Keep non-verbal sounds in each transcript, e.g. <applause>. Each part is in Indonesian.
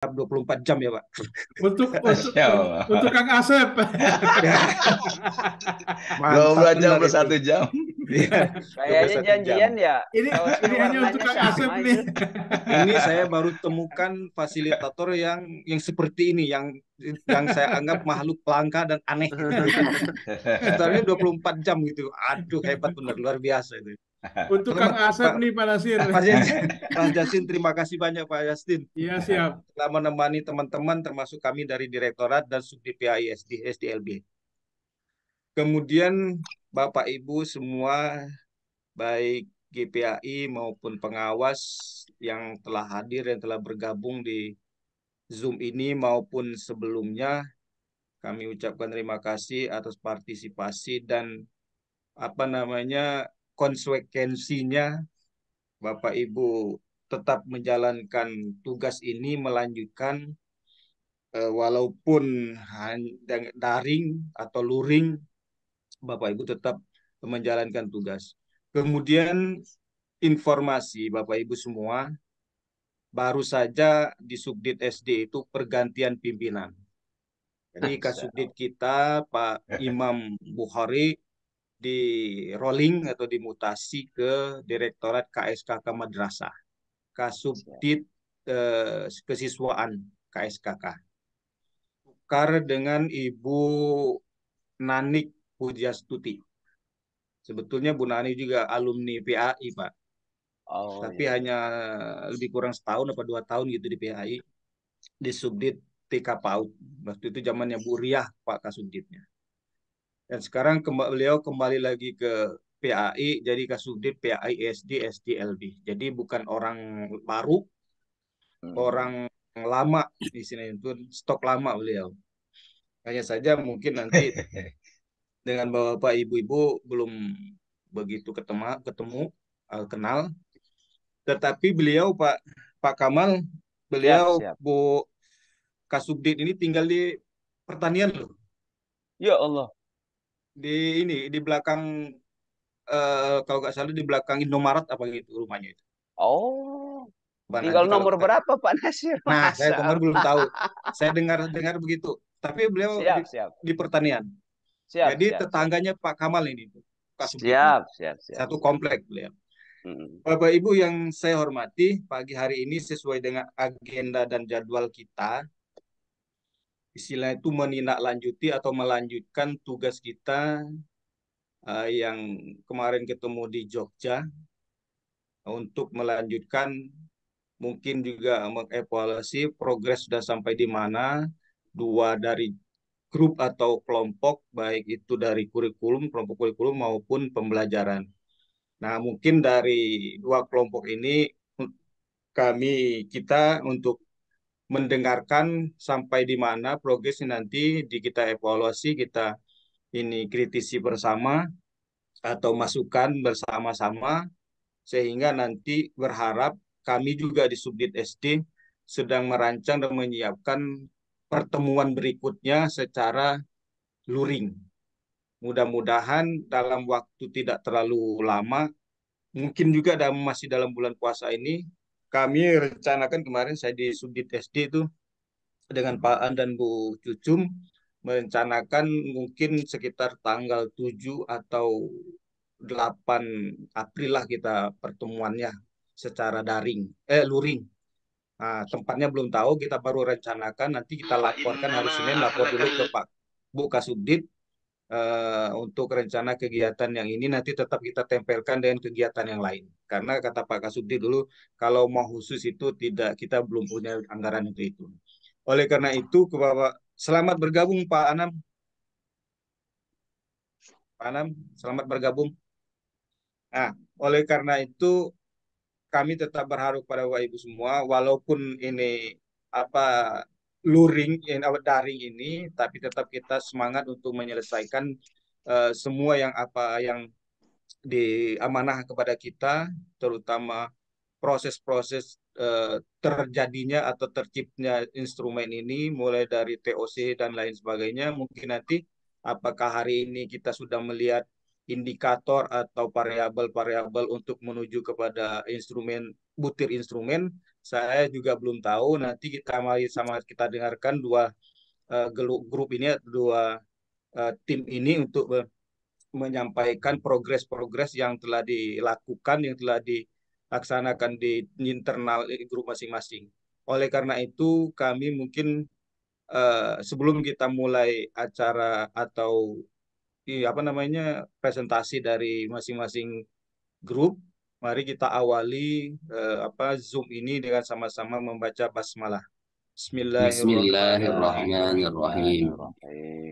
24 jam ya Pak. Untuk <laughs> untuk, ya untuk Kang Asep. <laughs> Dua belas jam plus satu jam. Iya. iya. Kayaknya janjian ya. Ini <laughs> ini hanya untuk Kang Asep nih. ini saya baru temukan fasilitator yang yang seperti ini yang yang saya anggap makhluk langka dan aneh. puluh 24 jam gitu. Aduh hebat benar luar biasa itu. <laughs> Untuk Kang Asep nih Pak Nasir. Yasin, Pak <laughs> Yasin terima kasih banyak Pak Yasin. Iya siap. Telah menemani teman-teman termasuk kami dari Direktorat dan Subdip Sd SDLB. Kemudian Bapak Ibu semua baik GPAI maupun pengawas yang telah hadir yang telah bergabung di Zoom ini maupun sebelumnya kami ucapkan terima kasih atas partisipasi dan apa namanya konsekuensinya Bapak Ibu tetap menjalankan tugas ini melanjutkan eh, walaupun daring atau luring Bapak Ibu tetap menjalankan tugas. Kemudian informasi Bapak Ibu semua baru saja di Subdit SD itu pergantian pimpinan. Jadi Kasubdit kita Pak <laughs> Imam Bukhari di rolling atau dimutasi ke Direktorat KSKK Madrasah, Kasubdit eh, Kesiswaan KSKK. Tukar dengan Ibu Nanik Pujastuti. Sebetulnya Bu Nani juga alumni PAI, Pak. Oh, Tapi iya. hanya lebih kurang setahun atau dua tahun gitu di PAI. Di Subdit TK PAUD. Waktu itu zamannya Bu Riah, Pak Kasubditnya. Dan sekarang kemb beliau kembali lagi ke PAI, jadi Kasubdit PAI SD SDLB. Jadi bukan orang baru, hmm. orang lama di sini itu stok lama beliau. Hanya saja mungkin nanti <laughs> dengan bapak ibu-ibu belum begitu ketemu ketemu uh, kenal. Tetapi beliau Pak Pak Kamal, beliau siap, siap. Bu Kasubdit ini tinggal di pertanian loh. Ya Allah di ini di belakang eh, kalau nggak salah di belakang Indomaret apa gitu rumahnya itu. Oh. Bang, tinggal gitu nomor berapa Pak Nasir? Nah, Masa. saya kemarin belum tahu. <laughs> saya dengar-dengar begitu. Tapi beliau siap, di, siap. di pertanian. Siap, Jadi siap, tetangganya Pak Kamal ini. Pak siap, siap, siap. Satu komplek beliau. Hmm. Bapak Ibu yang saya hormati, pagi hari ini sesuai dengan agenda dan jadwal kita, istilah itu menindaklanjuti atau melanjutkan tugas kita uh, yang kemarin ketemu di Jogja untuk melanjutkan mungkin juga mengevaluasi progres sudah sampai di mana dua dari grup atau kelompok baik itu dari kurikulum kelompok kurikulum maupun pembelajaran. Nah mungkin dari dua kelompok ini kami kita untuk mendengarkan sampai di mana progresnya nanti di kita evaluasi, kita ini kritisi bersama atau masukan bersama-sama sehingga nanti berharap kami juga di Subdit SD sedang merancang dan menyiapkan pertemuan berikutnya secara luring. Mudah-mudahan dalam waktu tidak terlalu lama, mungkin juga dalam, masih dalam bulan puasa ini kami rencanakan kemarin saya di subdit SD itu dengan Pak An dan Bu Cucum merencanakan mungkin sekitar tanggal 7 atau 8 April lah kita pertemuannya secara daring eh luring nah, tempatnya belum tahu kita baru rencanakan nanti kita laporkan hari Senin lapor dulu ke Pak Bu Kasudit Eh, untuk rencana kegiatan yang ini nanti tetap kita tempelkan dengan kegiatan yang lain. Karena kata Pak Kasudi dulu, kalau mau khusus itu tidak kita belum punya anggaran untuk itu. Oleh karena itu, ke Bapak, selamat bergabung Pak Anam. Pak Anam, selamat bergabung. Nah, oleh karena itu kami tetap berharap pada Bapak Ibu semua, walaupun ini apa luring in our daring ini, tapi tetap kita semangat untuk menyelesaikan uh, semua yang apa yang diamanah kepada kita, terutama proses-proses uh, terjadinya atau terciptnya instrumen ini, mulai dari TOC dan lain sebagainya. Mungkin nanti apakah hari ini kita sudah melihat indikator atau variabel-variabel untuk menuju kepada instrumen butir instrumen saya juga belum tahu. Nanti kita mari sama kita dengarkan dua uh, grup ini dua uh, tim ini untuk uh, menyampaikan progres-progres yang telah dilakukan, yang telah dilaksanakan di internal eh, grup masing-masing. Oleh karena itu, kami mungkin uh, sebelum kita mulai acara atau apa namanya presentasi dari masing-masing grup, Mari kita awali uh, apa Zoom ini dengan sama-sama membaca basmalah. Bismillahirrahmanirrahim.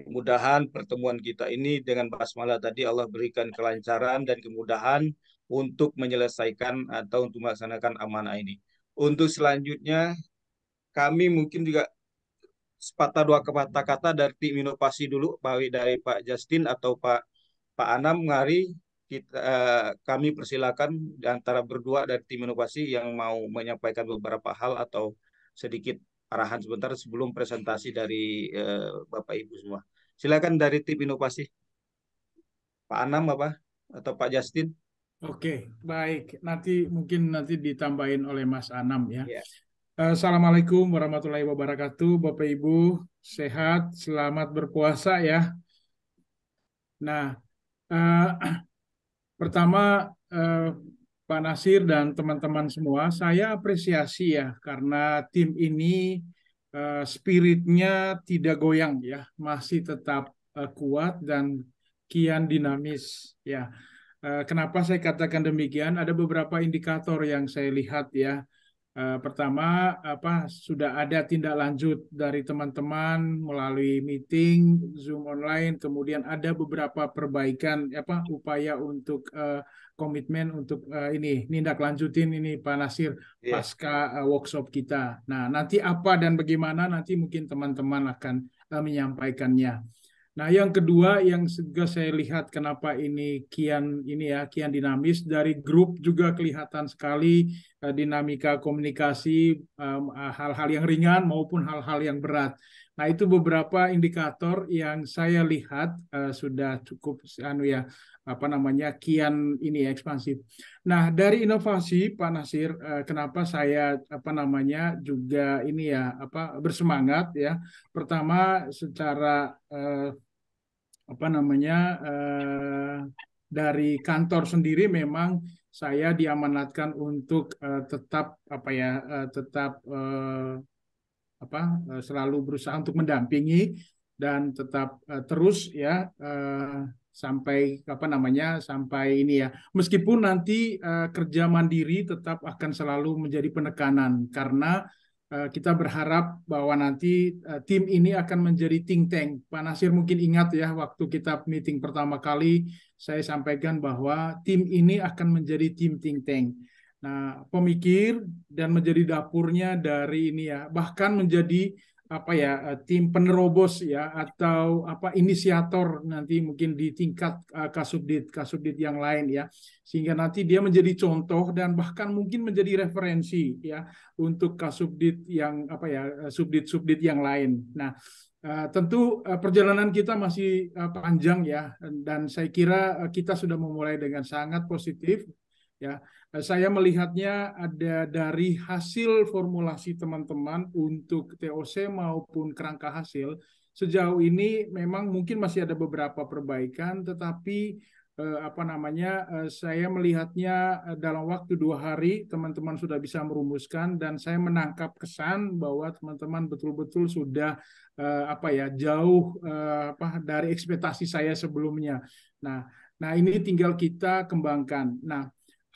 Mudahan pertemuan kita ini dengan basmalah tadi Allah berikan kelancaran dan kemudahan untuk menyelesaikan atau untuk melaksanakan amanah ini. Untuk selanjutnya kami mungkin juga sepatah dua kata kata dari tim inovasi dulu baik dari Pak Justin atau Pak Pak Anam ngari kita eh, kami persilakan antara berdua dari tim inovasi yang mau menyampaikan beberapa hal atau sedikit arahan sebentar sebelum presentasi dari eh, Bapak Ibu semua. Silakan dari tim inovasi. Pak Anam apa atau Pak Justin? Oke, baik. Nanti mungkin nanti ditambahin oleh Mas Anam ya. Yeah. Iya. Assalamualaikum warahmatullahi wabarakatuh, Bapak Ibu. Sehat, selamat berpuasa ya. Nah, uh, <clears throat> Pertama, eh, Pak Nasir dan teman-teman semua, saya apresiasi ya karena tim ini eh, spiritnya tidak goyang ya, masih tetap eh, kuat dan kian dinamis ya. Eh, kenapa saya katakan demikian? Ada beberapa indikator yang saya lihat ya Eh, pertama apa sudah ada tindak lanjut dari teman-teman melalui meeting Zoom online kemudian ada beberapa perbaikan apa upaya untuk uh, komitmen untuk uh, ini nindak lanjutin ini Pak Nasir yeah. pasca uh, workshop kita. Nah, nanti apa dan bagaimana nanti mungkin teman-teman akan uh, menyampaikannya. Nah, yang kedua yang juga saya lihat kenapa ini kian ini ya kian dinamis dari grup juga kelihatan sekali uh, dinamika komunikasi hal eh, hal-hal yang ringan maupun hal-hal yang berat. Nah, itu beberapa indikator yang saya lihat uh, sudah cukup anu ya apa namanya kian ini ya, ekspansif. Nah, dari inovasi Pak Nasir uh, kenapa saya apa namanya juga ini ya apa bersemangat ya. Pertama secara uh, apa namanya eh, dari kantor sendiri memang saya diamanatkan untuk eh, tetap apa ya eh, tetap apa selalu berusaha untuk mendampingi dan tetap terus ya sampai apa namanya sampai ini ya meskipun nanti kerja mandiri tetap akan selalu menjadi penekanan karena Eh, kita berharap bahwa nanti eh, tim ini akan menjadi think tank. Pak Nasir mungkin ingat ya waktu kita meeting pertama kali saya sampaikan bahwa tim ini akan menjadi tim think tank. Nah, pemikir dan menjadi dapurnya dari ini ya, bahkan menjadi apa ya eh, tim penerobos ya atau apa inisiator nanti mungkin di tingkat eh, kasubdit kasubdit yang lain ya sehingga nanti dia menjadi contoh dan bahkan mungkin menjadi referensi ya untuk kasubdit yang apa ya eh, subdit subdit yang lain nah tentu perjalanan kita masih panjang ya dan saya kira kita sudah memulai dengan sangat positif Ya, saya melihatnya ada dari hasil formulasi teman-teman untuk TOC maupun kerangka hasil sejauh ini memang mungkin masih ada beberapa perbaikan, tetapi eh, apa namanya eh, saya melihatnya eh, dalam waktu dua hari teman-teman sudah bisa merumuskan dan saya menangkap kesan bahwa teman-teman betul-betul sudah apa ya jauh apa dari ekspektasi saya sebelumnya. Nah, nah ini tinggal kita kembangkan. Nah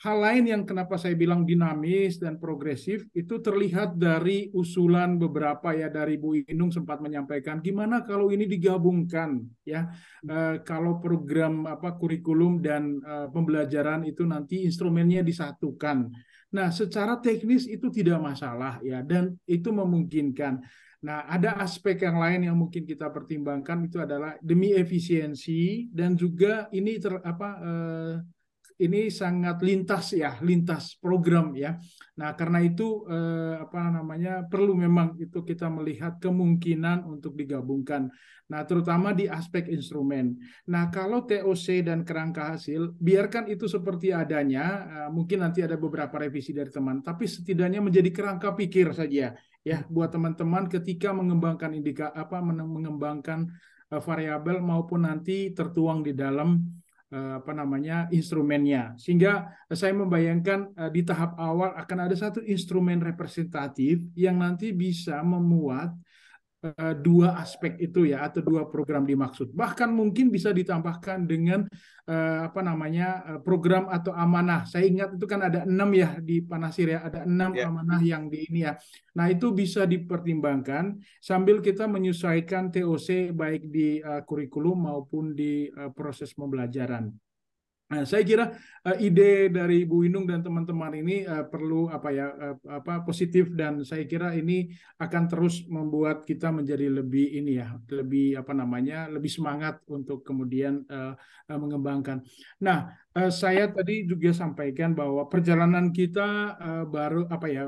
Hal lain yang kenapa saya bilang dinamis dan progresif itu terlihat dari usulan beberapa ya dari Bu Inung sempat menyampaikan gimana kalau ini digabungkan ya e, kalau program apa kurikulum dan e, pembelajaran itu nanti instrumennya disatukan. Nah, secara teknis itu tidak masalah ya dan itu memungkinkan. Nah, ada aspek yang lain yang mungkin kita pertimbangkan itu adalah demi efisiensi dan juga ini ter, apa eh, ini sangat lintas ya, lintas program ya. Nah, karena itu eh, apa namanya perlu memang itu kita melihat kemungkinan untuk digabungkan. Nah, terutama di aspek instrumen. Nah, kalau TOC dan kerangka hasil, biarkan itu seperti adanya. Eh, mungkin nanti ada beberapa revisi dari teman, tapi setidaknya menjadi kerangka pikir saja ya, ya buat teman-teman ketika mengembangkan indikator apa mengembangkan eh, variabel maupun nanti tertuang di dalam Eh, apa namanya instrumennya sehingga saya membayangkan eh, di tahap awal akan ada satu instrumen representatif yang nanti bisa memuat Eh, dua aspek itu ya atau dua program dimaksud. Bahkan mungkin bisa ditambahkan dengan uh, apa namanya eh, program atau amanah. Saya ingat itu kan ada enam ya di Panasir ya ada enam yeah. amanah yang di ini ya. Nah itu bisa dipertimbangkan sambil kita menyesuaikan TOC baik di uh, kurikulum maupun di uh, proses pembelajaran. Nah, saya kira eh, ide dari Bu Winung dan teman-teman ini eh, perlu apa ya eh, apa positif dan saya kira ini akan terus membuat kita menjadi lebih ini ya lebih apa namanya lebih semangat untuk kemudian mengembangkan. Nah, saya tadi juga sampaikan bahwa perjalanan kita baru apa ya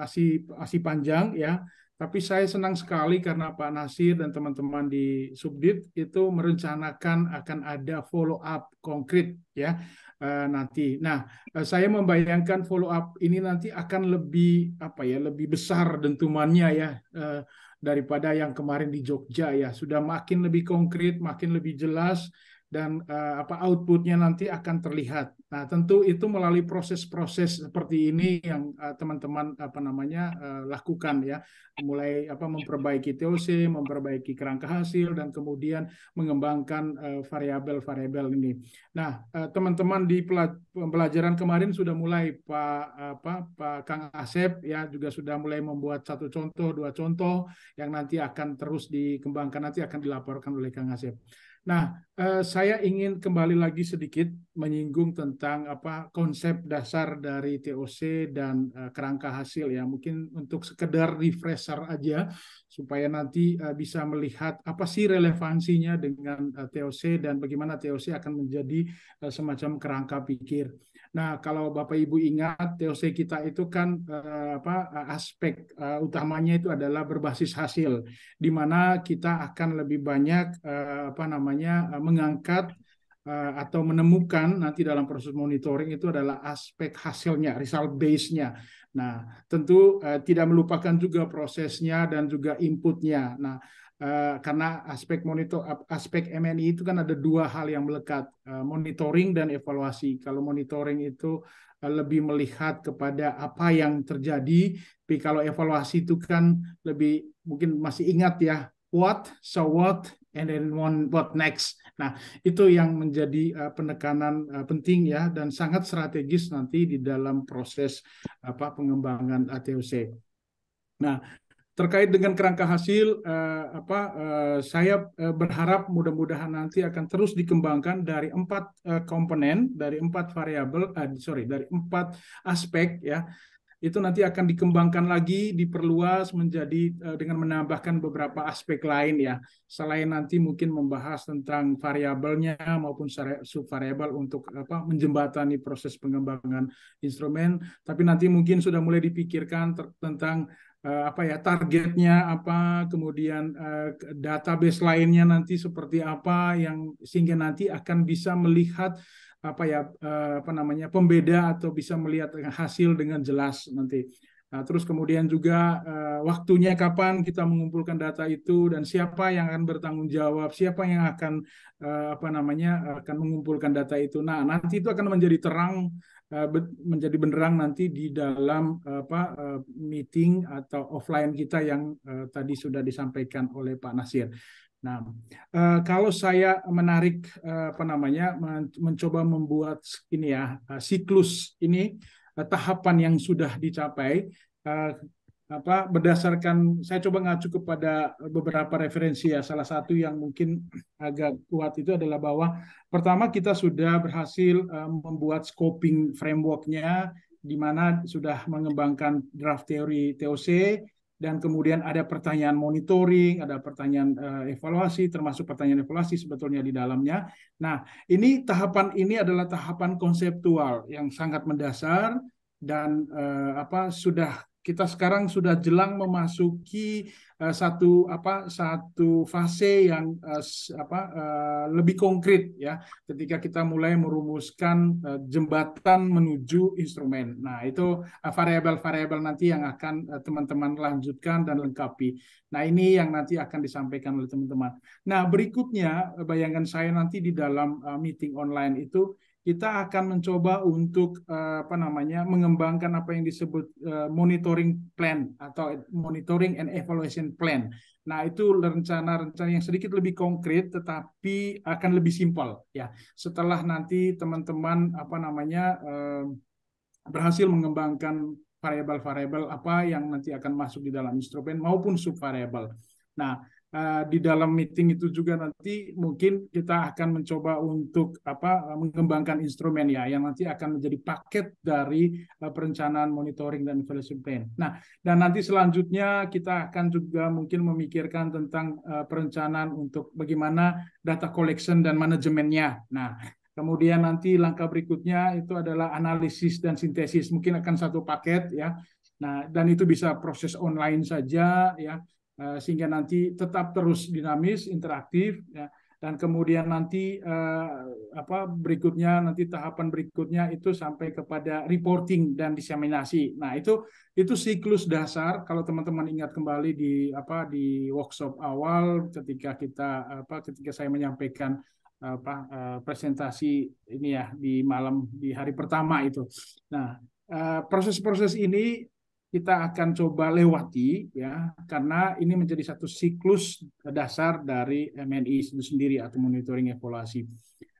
masih masih panjang ya tapi saya senang sekali karena Pak Nasir dan teman-teman di Subdit itu merencanakan akan ada follow up konkret ya eh, nanti. Nah, eh, saya membayangkan follow up ini nanti akan lebih apa ya, lebih besar dentumannya ya eh, daripada yang kemarin di Jogja ya. Sudah makin lebih konkret, makin lebih jelas dan apa outputnya nanti akan terlihat Nah, tentu itu melalui proses-proses seperti ini yang eh, teman-teman uh, apa namanya uh, lakukan ya, mulai apa memperbaiki TOC, memperbaiki kerangka hasil dan kemudian mengembangkan eh, variabel-variabel ini. Nah, teman-teman uh, di pembelajaran kemarin sudah mulai Pak apa Pak Kang Asep ya juga sudah mulai membuat satu contoh, dua contoh yang nanti akan terus dikembangkan nanti akan dilaporkan oleh Kang Asep. Nah, eh, saya ingin kembali lagi sedikit menyinggung tentang apa konsep dasar dari TOC dan eh, kerangka hasil ya. Mungkin untuk sekedar refresher aja supaya nanti eh, bisa melihat apa sih relevansinya dengan TOC dan bagaimana TOC akan menjadi semacam kerangka pikir. Nah, kalau Bapak Ibu ingat TOC kita itu kan eh, apa eh, aspek eh, utamanya itu adalah berbasis hasil di mana kita akan lebih banyak eh, apa namanya eh, mengangkat eh, atau menemukan nanti dalam proses monitoring itu adalah aspek hasilnya, result base-nya. Nah, tentu eh, tidak melupakan juga prosesnya dan juga inputnya. Nah, Eh, karena aspek monitor aspek MNI itu kan ada dua hal yang melekat eh, monitoring dan evaluasi kalau monitoring itu eh, lebih melihat kepada apa yang terjadi tapi kalau evaluasi itu kan lebih mungkin masih ingat ya what so what and then what next nah itu yang menjadi penekanan penting ya dan sangat strategis nanti di dalam proses apa pengembangan ATOC nah terkait dengan kerangka hasil eh, apa eh, saya eh, berharap mudah-mudahan nanti akan terus dikembangkan dari empat eh, komponen dari empat variabel eh, sorry dari empat aspek ya itu nanti akan dikembangkan lagi diperluas menjadi eh, dengan menambahkan beberapa aspek lain ya selain nanti mungkin membahas tentang variabelnya maupun variabel untuk apa menjembatani proses pengembangan instrumen tapi nanti mungkin sudah mulai dipikirkan tentang Eh, apa ya targetnya apa kemudian eh, database lainnya nanti seperti apa yang sehingga nanti akan bisa melihat apa ya eh, apa namanya pembeda atau bisa melihat hasil dengan jelas nanti Nah, terus kemudian juga waktunya kapan kita mengumpulkan data itu dan siapa yang akan bertanggung jawab, siapa yang akan apa namanya akan mengumpulkan data itu. Nah, nanti itu akan menjadi terang Eh, menjadi benderang nanti di dalam apa eh, meeting atau offline kita yang eh, tadi sudah disampaikan oleh Pak Nasir. Nah, kalau saya menarik apa namanya mencoba membuat ini ya siklus ini tahapan yang sudah dicapai apa berdasarkan saya coba ngacu kepada beberapa referensi ya salah satu yang mungkin agak kuat itu adalah bahwa pertama kita sudah berhasil eh, membuat scoping frameworknya di mana sudah mengembangkan draft teori TOC dan kemudian ada pertanyaan monitoring, ada pertanyaan uh, evaluasi, termasuk pertanyaan evaluasi sebetulnya di dalamnya. Nah, ini tahapan ini adalah tahapan konseptual yang sangat mendasar dan uh, apa sudah kita sekarang sudah jelang memasuki uh, satu apa satu fase yang uh, apa uh, lebih konkret ya ketika kita mulai merumuskan uh, jembatan menuju instrumen. Nah, itu variabel-variabel uh, nanti yang akan teman-teman uh, lanjutkan dan lengkapi. Nah, ini yang nanti akan disampaikan oleh teman-teman. Nah, berikutnya bayangkan saya nanti di dalam uh, meeting online itu kita akan mencoba untuk eh, apa namanya mengembangkan apa yang disebut eh, monitoring plan atau monitoring and evaluation plan. Nah, itu rencana-rencana yang sedikit lebih konkret tetapi akan lebih simpel ya. Setelah nanti teman-teman apa namanya eh, berhasil mengembangkan variabel-variabel apa yang nanti akan masuk di dalam instrumen maupun subvariabel. Nah, uh, di dalam meeting itu juga nanti mungkin kita akan mencoba untuk apa mengembangkan instrumen ya yang nanti akan menjadi paket dari uh, perencanaan monitoring dan evaluation plan. Nah, dan nanti selanjutnya kita akan juga mungkin memikirkan tentang uh, perencanaan untuk bagaimana data collection dan manajemennya. Nah, Kemudian nanti langkah berikutnya itu adalah analisis dan sintesis. Mungkin akan satu paket ya. Nah, dan itu bisa proses online saja ya. Eh, sehingga nanti tetap terus dinamis, interaktif, ya. dan kemudian nanti eh, apa berikutnya nanti tahapan berikutnya itu sampai kepada reporting dan diseminasi. Nah itu itu siklus dasar kalau teman-teman ingat kembali di apa di workshop awal ketika kita apa ketika saya menyampaikan apa eh, presentasi ini ya di malam di hari pertama itu. Nah eh, proses-proses ini kita akan coba lewati ya karena ini menjadi satu siklus dasar dari MNI itu sendiri atau monitoring evaluasi.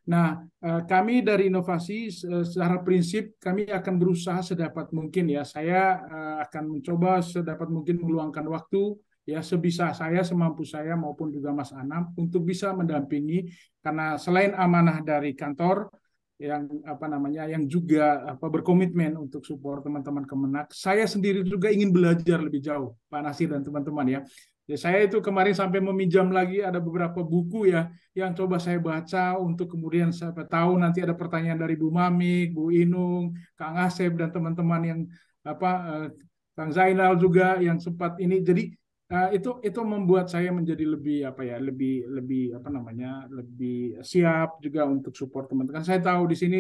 Nah, eh, kami dari inovasi eh, secara prinsip kami akan berusaha sedapat mungkin ya. Saya eh, akan mencoba sedapat mungkin meluangkan waktu ya sebisa saya semampu saya maupun juga Mas Anam untuk bisa mendampingi karena selain amanah dari kantor yang apa namanya yang juga apa berkomitmen untuk support teman-teman Kemenak. Saya sendiri juga ingin belajar lebih jauh, Pak Nasir dan teman-teman ya. Ya, saya itu kemarin sampai meminjam lagi ada beberapa buku ya yang coba saya baca untuk kemudian saya tahu nanti ada pertanyaan dari Bu mami Bu Inung, Kang Asep dan teman-teman yang apa eh, Kang Zainal juga yang sempat ini. Jadi Eh, itu itu membuat saya menjadi lebih apa ya lebih lebih apa namanya lebih siap juga untuk support teman-teman kan saya tahu di sini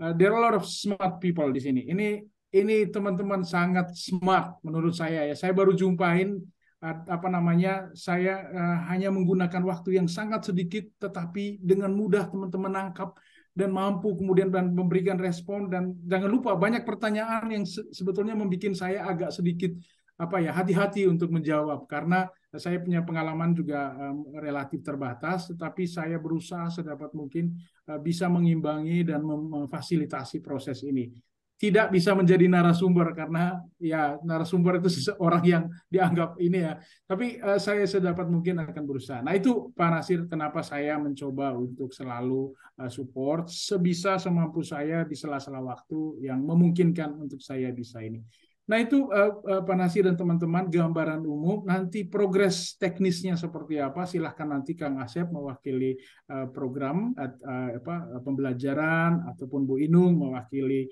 uh, there are a lot of smart people di sini ini ini teman-teman sangat smart menurut saya ya saya baru jumpain apa namanya saya uh, hanya menggunakan waktu yang sangat sedikit tetapi dengan mudah teman-teman nangkap dan mampu kemudian dan memberikan respon dan jangan lupa banyak pertanyaan yang se sebetulnya membuat saya agak sedikit apa ya hati-hati untuk menjawab karena saya punya pengalaman juga um, relatif terbatas tetapi saya berusaha sedapat mungkin uh, bisa mengimbangi dan memfasilitasi proses ini tidak bisa menjadi narasumber karena ya narasumber itu seseorang yang dianggap ini ya tapi uh, saya sedapat mungkin akan berusaha nah itu Pak Nasir kenapa saya mencoba untuk selalu uh, support sebisa semampu saya di sela-sela waktu yang memungkinkan untuk saya bisa ini Nah itu eh, eh, Pak nasir dan teman-teman gambaran umum. Nanti progres teknisnya seperti apa? Silahkan nanti Kang Asep mewakili eh, program apa, pembelajaran ataupun Bu Inung mewakili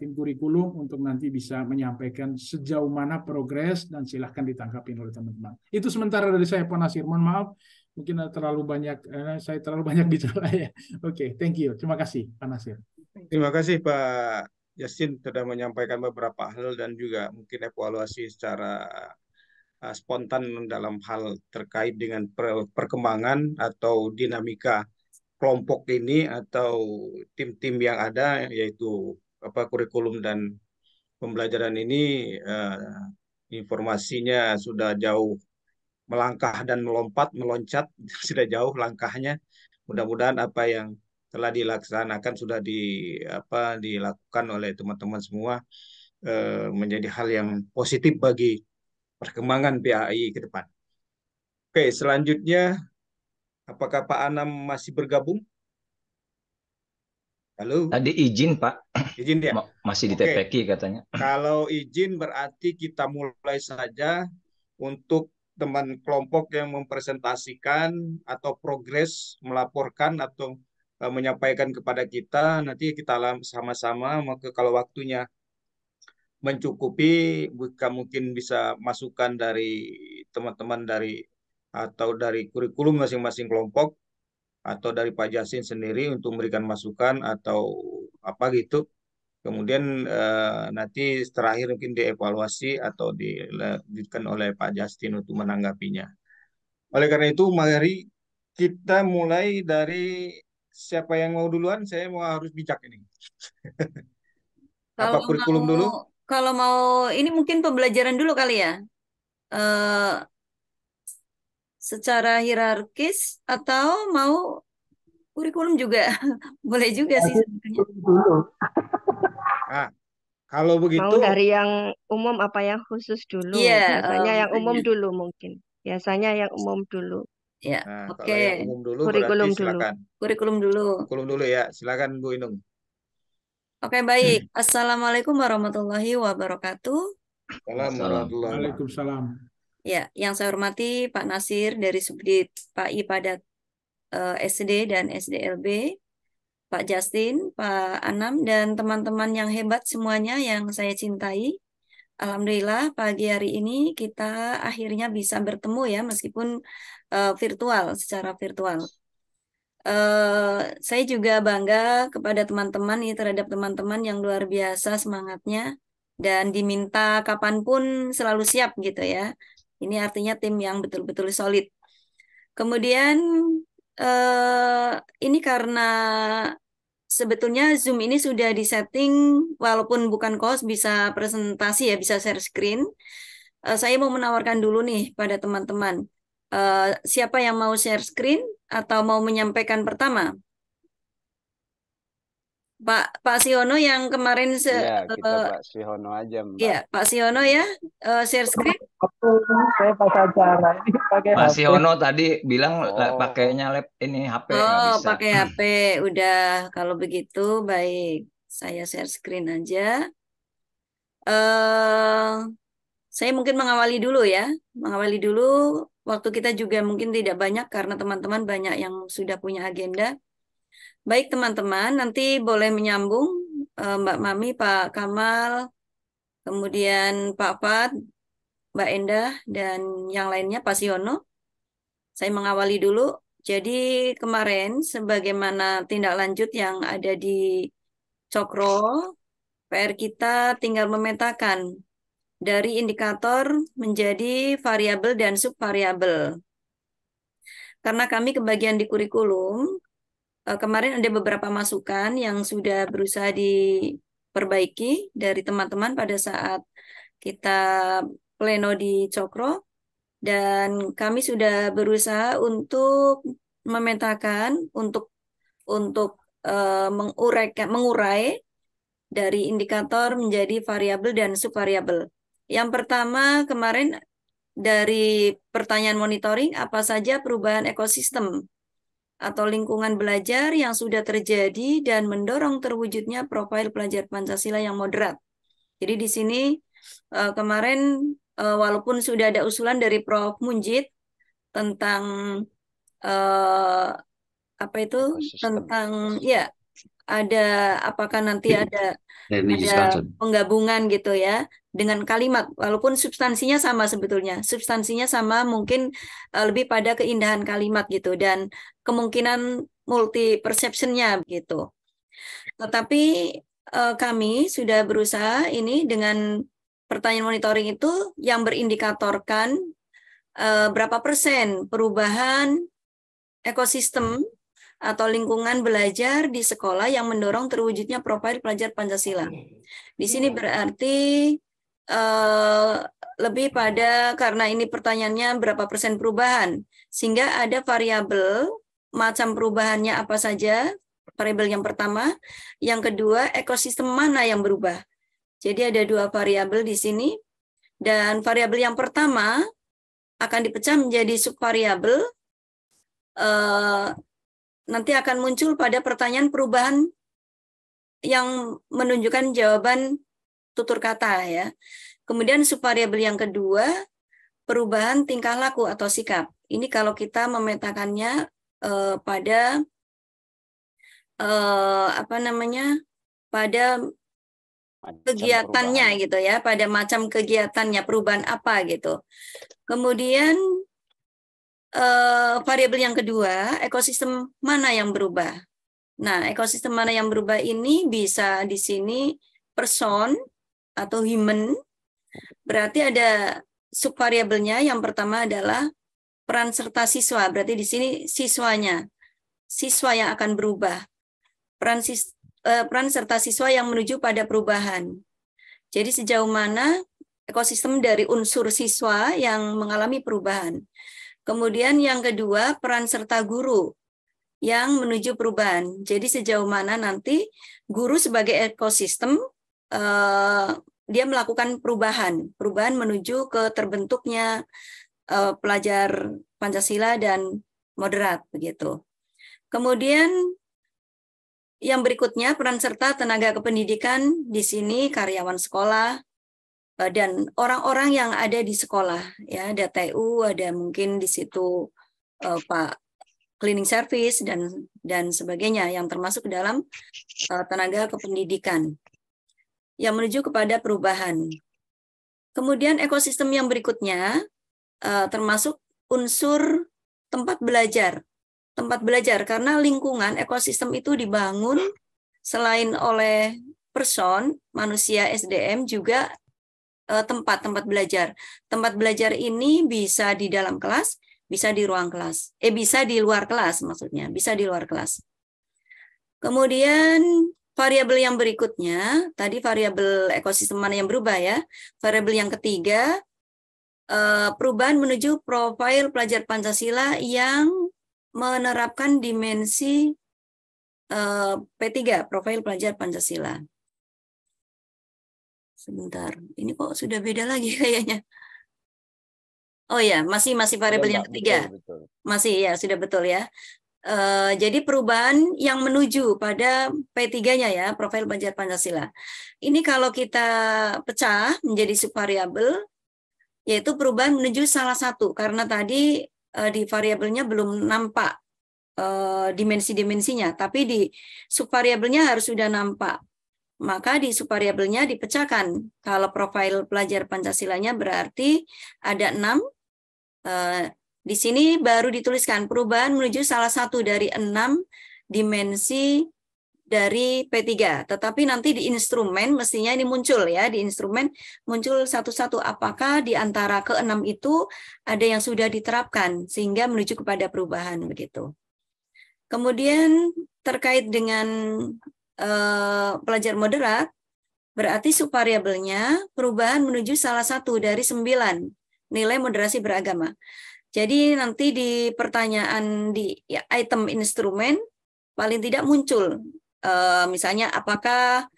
tim kurikulum untuk nanti bisa menyampaikan sejauh mana progres dan silahkan ditangkapin oleh teman-teman. Itu sementara dari saya Pak Nasir. Mohon maaf mungkin terlalu banyak saya terlalu banyak <laughs> bicara ya. Oke, okay, thank you. Terima kasih Pak Nasir. Terima kasih Pak Yasin sudah menyampaikan beberapa hal dan juga mungkin evaluasi secara uh, spontan dalam hal terkait dengan per perkembangan atau dinamika kelompok ini atau tim-tim yang ada yaitu apa kurikulum dan pembelajaran ini uh, informasinya sudah jauh melangkah dan melompat meloncat <laughs> sudah jauh langkahnya mudah-mudahan apa yang telah dilaksanakan sudah di apa dilakukan oleh teman-teman semua e, menjadi hal yang positif bagi perkembangan PAI ke depan. Oke, selanjutnya apakah Pak Anam masih bergabung? Halo. Tadi izin Pak. Izin ya. Masih di TPK katanya. Kalau izin berarti kita mulai saja untuk teman kelompok yang mempresentasikan atau progres melaporkan atau Eh, menyampaikan kepada kita nanti kita sama-sama maka kalau waktunya mencukupi mungkin bisa masukan dari teman-teman dari atau dari kurikulum masing-masing kelompok atau dari Pak Jasin sendiri untuk memberikan masukan atau apa gitu kemudian eh, nanti terakhir mungkin dievaluasi atau dilanjutkan oleh Pak Justin untuk menanggapinya oleh karena itu mari kita mulai dari siapa yang mau duluan? Saya mau harus bijak ini. <laughs> Kalau Apa kurikulum mau, dulu? Kalau mau ini mungkin pembelajaran dulu kali ya. Uh, secara hierarkis atau mau kurikulum juga <laughs> boleh juga sih sebenarnya. Nah, <laughs> kalau begitu mau dari yang umum apa yang khusus dulu? Yeah, biasanya um, yang umum iya. dulu mungkin. Biasanya yang umum dulu. Ya, Nah, oke. Okay. umum dulu Kurikulum berarti dulu. silakan. Kurikulum dulu. Kurikulum dulu ya, silakan Bu Inung. Oke, baik. Hmm. Assalamualaikum warahmatullahi wabarakatuh. Assalamualaikum warahmatullahi wabarakatuh. Waalaikumsalam. Ya, yang saya hormati Pak Nasir dari Subdit Pak I pada uh, eh, SD dan SDLB, Pak Justin, Pak Anam, dan teman-teman yang hebat semuanya yang saya cintai. Alhamdulillah pagi hari ini kita akhirnya bisa bertemu ya meskipun uh, virtual, secara virtual. Uh, saya juga bangga kepada teman-teman ini terhadap teman-teman yang luar biasa semangatnya dan diminta kapanpun selalu siap gitu ya. Ini artinya tim yang betul-betul solid. Kemudian uh, ini karena sebetulnya Zoom ini sudah disetting walaupun bukan cost bisa presentasi ya bisa share screen. Uh, saya mau menawarkan dulu nih pada teman-teman. Eh, siapa yang mau share screen atau mau menyampaikan pertama? Pak Pak Siono yang kemarin se ya, kita uh, Pak Siono aja Mbak. Ya, Pak Siono ya, uh, share screen. Saya pas acara ini pakai Pak Siono tadi bilang oh. pakainya lab ini HP Oh, pakai HP. Udah kalau begitu baik. Saya share screen aja. uh, saya mungkin mengawali dulu ya, mengawali dulu waktu kita juga mungkin tidak banyak karena teman-teman banyak yang sudah punya agenda. Baik teman-teman, nanti boleh menyambung eh, Mbak Mami, Pak Kamal, kemudian Pak Pat, Mbak Endah, dan yang lainnya Pak Siono. Saya mengawali dulu. Jadi kemarin sebagaimana tindak lanjut yang ada di Cokro, PR kita tinggal memetakan dari indikator menjadi variabel dan subvariabel. Karena kami kebagian di kurikulum, eh, kemarin ada beberapa masukan yang sudah berusaha diperbaiki dari teman-teman pada saat kita pleno di Cokro dan kami sudah berusaha untuk memetakan untuk untuk uh, mengurai mengurai dari indikator menjadi variabel dan subvariabel. Yang pertama kemarin dari pertanyaan monitoring apa saja perubahan ekosistem atau lingkungan belajar yang sudah terjadi dan mendorong terwujudnya profil pelajar Pancasila yang moderat. Jadi di sini eh, kemarin eh, walaupun sudah ada usulan dari Prof Munjid tentang eh, apa itu tentang ya ada apakah nanti ada ada penggabungan gitu ya dengan kalimat walaupun substansinya sama sebetulnya substansinya sama mungkin e, lebih pada keindahan kalimat gitu dan kemungkinan multi perceptionnya gitu tetapi e, kami sudah berusaha ini dengan pertanyaan monitoring itu yang berindikatorkan e, berapa persen perubahan ekosistem atau lingkungan belajar di sekolah yang mendorong terwujudnya profil pelajar Pancasila. Di sini hmm. berarti uh, lebih pada karena ini pertanyaannya berapa persen perubahan, sehingga ada variabel macam perubahannya apa saja, variabel yang pertama, yang kedua ekosistem mana yang berubah. Jadi ada dua variabel di sini dan variabel yang pertama akan dipecah menjadi subvariabel Uh, nanti akan muncul pada pertanyaan perubahan yang menunjukkan jawaban tutur kata ya. Kemudian subvariabel yang kedua, perubahan tingkah laku atau sikap. Ini kalau kita memetakannya eh, pada eh, apa namanya? pada macam kegiatannya perubahan. gitu ya, pada macam kegiatannya perubahan apa gitu. Kemudian uh, variabel yang kedua, ekosistem mana yang berubah. Nah, ekosistem mana yang berubah ini bisa di sini person atau human. Berarti ada subvariabelnya. Yang pertama adalah peran serta siswa. Berarti di sini siswanya, siswa yang akan berubah. Peran sis, uh, peran serta siswa yang menuju pada perubahan. Jadi sejauh mana ekosistem dari unsur siswa yang mengalami perubahan. Kemudian yang kedua, peran serta guru yang menuju perubahan. Jadi sejauh mana nanti guru sebagai ekosistem eh, dia melakukan perubahan, perubahan menuju ke terbentuknya eh, pelajar Pancasila dan moderat begitu. Kemudian yang berikutnya peran serta tenaga kependidikan di sini karyawan sekolah, Eh, dan orang-orang yang ada di sekolah ya ada TU ada mungkin di situ uh, Pak cleaning service dan dan sebagainya yang termasuk dalam uh, tenaga kependidikan yang menuju kepada perubahan kemudian ekosistem yang berikutnya uh, termasuk unsur tempat belajar tempat belajar karena lingkungan ekosistem itu dibangun selain oleh person manusia SDM juga Eh, tempat tempat belajar. Tempat belajar ini bisa di dalam kelas, bisa di ruang kelas. Eh bisa di luar kelas maksudnya, bisa di luar kelas. Kemudian variabel yang berikutnya, tadi variabel ekosistem mana yang berubah ya? Variabel yang ketiga eh, perubahan menuju profil pelajar Pancasila yang menerapkan dimensi eh, P3, profil pelajar Pancasila. Sebentar, ini kok sudah beda lagi <laughs> kayaknya. Oh ya, masih masih variabel yang ketiga. Betul, betul. Masih ya, sudah betul ya. Uh, jadi perubahan yang menuju pada P3-nya ya, profil pelajar Pancasila. Ini kalau kita pecah menjadi subvariabel, yaitu perubahan menuju salah satu, karena tadi uh, di variabelnya belum nampak uh, dimensi-dimensinya, tapi di subvariabelnya harus sudah nampak maka di subvariabelnya dipecahkan. Kalau profil pelajar Pancasilanya berarti ada enam. Eh, di sini baru dituliskan perubahan menuju salah satu dari enam dimensi dari P3. Tetapi nanti di instrumen mestinya ini muncul ya, di instrumen muncul satu-satu apakah di antara keenam itu ada yang sudah diterapkan sehingga menuju kepada perubahan begitu. Kemudian terkait dengan Eh, pelajar moderat, berarti subvariabelnya perubahan menuju salah satu dari sembilan nilai moderasi beragama. Jadi nanti di pertanyaan di ya, item instrumen paling tidak muncul eh, misalnya apakah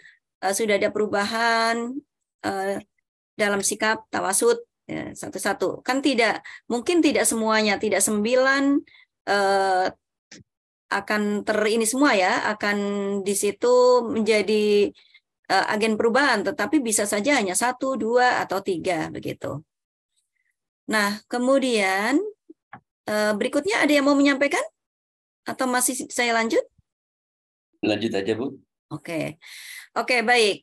eh, sudah ada perubahan dalam sikap tawasud ya, satu-satu kan tidak mungkin tidak semuanya tidak sembilan akan ter ini semua ya akan di situ menjadi uh, agen perubahan tetapi bisa saja hanya satu dua atau tiga begitu nah kemudian uh, berikutnya ada yang mau menyampaikan atau masih saya lanjut lanjut aja bu oke okay. oke okay, baik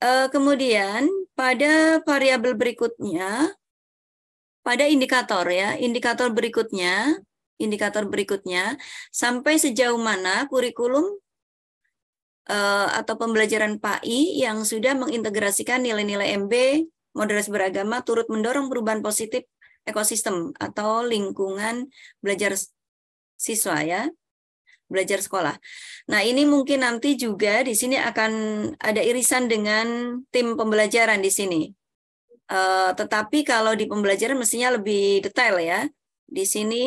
uh, kemudian pada variabel berikutnya pada indikator ya indikator berikutnya indikator berikutnya, sampai sejauh mana kurikulum eh, atau pembelajaran PAI yang sudah mengintegrasikan nilai-nilai MB, moderasi beragama turut mendorong perubahan positif ekosistem atau lingkungan belajar siswa ya belajar sekolah. Nah, ini mungkin nanti juga di sini akan ada irisan dengan tim pembelajaran di sini. Uh, tetapi kalau di pembelajaran mestinya lebih detail ya. Di sini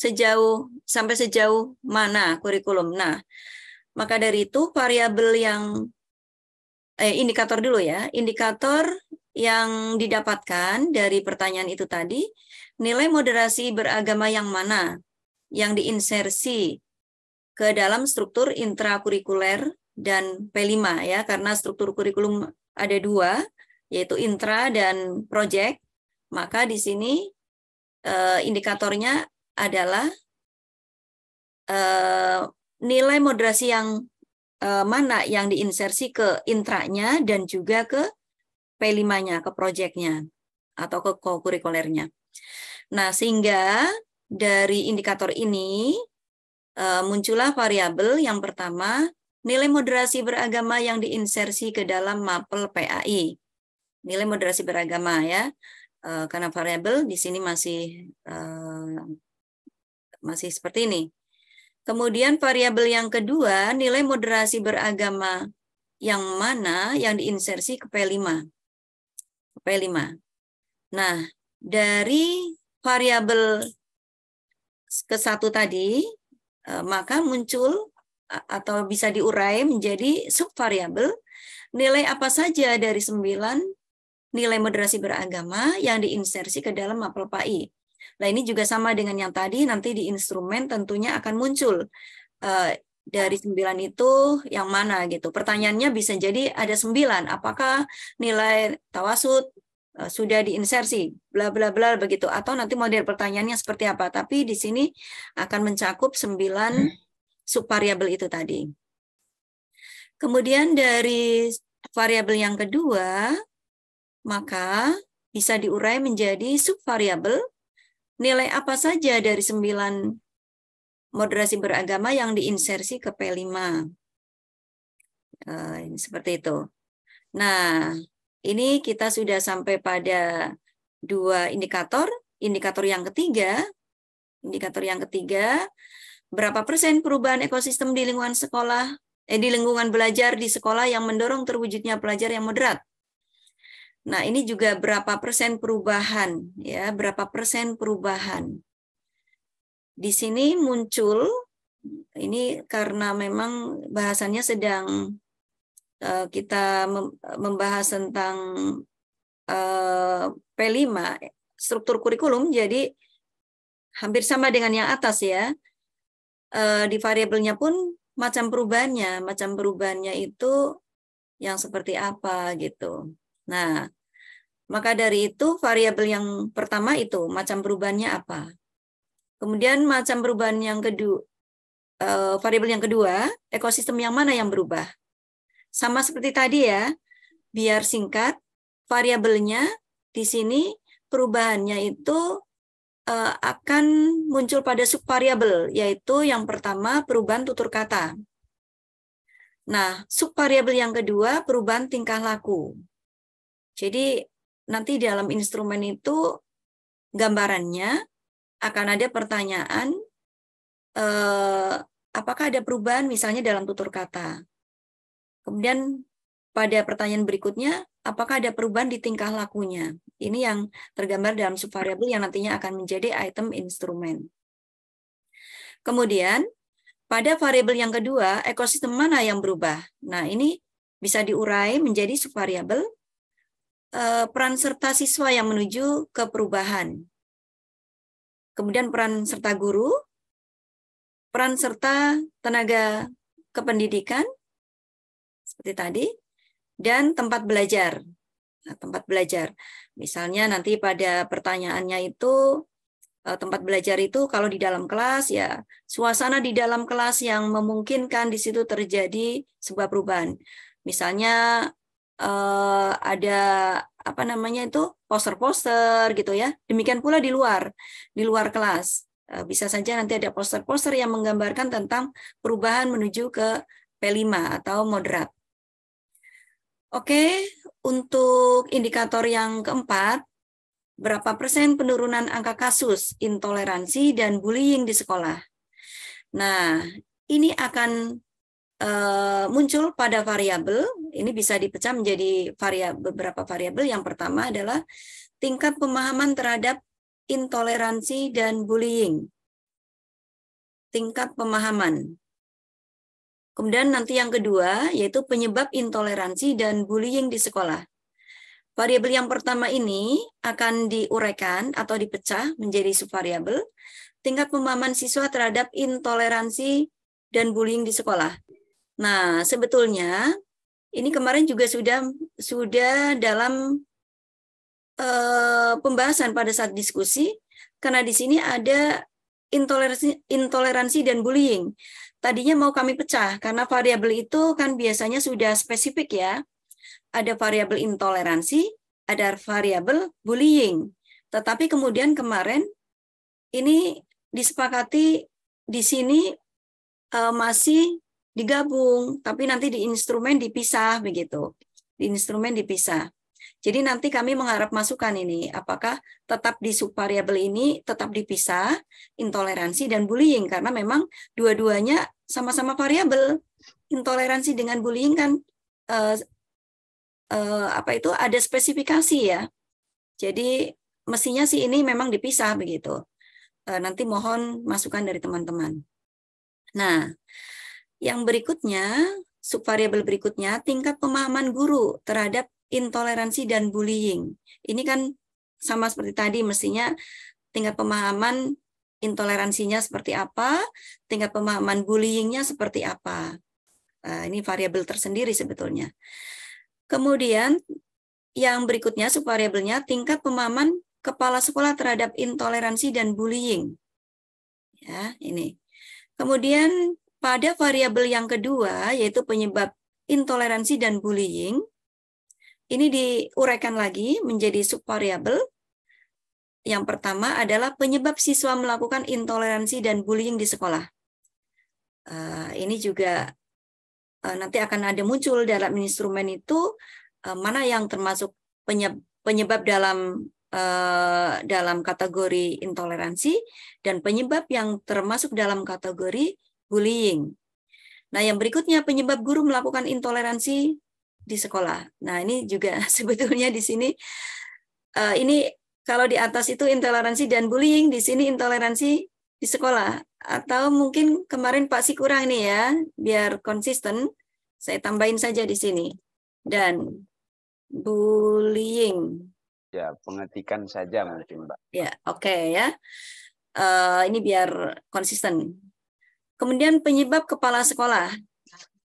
sejauh sampai sejauh mana kurikulum. Nah, maka dari itu variabel yang eh, indikator dulu ya, indikator yang didapatkan dari pertanyaan itu tadi, nilai moderasi beragama yang mana yang diinsersi ke dalam struktur intrakurikuler dan P5 ya, karena struktur kurikulum ada dua, yaitu intra dan project, maka di sini eh, indikatornya adalah uh, nilai moderasi yang uh, mana yang diinsersi ke intranya dan juga ke P5-nya, ke proyeknya atau ke kurikulernya. Nah, sehingga dari indikator ini uh, muncullah variabel yang pertama nilai moderasi beragama yang diinsersi ke dalam mapel PAI. Nilai moderasi beragama ya, karena variabel di sini masih masih seperti ini. Kemudian variabel yang kedua, nilai moderasi beragama yang mana yang diinsersi ke P5. P5. Nah, dari variabel ke satu tadi, e, maka muncul atau bisa diurai menjadi subvariabel nilai apa saja dari sembilan nilai moderasi beragama yang diinsersi ke dalam mapel PAI. Nah, ini juga sama dengan yang tadi, nanti di instrumen tentunya akan muncul uh, dari sembilan itu yang mana gitu. Pertanyaannya bisa jadi ada sembilan, apakah nilai tawasud uh, sudah diinsersi, bla bla bla begitu, atau nanti model pertanyaannya seperti apa. Tapi di sini akan mencakup sembilan hmm. subvariabel itu tadi. Kemudian dari variabel yang kedua, maka bisa diurai menjadi subvariabel nilai apa saja dari sembilan moderasi beragama yang diinsersi ke P5. Eh, seperti itu. Nah, ini kita sudah sampai pada dua indikator. Indikator yang ketiga, indikator yang ketiga, berapa persen perubahan ekosistem di lingkungan sekolah, eh, di lingkungan belajar di sekolah yang mendorong terwujudnya pelajar yang moderat? Nah, ini juga berapa persen perubahan ya, berapa persen perubahan. Di sini muncul ini karena memang bahasannya sedang eh, kita membahas tentang eh, P5 struktur kurikulum jadi hampir sama dengan yang atas ya. Eh, di variabelnya pun macam perubahannya, macam perubahannya itu yang seperti apa gitu. Nah, maka dari itu variabel yang pertama itu macam perubahannya apa. Kemudian macam perubahan yang kedua, eh, variabel yang kedua, ekosistem yang mana yang berubah. Sama seperti tadi ya, biar singkat, variabelnya di sini perubahannya itu eh, akan muncul pada subvariabel, yaitu yang pertama perubahan tutur kata. Nah, subvariabel yang kedua perubahan tingkah laku. Jadi nanti di dalam instrumen itu gambarannya akan ada pertanyaan eh, apakah ada perubahan misalnya dalam tutur kata. Kemudian pada pertanyaan berikutnya apakah ada perubahan di tingkah lakunya. Ini yang tergambar dalam subvariabel yang nantinya akan menjadi item instrumen. Kemudian pada variabel yang kedua, ekosistem mana yang berubah? Nah, ini bisa diurai menjadi subvariabel Eh, peran serta siswa yang menuju ke perubahan. Kemudian peran serta guru, peran serta tenaga kependidikan seperti tadi dan tempat belajar. Nah, tempat belajar. Misalnya nanti pada pertanyaannya itu eh, tempat belajar itu kalau di dalam kelas ya suasana di dalam kelas yang memungkinkan di situ terjadi sebuah perubahan. Misalnya uh, ada apa namanya itu poster-poster gitu ya. Demikian pula di luar, di luar kelas. Uh, bisa saja nanti ada poster-poster yang menggambarkan tentang perubahan menuju ke P5 atau moderat. Oke, untuk indikator yang keempat, berapa persen penurunan angka kasus intoleransi dan bullying di sekolah. Nah, ini akan uh, muncul pada variabel ini bisa dipecah menjadi variabel beberapa variabel. Yang pertama adalah tingkat pemahaman terhadap intoleransi dan bullying. Tingkat pemahaman. Kemudian nanti yang kedua yaitu penyebab intoleransi dan bullying di sekolah. Variabel yang pertama ini akan diuraikan atau dipecah menjadi subvariabel tingkat pemahaman siswa terhadap intoleransi dan bullying di sekolah. Nah, sebetulnya ini kemarin juga sudah sudah dalam uh, pembahasan pada saat diskusi karena di sini ada intoleransi intoleransi dan bullying. Tadinya mau kami pecah karena variabel itu kan biasanya sudah spesifik ya. Ada variabel intoleransi, ada variabel bullying. Tetapi kemudian kemarin ini disepakati di sini uh, masih digabung, tapi nanti di instrumen dipisah begitu. Di instrumen dipisah. Jadi nanti kami mengharap masukan ini, apakah tetap di subvariabel ini tetap dipisah intoleransi dan bullying karena memang dua-duanya sama-sama variabel. Intoleransi dengan bullying kan eh, eh, apa itu ada spesifikasi ya. Jadi mestinya sih ini memang dipisah begitu. Eh, nanti mohon masukan dari teman-teman. Nah, yang berikutnya, subvariabel berikutnya, tingkat pemahaman guru terhadap intoleransi dan bullying. Ini kan sama seperti tadi, mestinya tingkat pemahaman intoleransinya seperti apa, tingkat pemahaman bullyingnya seperti apa. Nah, ini variabel tersendiri sebetulnya. Kemudian yang berikutnya subvariabelnya tingkat pemahaman kepala sekolah terhadap intoleransi dan bullying. Ya, ini. Kemudian pada variabel yang kedua, yaitu penyebab intoleransi dan bullying, ini diuraikan lagi menjadi subvariabel. Yang pertama adalah penyebab siswa melakukan intoleransi dan bullying di sekolah. Eh, ini juga eh, nanti akan ada muncul dalam instrumen itu eh, mana yang termasuk penyebab, penyebab dalam dalam kategori intoleransi dan penyebab yang termasuk dalam kategori bullying. Nah, yang berikutnya penyebab guru melakukan intoleransi di sekolah. Nah, ini juga <laughs> sebetulnya di sini uh, ini kalau di atas itu intoleransi dan bullying, di sini intoleransi di sekolah atau mungkin kemarin Pak Si kurang nih ya, biar konsisten saya tambahin saja di sini. Dan bullying. Ya, pengetikan saja mungkin, Mbak. Ya, oke okay, ya. Uh, ini biar konsisten. Kemudian penyebab kepala sekolah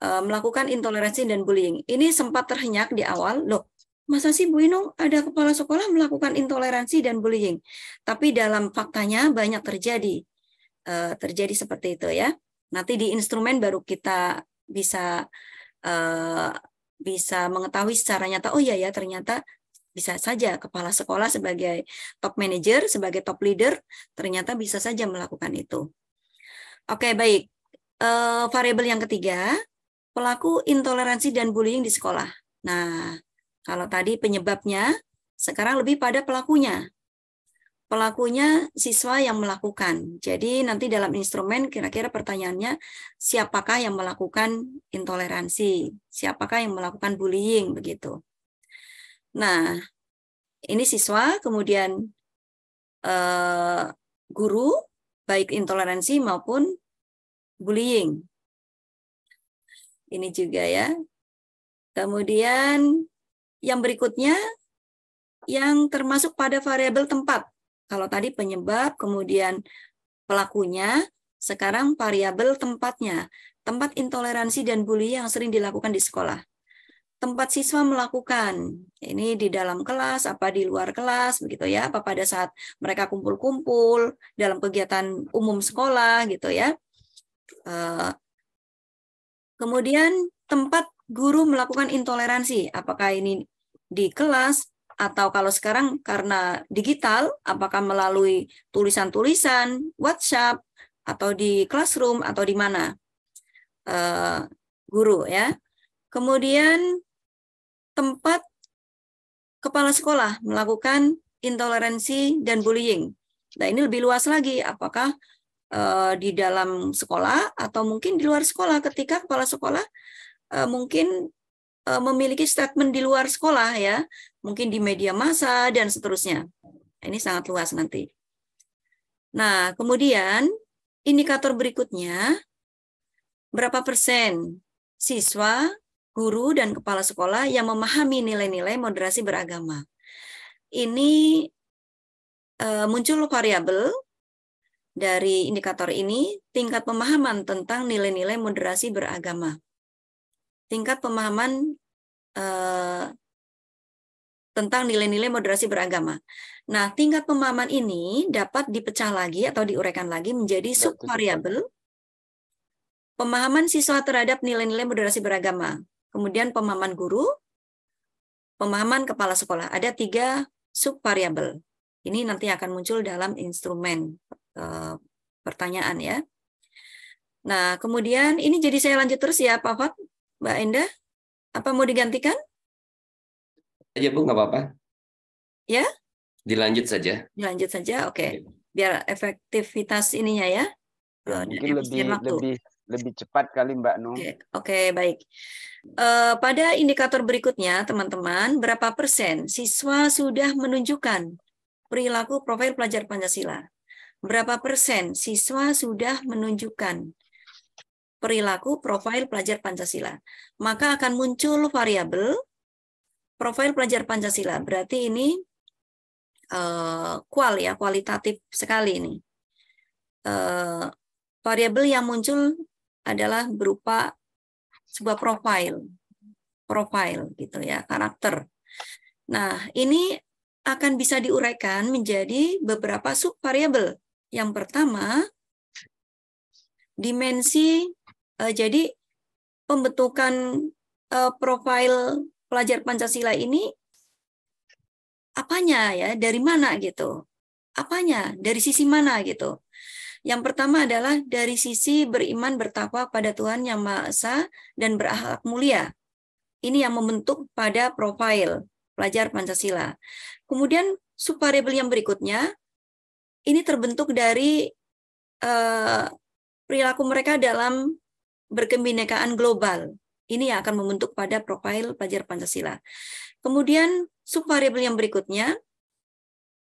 uh, melakukan intoleransi dan bullying. Ini sempat terhenyak di awal, loh, masa sih Bu Inung ada kepala sekolah melakukan intoleransi dan bullying? Tapi dalam faktanya banyak terjadi. Uh, terjadi seperti itu ya. Nanti di instrumen baru kita bisa uh, bisa mengetahui secara nyata, oh iya ya ternyata bisa saja kepala sekolah sebagai top manager, sebagai top leader, ternyata bisa saja melakukan itu. Oke, baik. Uh, variabel yang ketiga, pelaku intoleransi dan bullying di sekolah. Nah, kalau tadi penyebabnya, sekarang lebih pada pelakunya. Pelakunya siswa yang melakukan. Jadi nanti dalam instrumen kira-kira pertanyaannya, siapakah yang melakukan intoleransi? Siapakah yang melakukan bullying? Begitu. Nah, ini siswa, kemudian uh, guru, baik intoleransi maupun bullying. Ini juga ya. Kemudian yang berikutnya yang termasuk pada variabel tempat. Kalau tadi penyebab, kemudian pelakunya, sekarang variabel tempatnya. Tempat intoleransi dan bullying yang sering dilakukan di sekolah tempat siswa melakukan. Ini di dalam kelas, apa di luar kelas, begitu ya, apa pada saat mereka kumpul-kumpul dalam kegiatan umum sekolah, gitu ya. Eh, kemudian tempat guru melakukan intoleransi, apakah ini di kelas atau kalau sekarang karena digital, apakah melalui tulisan-tulisan, WhatsApp, atau di classroom atau di mana eh, guru ya. Kemudian tempat kepala sekolah melakukan intoleransi dan bullying. Nah, ini lebih luas lagi, apakah uh, di dalam sekolah atau mungkin di luar sekolah ketika kepala sekolah uh, mungkin uh, memiliki statement di luar sekolah ya, mungkin di media massa dan seterusnya. Ini sangat luas nanti. Nah, kemudian indikator berikutnya berapa persen siswa guru dan kepala sekolah yang memahami nilai-nilai moderasi beragama. Ini eh, muncul variabel dari indikator ini tingkat pemahaman tentang nilai-nilai moderasi beragama. Tingkat pemahaman eh, tentang nilai-nilai moderasi beragama. Nah, tingkat pemahaman ini dapat dipecah lagi atau diuraikan lagi menjadi subvariabel pemahaman siswa terhadap nilai-nilai moderasi beragama kemudian pemahaman guru, pemahaman kepala sekolah. Ada tiga subvariabel. Ini nanti akan muncul dalam instrumen e, pertanyaan ya. Nah, kemudian ini jadi saya lanjut terus ya Pak Fat, Mbak Endah. Apa mau digantikan? Aja Bu, nggak apa-apa. Ya? Dilanjut saja. Dilanjut saja, oke. Okay. Biar efektivitas ininya ya. ya mungkin lebih, lebih lebih cepat kali Mbak Nung. Oke, okay. okay, baik. Eh, pada indikator berikutnya, teman-teman, berapa persen siswa sudah menunjukkan perilaku profil pelajar Pancasila? Berapa persen siswa sudah menunjukkan perilaku profil pelajar Pancasila? Maka akan muncul variabel profil pelajar Pancasila. Berarti ini uh, kual ya, kualitatif sekali ini. Uh, variabel yang muncul adalah berupa sebuah profil, profil gitu ya, karakter. Nah, ini akan bisa diuraikan menjadi beberapa sub variabel. Yang pertama, dimensi eh, jadi pembentukan eh, profil pelajar Pancasila ini apanya ya, dari mana gitu. Apanya, dari sisi mana gitu. Yang pertama adalah dari sisi beriman bertakwa pada Tuhan Yang Maha Esa dan berakhlak mulia. Ini yang membentuk pada profil pelajar Pancasila. Kemudian subvariabel yang berikutnya ini terbentuk dari eh, perilaku mereka dalam berkebinekaan global. Ini yang akan membentuk pada profil pelajar Pancasila. Kemudian subvariabel yang berikutnya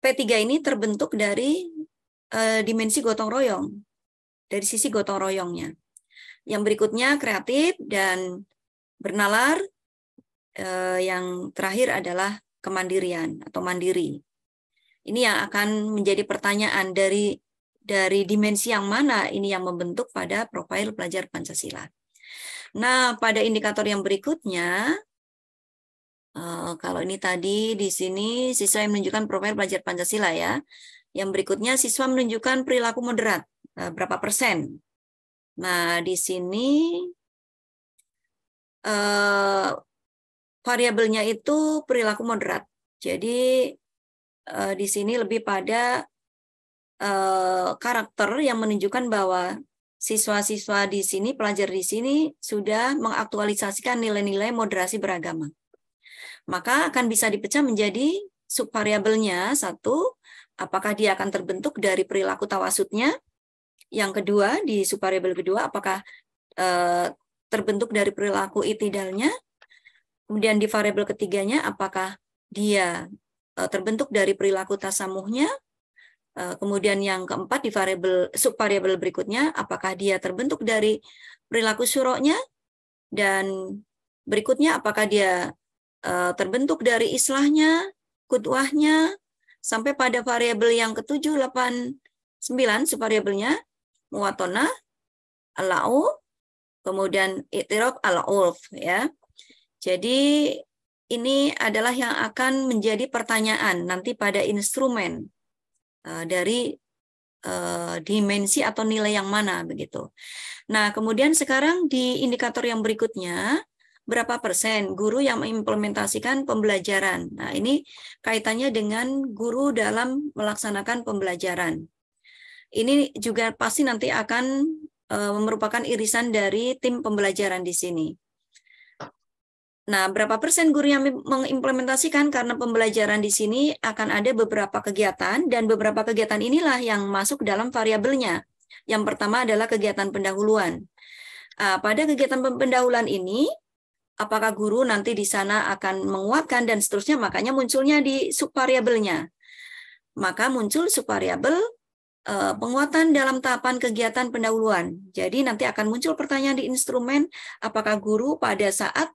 P3 ini terbentuk dari Eh, dimensi gotong royong dari sisi gotong royongnya. Yang berikutnya kreatif dan bernalar. Eh, yang terakhir adalah kemandirian atau mandiri. Ini yang akan menjadi pertanyaan dari dari dimensi yang mana ini yang membentuk pada profil pelajar Pancasila. Nah, pada indikator yang berikutnya eh, kalau ini tadi di sini siswa yang menunjukkan profil pelajar Pancasila ya. Yang berikutnya siswa menunjukkan perilaku moderat e, berapa persen. Nah di sini e, variabelnya itu perilaku moderat. Jadi e, di sini lebih pada karakter yang menunjukkan bahwa siswa-siswa di sini, pelajar di sini sudah mengaktualisasikan nilai-nilai moderasi beragama. Maka akan bisa dipecah menjadi subvariabelnya satu, apakah dia akan terbentuk dari perilaku tawasutnya? Yang kedua, di subvariable kedua, apakah eh, terbentuk dari perilaku itidalnya? Kemudian di variabel ketiganya, apakah dia eh, terbentuk dari perilaku tasamuhnya? Eh, kemudian yang keempat di variabel subvariabel berikutnya, apakah dia terbentuk dari perilaku syuroknya? Dan berikutnya, apakah dia terbentuk dari islahnya, kutuahnya? sampai pada variabel yang ketujuh, delapan, sembilan, subvariabelnya muatona alau, kemudian itirob ala ulf Ya. Jadi ini adalah yang akan menjadi pertanyaan nanti pada instrumen eh, dari eh, dimensi atau nilai yang mana begitu. Nah, kemudian sekarang di indikator yang berikutnya berapa persen guru yang mengimplementasikan pembelajaran. Nah, ini kaitannya dengan guru dalam melaksanakan pembelajaran. Ini juga pasti nanti akan e, merupakan irisan dari tim pembelajaran di sini. Nah, berapa persen guru yang mengimplementasikan karena pembelajaran di sini akan ada beberapa kegiatan dan beberapa kegiatan inilah yang masuk dalam variabelnya. Yang pertama adalah kegiatan pendahuluan. Ah, pada kegiatan pendahuluan ini, apakah guru nanti di sana akan menguatkan dan seterusnya makanya munculnya di subvariabelnya maka muncul subvariabel eh, penguatan dalam tahapan kegiatan pendahuluan jadi nanti akan muncul pertanyaan di instrumen apakah guru pada saat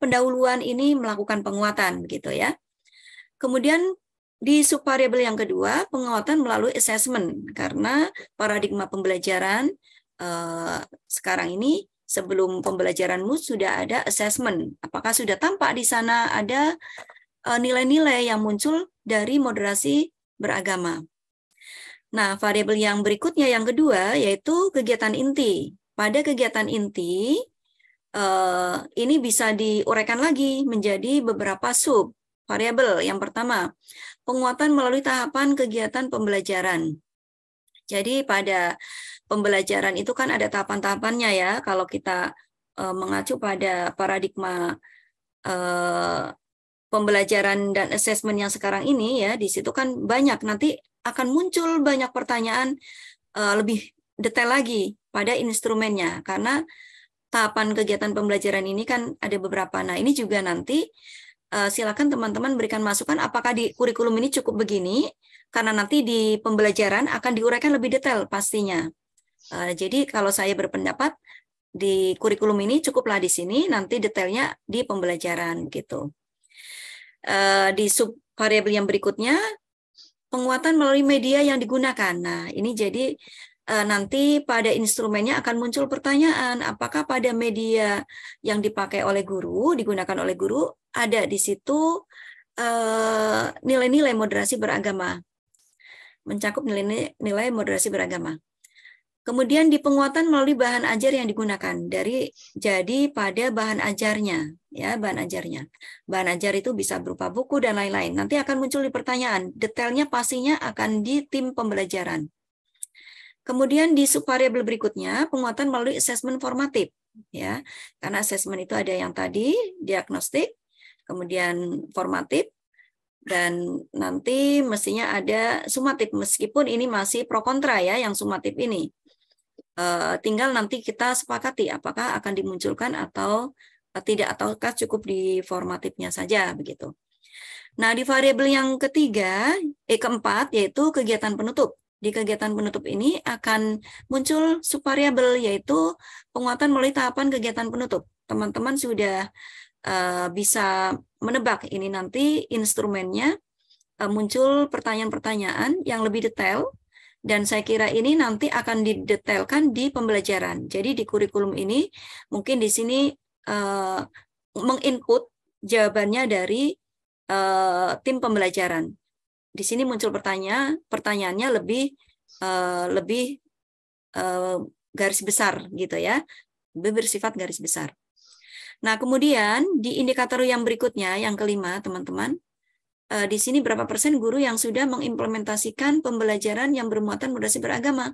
pendahuluan ini melakukan penguatan gitu ya kemudian di subvariabel yang kedua penguatan melalui assessment karena paradigma pembelajaran eh, sekarang ini sebelum pembelajaranmu sudah ada assessment. Apakah sudah tampak di sana ada eh, nilai-nilai yang muncul dari moderasi beragama? Nah, variabel yang berikutnya yang kedua yaitu kegiatan inti. Pada kegiatan inti eh, ini bisa diuraikan lagi menjadi beberapa sub variabel. Yang pertama, penguatan melalui tahapan kegiatan pembelajaran. Jadi pada pembelajaran itu kan ada tahapan-tahapannya ya kalau kita uh, mengacu pada paradigma uh, pembelajaran dan asesmen yang sekarang ini ya di situ kan banyak nanti akan muncul banyak pertanyaan uh, lebih detail lagi pada instrumennya karena tahapan kegiatan pembelajaran ini kan ada beberapa. Nah, ini juga nanti uh, silakan teman-teman berikan masukan apakah di kurikulum ini cukup begini karena nanti di pembelajaran akan diuraikan lebih detail pastinya. Eh, jadi kalau saya berpendapat di kurikulum ini cukuplah di sini, nanti detailnya di pembelajaran gitu. Eh, di sub variabel yang berikutnya penguatan melalui media yang digunakan. Nah, ini jadi eh, nanti pada instrumennya akan muncul pertanyaan apakah pada media yang dipakai oleh guru, digunakan oleh guru ada di situ nilai-nilai moderasi beragama. Mencakup nilai-nilai moderasi beragama. Kemudian di penguatan melalui bahan ajar yang digunakan dari jadi pada bahan ajarnya ya bahan ajarnya. Bahan ajar itu bisa berupa buku dan lain-lain. Nanti akan muncul di pertanyaan. Detailnya pastinya akan di tim pembelajaran. Kemudian di subvariabel berikutnya penguatan melalui asesmen formatif ya. Karena asesmen itu ada yang tadi diagnostik, kemudian formatif dan nanti mestinya ada sumatif meskipun ini masih pro kontra ya yang sumatif ini. Eh, tinggal nanti kita sepakati apakah akan dimunculkan atau eh, tidak ataukah cukup di formatifnya saja begitu. Nah, di variabel yang ketiga, eh keempat yaitu kegiatan penutup. Di kegiatan penutup ini akan muncul subvariabel yaitu penguatan melalui tahapan kegiatan penutup. Teman-teman sudah uh, bisa menebak ini nanti instrumennya uh, muncul pertanyaan-pertanyaan yang lebih detail dan saya kira ini nanti akan didetailkan di pembelajaran. Jadi di kurikulum ini mungkin di sini uh, menginput jawabannya dari uh, tim pembelajaran. Di sini muncul pertanyaan, pertanyaannya lebih uh, lebih uh, garis besar gitu ya, bersifat garis besar. Nah kemudian di indikator yang berikutnya yang kelima teman-teman Eh, di sini berapa persen guru yang sudah mengimplementasikan pembelajaran yang bermuatan moderasi beragama.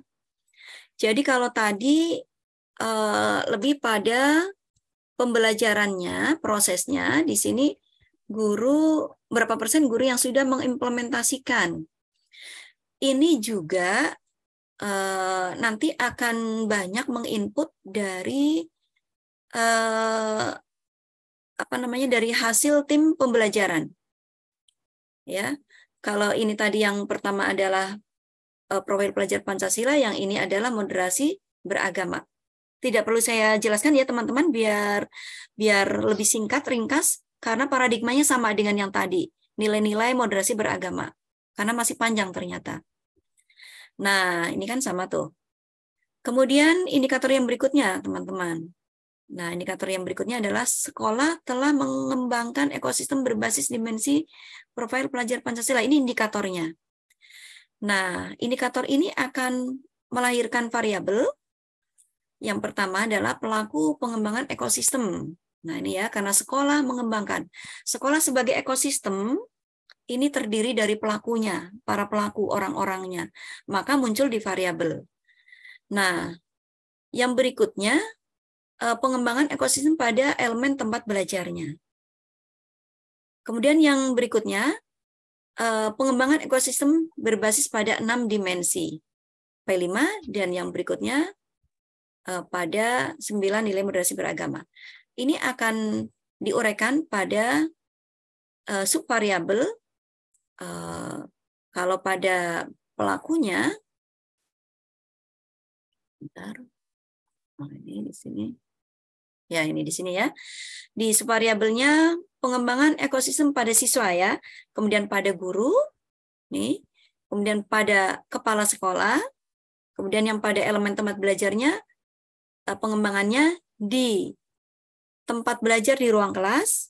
Jadi kalau tadi eh, lebih pada pembelajarannya, prosesnya, di sini guru berapa persen guru yang sudah mengimplementasikan. Ini juga eh, nanti akan banyak menginput dari apa namanya dari hasil tim pembelajaran ya kalau ini tadi yang pertama adalah eh, profil pelajar Pancasila yang ini adalah moderasi beragama tidak perlu saya jelaskan ya teman-teman biar biar lebih singkat ringkas karena paradigmanya sama dengan yang tadi nilai-nilai moderasi beragama karena masih panjang ternyata nah ini kan sama tuh kemudian indikator yang berikutnya teman-teman Nah, indikator yang berikutnya adalah sekolah telah mengembangkan ekosistem berbasis dimensi profil pelajar Pancasila. Ini indikatornya. Nah, indikator ini akan melahirkan variabel. Yang pertama adalah pelaku pengembangan ekosistem. Nah, ini ya, karena sekolah mengembangkan. Sekolah sebagai ekosistem ini terdiri dari pelakunya, para pelaku orang-orangnya. Maka muncul di variabel. Nah, yang berikutnya Eh, pengembangan ekosistem pada elemen tempat belajarnya. Kemudian yang berikutnya, eh, pengembangan ekosistem berbasis pada enam dimensi. P5 dan yang berikutnya eh, pada sembilan nilai moderasi beragama. Ini akan diuraikan pada subvariabel kalau pada pelakunya bentar. Oh, ini di sini. Ya, ini di sini ya. Di subvariabelnya pengembangan ekosistem pada siswa ya, kemudian pada guru, nih, kemudian pada kepala sekolah, kemudian yang pada elemen tempat belajarnya eh, pengembangannya di tempat belajar di ruang kelas,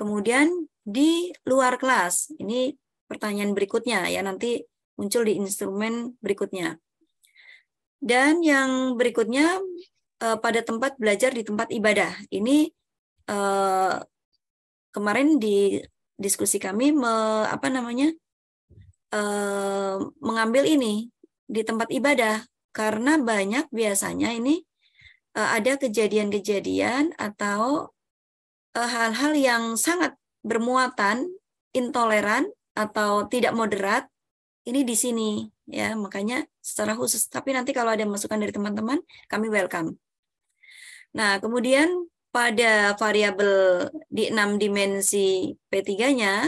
kemudian di luar kelas. Ini pertanyaan berikutnya ya nanti muncul di instrumen berikutnya. Dan yang berikutnya Eh, pada tempat belajar di tempat ibadah. Ini eh, kemarin di diskusi kami me, apa namanya eh, mengambil ini di tempat ibadah karena banyak biasanya ini ada kejadian-kejadian atau hal-hal hal -hal yang sangat bermuatan intoleran atau tidak moderat ini di sini ya makanya secara khusus tapi nanti kalau ada masukan dari teman-teman kami welcome Nah, kemudian pada variabel di enam dimensi P3-nya,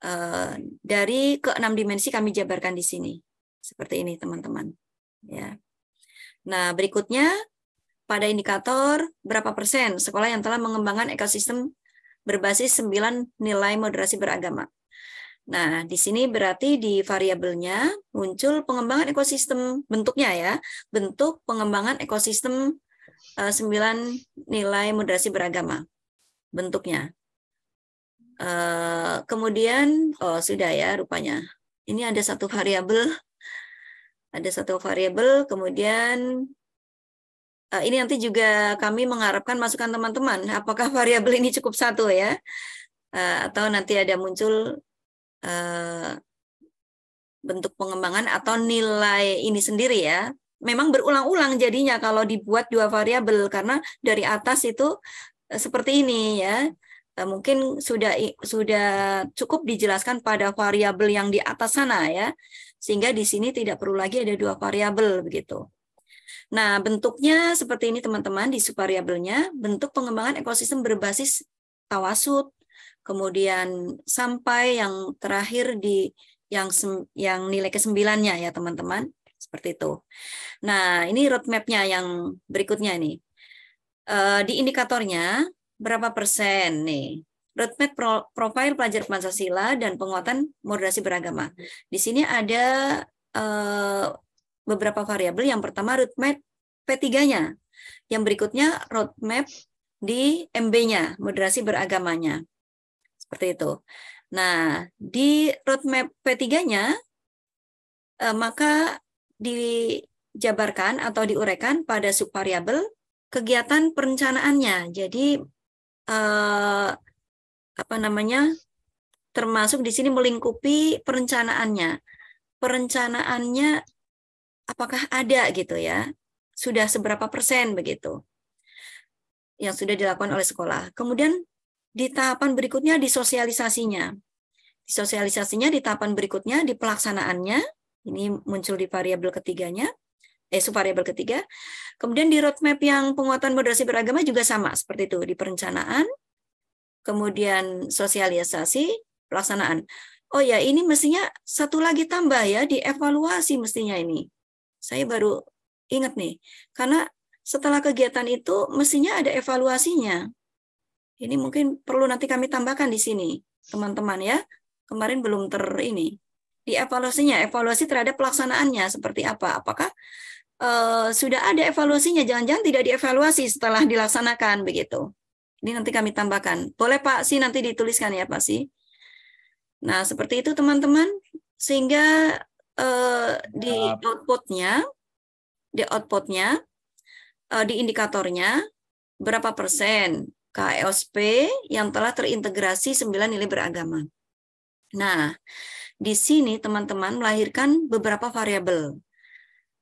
eh, dari ke enam dimensi kami jabarkan di sini. Seperti ini, teman-teman. Ya. Nah, berikutnya pada indikator berapa persen sekolah yang telah mengembangkan ekosistem berbasis 9 nilai moderasi beragama. Nah, di sini berarti di variabelnya muncul pengembangan ekosistem bentuknya ya, bentuk pengembangan ekosistem Eh, sembilan nilai moderasi beragama bentuknya. Uh, kemudian oh sudah ya rupanya. Ini ada satu variabel, ada satu variabel. Kemudian uh, ini nanti juga kami mengharapkan masukan teman-teman. Apakah variabel ini cukup satu ya? Uh, atau nanti ada muncul bentuk pengembangan atau nilai ini sendiri ya memang berulang-ulang jadinya kalau dibuat dua variabel karena dari atas itu eh, seperti ini ya eh, mungkin sudah sudah cukup dijelaskan pada variabel yang di atas sana ya sehingga di sini tidak perlu lagi ada dua variabel begitu. Nah, bentuknya seperti ini teman-teman di subvariabelnya, bentuk pengembangan ekosistem berbasis tawasut kemudian sampai yang terakhir di yang yang nilai kesembilannya ya teman-teman seperti itu. Nah, ini roadmap-nya yang berikutnya nih. Eh, di indikatornya berapa persen nih? Roadmap pro, profil pelajar Pancasila dan penguatan moderasi beragama. Di sini ada eh, beberapa variabel. Yang pertama roadmap P3-nya. Yang berikutnya roadmap di MB-nya, moderasi beragamanya. Seperti itu. Nah, di roadmap P3-nya, eh, maka dijabarkan atau diurekan pada subvariabel kegiatan perencanaannya. Jadi eh, apa namanya? termasuk di sini melingkupi perencanaannya. Perencanaannya apakah ada gitu ya? Sudah seberapa persen begitu? Yang sudah dilakukan oleh sekolah. Kemudian di tahapan berikutnya di sosialisasinya. sosialisasinya di tahapan berikutnya di pelaksanaannya ini muncul di variabel ketiganya, eh subvariabel ketiga. Kemudian di roadmap yang penguatan moderasi beragama juga sama seperti itu di perencanaan, kemudian sosialisasi, pelaksanaan. Oh ya, ini mestinya satu lagi tambah ya di evaluasi mestinya ini. Saya baru ingat nih, karena setelah kegiatan itu mestinya ada evaluasinya. Ini mungkin perlu nanti kami tambahkan di sini, teman-teman ya. Kemarin belum ter ini, dievaluasinya, evaluasi terhadap pelaksanaannya seperti apa? Apakah uh, sudah ada evaluasinya? Jangan-jangan tidak dievaluasi setelah dilaksanakan begitu. Ini nanti kami tambahkan. Boleh Pak sih nanti dituliskan ya Pak sih. Nah seperti itu teman-teman sehingga uh, di outputnya, di outputnya, uh, di indikatornya berapa persen KOSP e yang telah terintegrasi 9 nilai beragama. Nah, di sini teman-teman melahirkan beberapa variabel.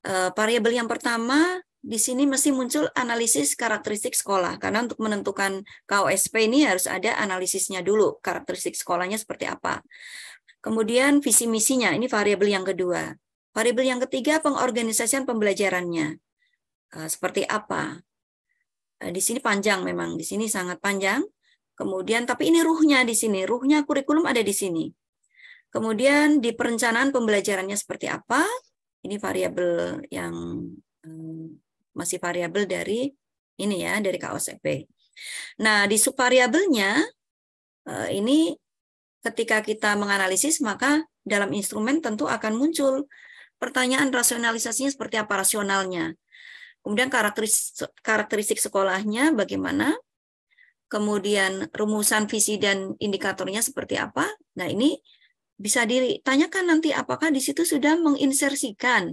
Eh, variabel yang pertama di sini mesti muncul analisis karakteristik sekolah karena untuk menentukan KOSP ini harus ada analisisnya dulu karakteristik sekolahnya seperti apa. Kemudian visi misinya ini variabel yang kedua. Variabel yang ketiga pengorganisasian pembelajarannya eh, seperti apa. Eh, di sini panjang memang di sini sangat panjang. Kemudian tapi ini ruhnya di sini, ruhnya kurikulum ada di sini. Kemudian di perencanaan pembelajarannya seperti apa? Ini variabel yang eh, masih variabel dari ini ya, dari KOSP. Nah, di subvariabelnya eh, ini ketika kita menganalisis maka dalam instrumen tentu akan muncul pertanyaan rasionalisasinya seperti apa rasionalnya. Kemudian karakteristik, karakteristik sekolahnya bagaimana? Kemudian rumusan visi dan indikatornya seperti apa? Nah, ini bisa ditanyakan nanti apakah di situ sudah menginsersikan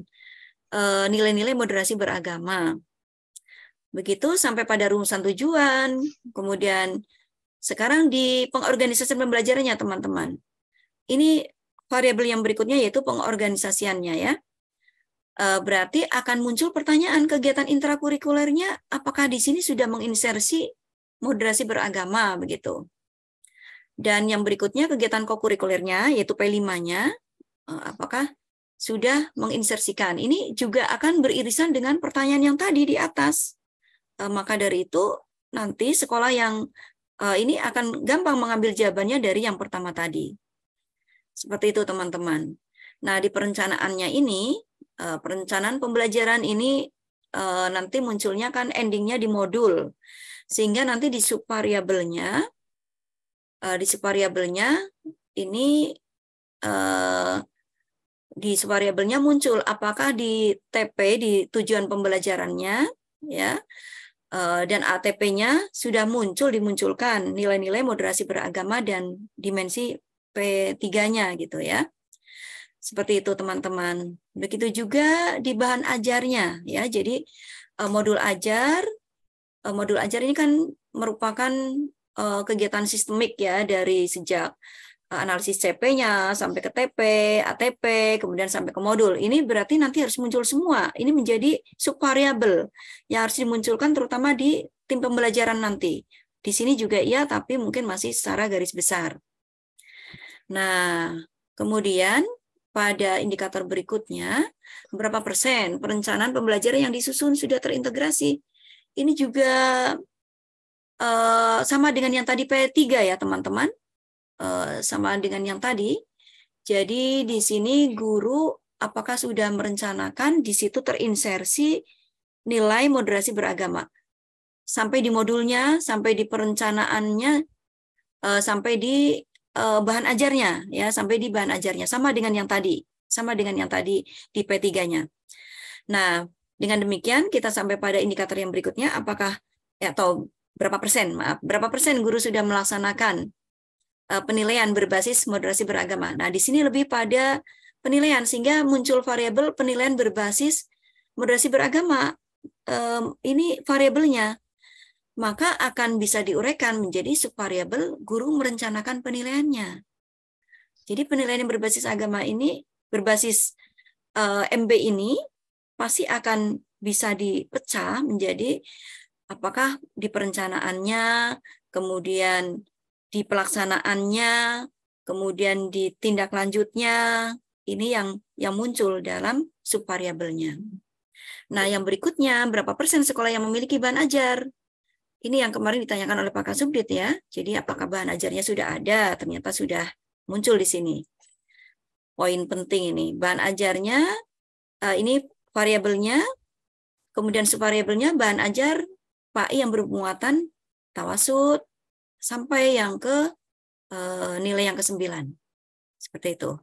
eh, nilai-nilai uh, moderasi beragama. Begitu sampai pada rumusan tujuan, kemudian sekarang di pengorganisasian pembelajarannya teman-teman. Ini variabel yang berikutnya yaitu pengorganisasiannya ya. Eh, berarti akan muncul pertanyaan kegiatan intrakurikulernya apakah di sini sudah menginsersi moderasi beragama begitu. Dan yang berikutnya kegiatan kokurikulernya yaitu P5-nya eh, apakah sudah menginsersikan. Ini juga akan beririsan dengan pertanyaan yang tadi di atas. Eh, maka dari itu nanti sekolah yang eh, ini akan gampang mengambil jawabannya dari yang pertama tadi. Seperti itu teman-teman. Nah, di perencanaannya ini perencanaan pembelajaran ini nanti munculnya kan endingnya di modul. Sehingga nanti di subvariabelnya uh, di subvariabelnya ini uh, di subvariabelnya muncul apakah di TP di tujuan pembelajarannya ya eh, dan ATP-nya sudah muncul dimunculkan nilai-nilai moderasi beragama dan dimensi P3-nya gitu ya. Seperti itu teman-teman. Begitu juga di bahan ajarnya ya. Jadi modul ajar modul ajar ini kan merupakan Eh, kegiatan sistemik ya dari sejak eh, analisis CP-nya sampai ke TP, ATP, kemudian sampai ke modul. Ini berarti nanti harus muncul semua. Ini menjadi subvariabel yang harus dimunculkan terutama di tim pembelajaran nanti. Di sini juga iya, tapi mungkin masih secara garis besar. Nah, kemudian pada indikator berikutnya, berapa persen perencanaan pembelajaran yang disusun sudah terintegrasi. Ini juga Eh, sama dengan yang tadi P3 ya teman-teman. Uh, sama dengan yang tadi. Jadi di sini guru apakah sudah merencanakan di situ terinsersi nilai moderasi beragama. Sampai di modulnya, sampai di perencanaannya, uh, sampai di uh, bahan ajarnya ya, sampai di bahan ajarnya sama dengan yang tadi, sama dengan yang tadi di P3-nya. Nah, dengan demikian kita sampai pada indikator yang berikutnya apakah ya, atau berapa persen, maaf, berapa persen guru sudah melaksanakan uh, penilaian berbasis moderasi beragama. Nah, di sini lebih pada penilaian sehingga muncul variabel penilaian berbasis moderasi beragama. Um, ini variabelnya maka akan bisa diuraikan menjadi subvariabel guru merencanakan penilaiannya. Jadi penilaian yang berbasis agama ini, berbasis uh, eh, MB ini pasti akan bisa dipecah menjadi apakah di perencanaannya, kemudian di pelaksanaannya, kemudian di tindak lanjutnya, ini yang yang muncul dalam subvariabelnya. Nah, yang berikutnya, berapa persen sekolah yang memiliki bahan ajar? Ini yang kemarin ditanyakan oleh Pak Kasubdit ya. Jadi apakah bahan ajarnya sudah ada? Ternyata sudah muncul di sini. Poin penting ini, bahan ajarnya eh, ini variabelnya, kemudian subvariabelnya bahan ajar pa'i yang bermuatan tawasud sampai yang ke e, nilai yang ke kesembilan. Seperti itu.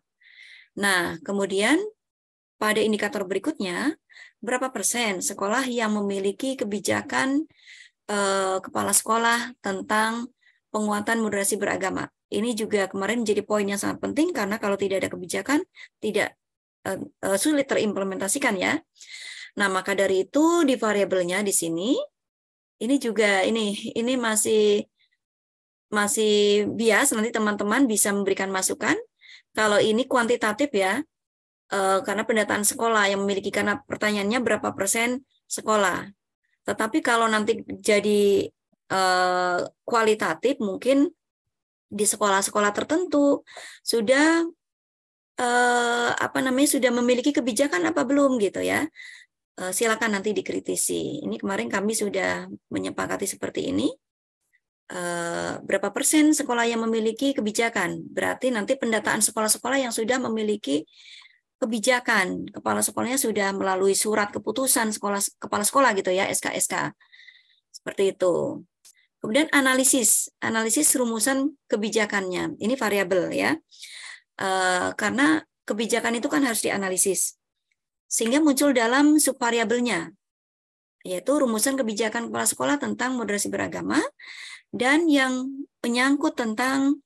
Nah, kemudian pada indikator berikutnya, berapa persen sekolah yang memiliki kebijakan e, kepala sekolah tentang penguatan moderasi beragama. Ini juga kemarin menjadi poin yang sangat penting karena kalau tidak ada kebijakan, tidak eh, sulit terimplementasikan ya. Nah, maka dari itu di variabelnya di sini ini juga ini ini masih masih bias nanti teman-teman bisa memberikan masukan kalau ini kuantitatif ya eh, karena pendataan sekolah yang memiliki karena pertanyaannya berapa persen sekolah tetapi kalau nanti jadi eh, kualitatif mungkin di sekolah-sekolah tertentu sudah eh, apa namanya sudah memiliki kebijakan apa belum gitu ya Eh, silakan nanti dikritisi. Ini kemarin kami sudah menyepakati seperti ini. Eh, berapa persen sekolah yang memiliki kebijakan? Berarti nanti pendataan sekolah-sekolah yang sudah memiliki kebijakan, kepala sekolahnya sudah melalui surat keputusan sekolah kepala sekolah gitu ya, SKSK. Seperti itu. Kemudian analisis, analisis rumusan kebijakannya. Ini variabel ya. Eh, karena kebijakan itu kan harus dianalisis sehingga muncul dalam subvariabelnya yaitu rumusan kebijakan kepala sekolah tentang moderasi beragama dan yang menyangkut tentang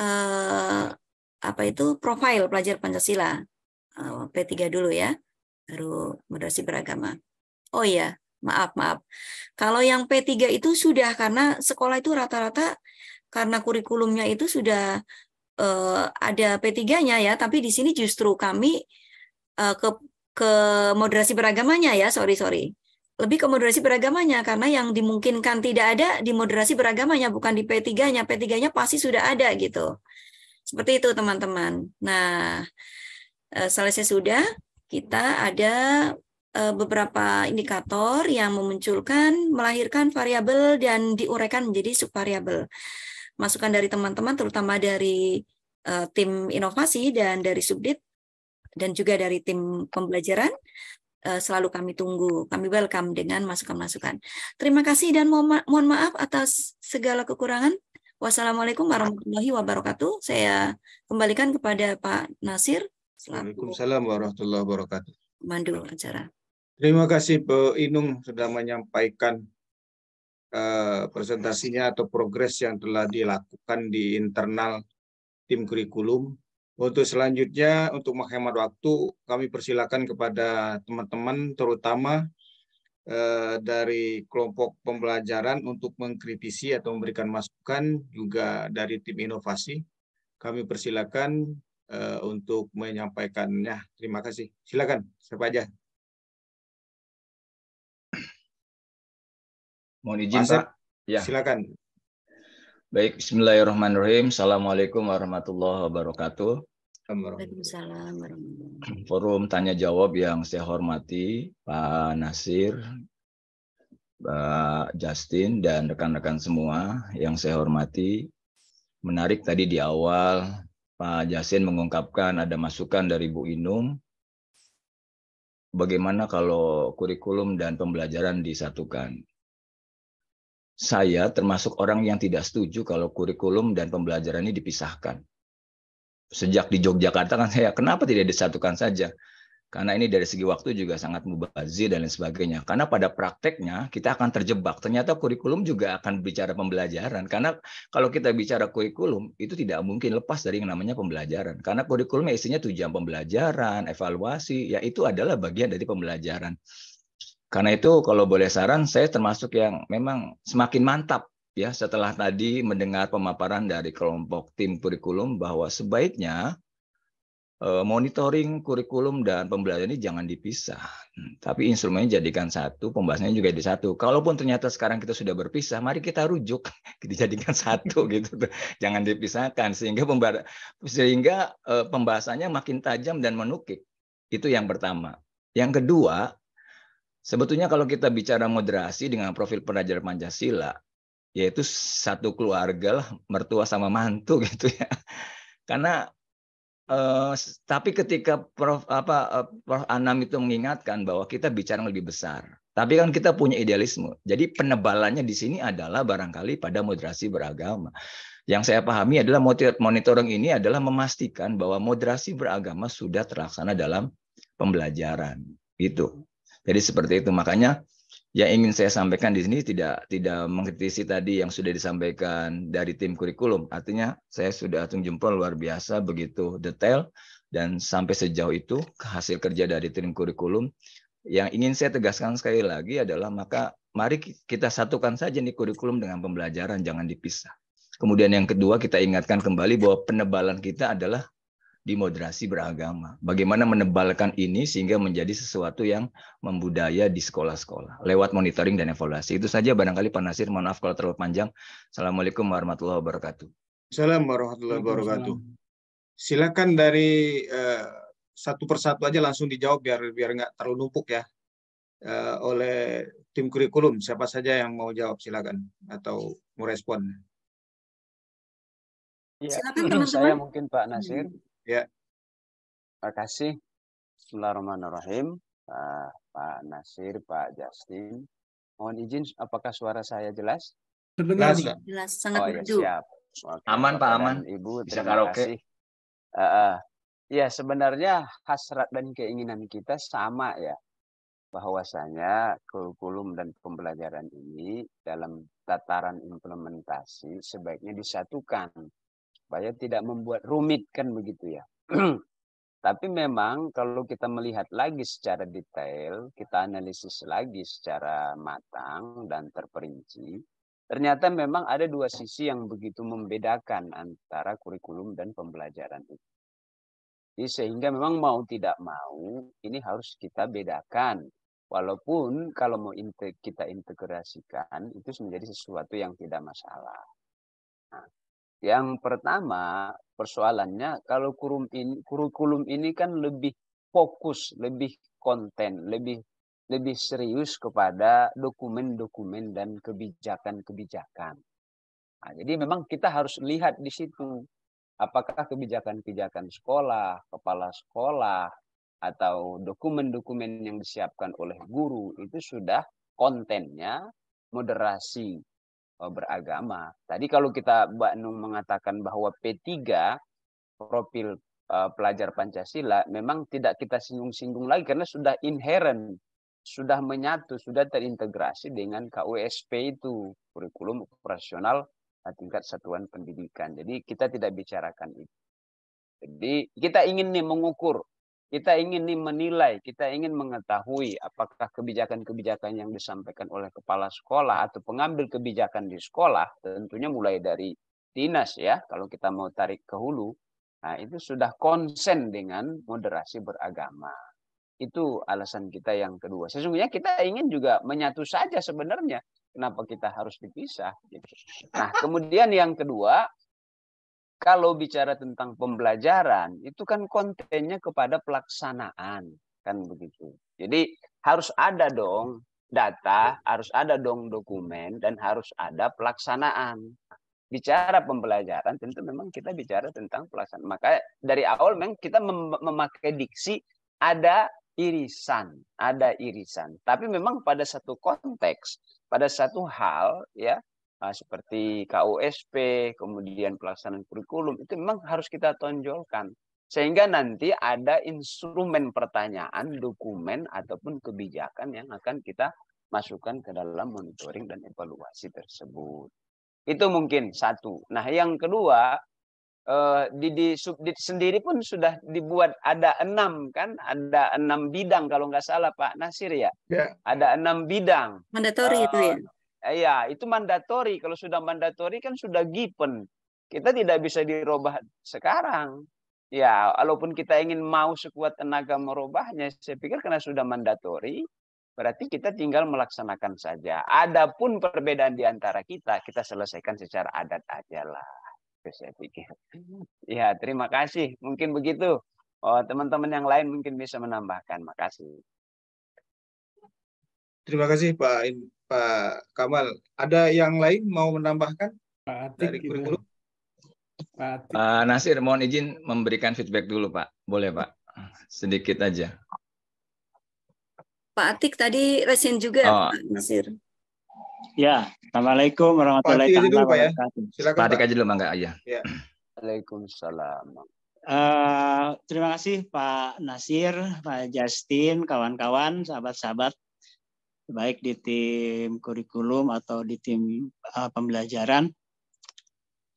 eh, apa itu profil pelajar Pancasila eh, P3 dulu ya baru moderasi beragama. Oh iya, maaf maaf. Kalau yang P3 itu sudah karena sekolah itu rata-rata karena kurikulumnya itu sudah eh, ada P3-nya ya, tapi di sini justru kami eh, ke ke moderasi beragamanya ya, sorry sorry. Lebih ke moderasi beragamanya karena yang dimungkinkan tidak ada di moderasi beragamanya bukan di P3-nya. P3-nya pasti sudah ada gitu. Seperti itu teman-teman. Nah, eh, selesai sudah kita ada eh, beberapa indikator yang memunculkan, melahirkan variabel dan diuraikan menjadi subvariabel. Masukan dari teman-teman, terutama dari eh, tim inovasi dan dari subdit dan juga dari tim pembelajaran eh, selalu kami tunggu. Kami welcome dengan masukan-masukan. Terima kasih dan mohon, mohon maaf atas segala kekurangan. Wassalamualaikum warahmatullahi wabarakatuh. Saya kembalikan kepada Pak Nasir. Waalaikumsalam warahmatullahi wabarakatuh. Mandu acara. Terima kasih Bu Inung sudah menyampaikan uh, presentasinya atau progres yang telah dilakukan di internal tim kurikulum untuk selanjutnya, untuk menghemat waktu, kami persilakan kepada teman-teman, terutama eh, dari kelompok pembelajaran untuk mengkritisi atau memberikan masukan juga dari tim inovasi. Kami persilakan eh, untuk menyampaikannya. Terima kasih. Silakan, siapa aja. Mohon izin, Pak. Ya. Silakan. Baik, Bismillahirrahmanirrahim. Assalamualaikum warahmatullahi wabarakatuh. Waalaikumsalam Forum tanya jawab yang saya hormati Pak Nasir, Pak Justin dan rekan-rekan semua yang saya hormati. Menarik tadi di awal Pak Justin mengungkapkan ada masukan dari Bu Inum. Bagaimana kalau kurikulum dan pembelajaran disatukan? Saya termasuk orang yang tidak setuju kalau kurikulum dan pembelajaran ini dipisahkan sejak di Yogyakarta kan saya kenapa tidak disatukan saja? Karena ini dari segi waktu juga sangat mubazir dan lain sebagainya. Karena pada prakteknya kita akan terjebak. Ternyata kurikulum juga akan bicara pembelajaran. Karena kalau kita bicara kurikulum itu tidak mungkin lepas dari yang namanya pembelajaran. Karena kurikulumnya isinya tujuan pembelajaran, evaluasi, ya itu adalah bagian dari pembelajaran. Karena itu kalau boleh saran saya termasuk yang memang semakin mantap ya setelah tadi mendengar pemaparan dari kelompok tim kurikulum bahwa sebaiknya eh, monitoring kurikulum dan pembelajaran ini jangan dipisah. Tapi instrumennya jadikan satu, pembahasannya juga di satu. Kalaupun ternyata sekarang kita sudah berpisah, mari kita rujuk dijadikan <laughs> satu <laughs> gitu. Jangan dipisahkan sehingga sehingga eh, pembahasannya makin tajam dan menukik. Itu yang pertama. Yang kedua, sebetulnya kalau kita bicara moderasi dengan profil pelajar Pancasila, yaitu satu keluarga lah mertua sama mantu <laughs> gitu ya karena eh, tapi ketika Prof apa eh, Prof Anam itu mengingatkan bahwa kita bicara yang lebih besar tapi kan kita punya idealisme jadi penebalannya di sini adalah barangkali pada moderasi beragama yang saya pahami adalah monitoring ini adalah memastikan bahwa moderasi beragama sudah terlaksana dalam pembelajaran gitu jadi seperti itu makanya yang ingin saya sampaikan di sini tidak tidak mengkritisi tadi yang sudah disampaikan dari tim kurikulum. Artinya saya sudah acung jempol luar biasa begitu detail dan sampai sejauh itu hasil kerja dari tim kurikulum. Yang ingin saya tegaskan sekali lagi adalah maka mari kita satukan saja nih kurikulum dengan pembelajaran jangan dipisah. Kemudian yang kedua kita ingatkan kembali bahwa penebalan kita adalah di moderasi beragama. Bagaimana menebalkan ini sehingga menjadi sesuatu yang membudaya di sekolah-sekolah lewat monitoring dan evaluasi. Itu saja barangkali Pak Nasir, mohon maaf kalau terlalu panjang. Assalamualaikum warahmatullahi wabarakatuh. Assalamualaikum warahmatullahi wabarakatuh. Silakan dari uh, satu persatu aja langsung dijawab biar biar nggak terlalu numpuk ya uh, oleh tim kurikulum. Siapa saja yang mau jawab silakan atau mau respon. Ya, Silakan teman-teman. Saya mungkin Pak Nasir. Hmm. Ya. Terima kasih. Bismillahirrahmanirrahim. Uh, Pak Nasir, Pak Justin. Mohon izin, apakah suara saya jelas? Terdengar. Jelas, jelas. sangat oh, ya, siap. Okay. Aman Pak Aman. Ibu, terima Bisa kasih. Uh, uh, ya, sebenarnya hasrat dan keinginan kita sama ya. Bahwasanya kurikulum dan pembelajaran ini dalam tataran implementasi sebaiknya disatukan supaya tidak membuat rumit kan begitu ya. <clears throat> Tapi memang kalau kita melihat lagi secara detail, kita analisis lagi secara matang dan terperinci, ternyata memang ada dua sisi yang begitu membedakan antara kurikulum dan pembelajaran itu. Jadi sehingga memang mau tidak mau ini harus kita bedakan. Walaupun kalau mau kita integrasikan itu menjadi sesuatu yang tidak masalah. Nah, yang pertama, persoalannya kalau kurum ini, kurikulum ini kan lebih fokus, lebih konten, lebih lebih serius kepada dokumen-dokumen dan kebijakan-kebijakan. Nah, jadi memang kita harus lihat di situ apakah kebijakan-kebijakan sekolah, kepala sekolah, atau dokumen-dokumen yang disiapkan oleh guru itu sudah kontennya moderasi Eh, beragama. Tadi kalau kita Mbak Nung mengatakan bahwa P3 profil eh, pelajar Pancasila memang tidak kita singgung-singgung lagi karena sudah inherent, sudah menyatu, sudah terintegrasi dengan KUSP itu, kurikulum operasional eh, tingkat satuan pendidikan. Jadi kita tidak bicarakan itu. Jadi kita ingin nih mengukur kita ingin nih menilai, kita ingin mengetahui apakah kebijakan-kebijakan yang disampaikan oleh kepala sekolah atau pengambil kebijakan di sekolah, tentunya mulai dari dinas ya, kalau kita mau tarik ke hulu, nah itu sudah konsen dengan moderasi beragama. Itu alasan kita yang kedua. Sesungguhnya kita ingin juga menyatu saja sebenarnya. Kenapa kita harus dipisah? Gitu. Nah, kemudian yang kedua, kalau bicara tentang pembelajaran itu kan kontennya kepada pelaksanaan kan begitu. Jadi harus ada dong data, harus ada dong dokumen dan harus ada pelaksanaan. Bicara pembelajaran tentu memang kita bicara tentang pelaksanaan. Maka dari awal memang kita mem memakai diksi ada irisan, ada irisan. Tapi memang pada satu konteks, pada satu hal ya Ah, seperti KUSP, kemudian pelaksanaan kurikulum itu memang harus kita tonjolkan sehingga nanti ada instrumen pertanyaan, dokumen ataupun kebijakan yang akan kita masukkan ke dalam monitoring dan evaluasi tersebut. Itu mungkin satu. Nah, yang kedua eh, di, di subdit sendiri pun sudah dibuat ada enam kan, ada enam bidang kalau nggak salah Pak Nasir ya, ya. ada enam bidang. Mandatori uh, itu ya Eh, iya, itu mandatori. Kalau sudah mandatori kan sudah given. Kita tidak bisa dirubah sekarang. Ya, walaupun kita ingin mau sekuat tenaga merubahnya, saya pikir karena sudah mandatori, berarti kita tinggal melaksanakan saja. Adapun perbedaan di antara kita, kita selesaikan secara adat aja lah. Saya pikir. Ya, terima kasih. Mungkin begitu. Oh, teman-teman yang lain mungkin bisa menambahkan. Makasih. Terima kasih Pak Pak Kamal. Ada yang lain mau menambahkan Pak Atik dari gitu. kurikulum? Pak Atik. Uh, Nasir, mohon izin memberikan feedback dulu, Pak. Boleh, Pak? Sedikit aja. Pak Atik tadi resin juga, oh. Pak Nasir. Ya, Assalamualaikum warahmatullahi wabarakatuh. ya. Pak Atik aja dulu, ya. Mangga. Iya. ya. Waalaikumsalam. Uh, terima kasih Pak Nasir, Pak Justin, kawan-kawan, sahabat-sahabat baik di tim kurikulum atau di tim uh, pembelajaran.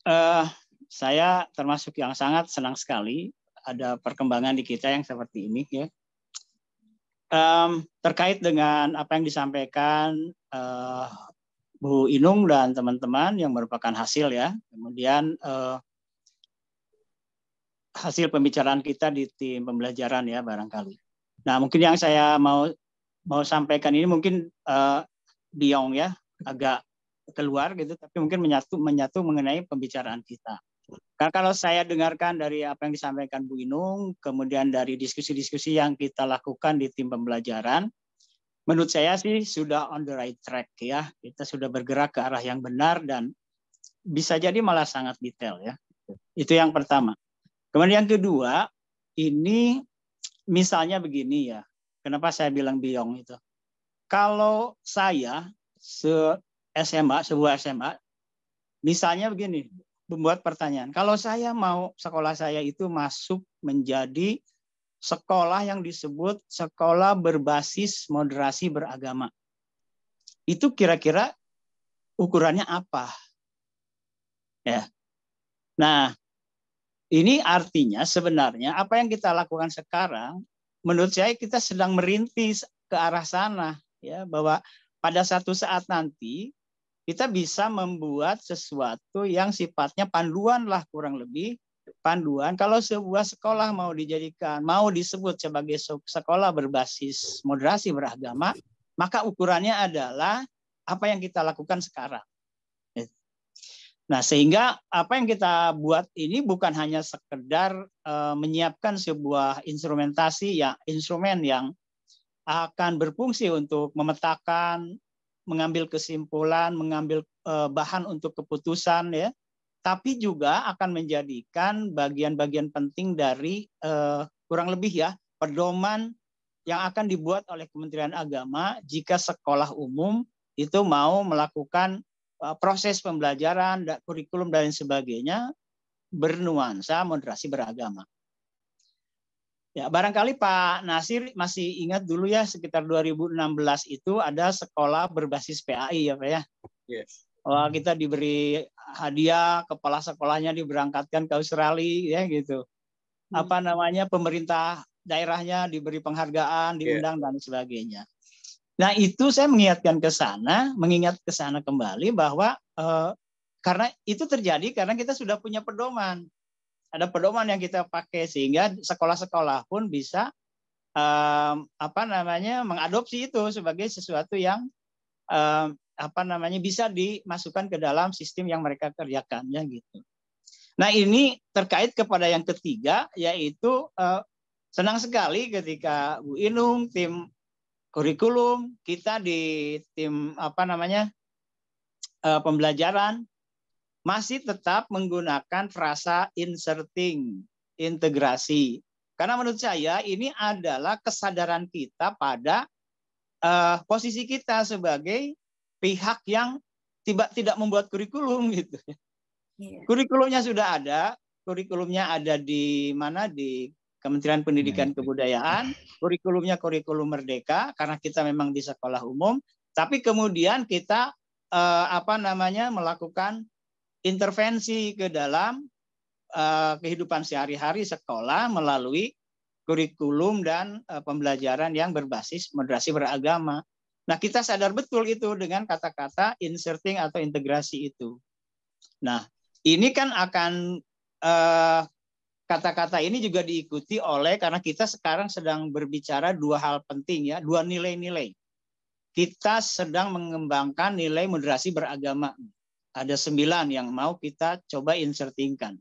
Uh, saya termasuk yang sangat senang sekali ada perkembangan di kita yang seperti ini ya. Um, terkait dengan apa yang disampaikan uh, Bu Inung dan teman-teman yang merupakan hasil ya, kemudian uh, hasil pembicaraan kita di tim pembelajaran ya barangkali. Nah mungkin yang saya mau mau sampaikan ini mungkin uh, biong ya agak keluar gitu tapi mungkin menyatu menyatu mengenai pembicaraan kita. Karena kalau saya dengarkan dari apa yang disampaikan Bu Inung, kemudian dari diskusi-diskusi yang kita lakukan di tim pembelajaran, menurut saya sih sudah on the right track ya. Kita sudah bergerak ke arah yang benar dan bisa jadi malah sangat detail ya. Itu yang pertama. Kemudian yang kedua, ini misalnya begini ya, Kenapa saya bilang biong itu? Kalau saya se SMA, sebuah SMA, misalnya begini, membuat pertanyaan. Kalau saya mau sekolah saya itu masuk menjadi sekolah yang disebut sekolah berbasis moderasi beragama. Itu kira-kira ukurannya apa? Ya. Nah, ini artinya sebenarnya apa yang kita lakukan sekarang menurut saya kita sedang merintis ke arah sana ya bahwa pada satu saat nanti kita bisa membuat sesuatu yang sifatnya panduan lah kurang lebih panduan kalau sebuah sekolah mau dijadikan mau disebut sebagai sekolah berbasis moderasi beragama maka ukurannya adalah apa yang kita lakukan sekarang Nah, sehingga apa yang kita buat ini bukan hanya sekedar uh, menyiapkan sebuah instrumentasi ya instrumen yang akan berfungsi untuk memetakan, mengambil kesimpulan, mengambil uh, bahan untuk keputusan ya, tapi juga akan menjadikan bagian-bagian penting dari uh, kurang lebih ya pedoman yang akan dibuat oleh Kementerian Agama jika sekolah umum itu mau melakukan Eh, proses pembelajaran, kurikulum dan sebagainya bernuansa moderasi beragama. Ya, barangkali Pak Nasir masih ingat dulu ya sekitar 2016 itu ada sekolah berbasis PAI ya Pak ya. Yes. Wah, oh, kita diberi hadiah, kepala sekolahnya diberangkatkan ke Australia ya gitu. Hmm. Apa namanya pemerintah daerahnya diberi penghargaan, diundang yes. dan sebagainya. Nah itu saya mengingatkan ke sana, mengingat ke sana kembali bahwa eh, karena itu terjadi karena kita sudah punya pedoman. Ada pedoman yang kita pakai sehingga sekolah-sekolah pun bisa apa namanya mengadopsi itu sebagai sesuatu yang apa namanya bisa dimasukkan ke dalam sistem yang mereka kerjakan gitu. Nah ini terkait kepada yang ketiga yaitu eh, senang sekali ketika Bu Inung tim kurikulum kita di tim apa namanya eh, pembelajaran masih tetap menggunakan frasa inserting integrasi karena menurut saya ini adalah kesadaran kita pada uh, posisi kita sebagai pihak yang tidak tidak membuat kurikulum <laughs> gitu. Yeah. Kurikulumnya sudah ada, kurikulumnya ada di mana di Kementerian Pendidikan ya. Kebudayaan, kurikulumnya kurikulum merdeka karena kita memang di sekolah umum, tapi kemudian kita eh, apa namanya melakukan intervensi ke dalam eh, kehidupan sehari-hari sekolah melalui kurikulum dan eh, pembelajaran yang berbasis moderasi beragama. Nah, kita sadar betul itu dengan kata-kata inserting atau integrasi itu. Nah, ini kan akan eh, kata-kata ini juga diikuti oleh karena kita sekarang sedang berbicara dua hal penting ya, dua nilai-nilai. Kita sedang mengembangkan nilai moderasi beragama. Ada sembilan yang mau kita coba insertingkan.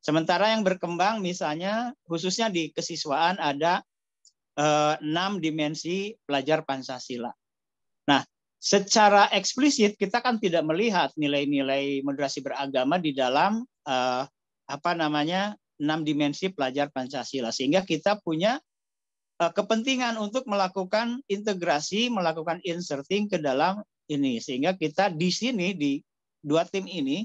Sementara yang berkembang misalnya khususnya di kesiswaan ada eh, enam dimensi pelajar Pancasila. Nah, secara eksplisit kita kan tidak melihat nilai-nilai moderasi beragama di dalam eh, apa namanya enam dimensi pelajar Pancasila sehingga kita punya eh, kepentingan untuk melakukan integrasi, melakukan inserting ke dalam ini sehingga kita di sini di dua tim ini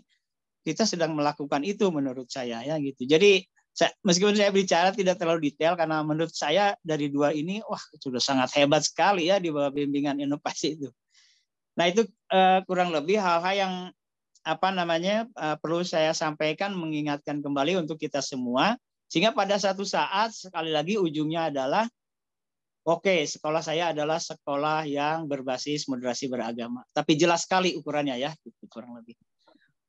kita sedang melakukan itu menurut saya ya gitu. Jadi saya, meskipun saya bicara tidak terlalu detail karena menurut saya dari dua ini wah sudah sangat hebat sekali ya di bawah bimbingan inovasi itu. Nah itu uh, kurang lebih hal-hal yang apa namanya eh, perlu saya sampaikan mengingatkan kembali untuk kita semua sehingga pada satu saat sekali lagi ujungnya adalah oke okay, sekolah saya adalah sekolah yang berbasis moderasi beragama tapi jelas sekali ukurannya ya itu kurang lebih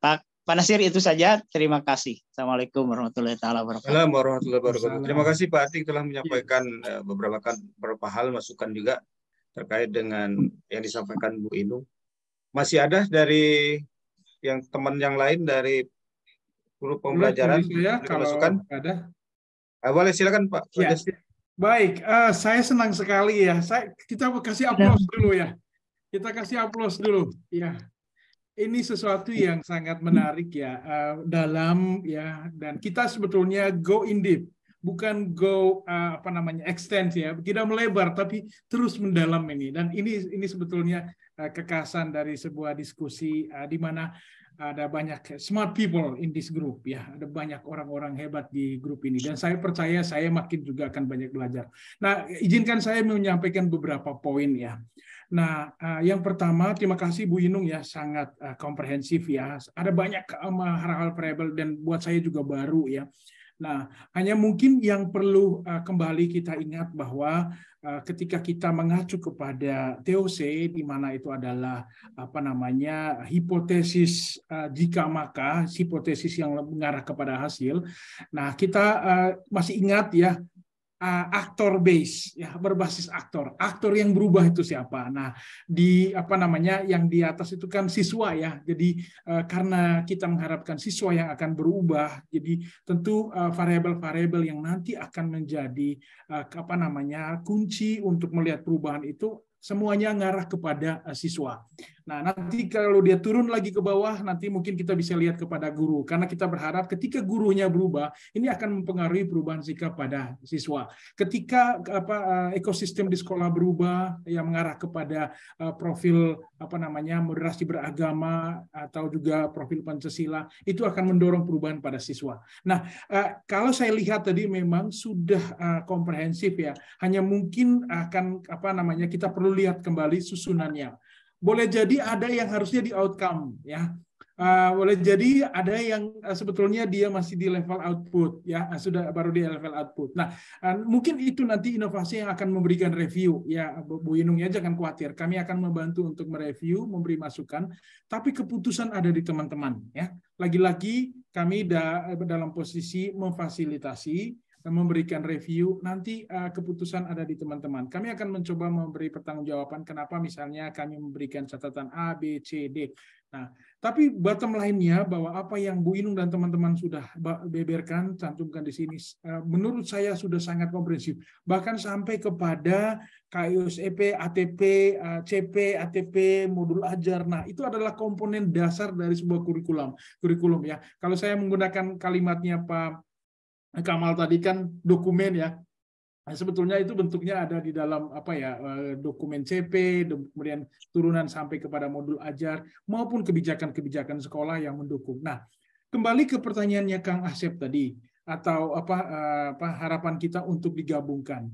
Pak panasir itu saja terima kasih Assalamualaikum warahmatullahi wabarakatuh Assalamualaikum warahmatullahi wabarakatuh terima kasih Pak Atik telah menyampaikan eh, beberapa kan, beberapa hal masukan juga terkait dengan yang disampaikan Bu Inu masih ada dari yang teman yang lain dari guru pembelajaran ya, kalau masukan. ada ah, boleh silakan Pak ya. ya. baik uh, saya senang sekali ya saya kita kasih aplaus dulu ya kita kasih aplaus dulu ya ini sesuatu iya. yang sangat menarik ya uh, dalam ya dan kita sebetulnya go in deep bukan go uh, apa namanya extend ya tidak melebar tapi terus mendalam ini dan ini ini sebetulnya Eh, kekasan dari sebuah diskusi uh, di mana ada banyak smart people in this group ya ada banyak orang-orang hebat di grup ini dan saya percaya saya makin juga akan banyak belajar. Nah izinkan saya menyampaikan beberapa poin ya. Nah, eh, yang pertama terima kasih Bu Inung ya sangat komprehensif ya. Ada banyak hal-hal variable dan buat saya juga baru ya. Nah, hanya mungkin yang perlu eh, kembali kita ingat bahwa eh, ketika kita mengacu kepada TOC di mana itu adalah apa namanya hipotesis eh, jika maka hipotesis yang mengarah kepada hasil. Nah, kita masih ingat ya uh, aktor base ya berbasis aktor aktor yang berubah itu siapa nah di apa namanya yang di atas itu kan siswa ya jadi eh, karena kita mengharapkan siswa yang akan berubah jadi tentu eh, variabel-variabel yang nanti akan menjadi apa namanya kunci untuk melihat perubahan itu semuanya ngarah kepada siswa. Nah, nanti kalau dia turun lagi ke bawah, nanti mungkin kita bisa lihat kepada guru. Karena kita berharap ketika gurunya berubah, ini akan mempengaruhi perubahan sikap pada siswa. Ketika apa eh, ekosistem di sekolah berubah yang mengarah kepada eh, profil apa namanya moderasi beragama atau juga profil Pancasila, itu akan mendorong perubahan pada siswa. Nah, eh, kalau saya lihat tadi memang sudah komprehensif ya. Hanya mungkin akan apa namanya kita perlu lihat kembali susunannya boleh jadi ada yang harusnya di outcome ya uh, boleh jadi ada yang uh, sebetulnya dia masih di level output ya eh, sudah baru di level output. Nah uh, mungkin itu nanti inovasi yang akan memberikan review ya Bu Inung ya jangan khawatir kami akan membantu untuk mereview memberi masukan tapi keputusan ada di teman-teman ya lagi-lagi kami da dalam posisi memfasilitasi memberikan review. Nanti eh, keputusan ada di teman-teman. Kami akan mencoba memberi pertanggungjawaban kenapa misalnya kami memberikan catatan A, B, C, D. Nah, tapi bottom line-nya bahwa apa yang Bu Inung dan teman-teman sudah beberkan, cantumkan di sini, eh, menurut saya sudah sangat komprehensif. Bahkan sampai kepada KUSEP ATP, eh, CP, ATP, modul ajar. Nah, itu adalah komponen dasar dari sebuah kurikulum. Kurikulum ya. Kalau saya menggunakan kalimatnya Pak Kamal tadi kan dokumen ya. Nah, sebetulnya itu bentuknya ada di dalam apa ya eh, dokumen CP, kemudian turunan sampai kepada modul ajar maupun kebijakan-kebijakan sekolah yang mendukung. Nah, kembali ke pertanyaannya Kang Asep tadi atau apa, eh, apa harapan kita untuk digabungkan.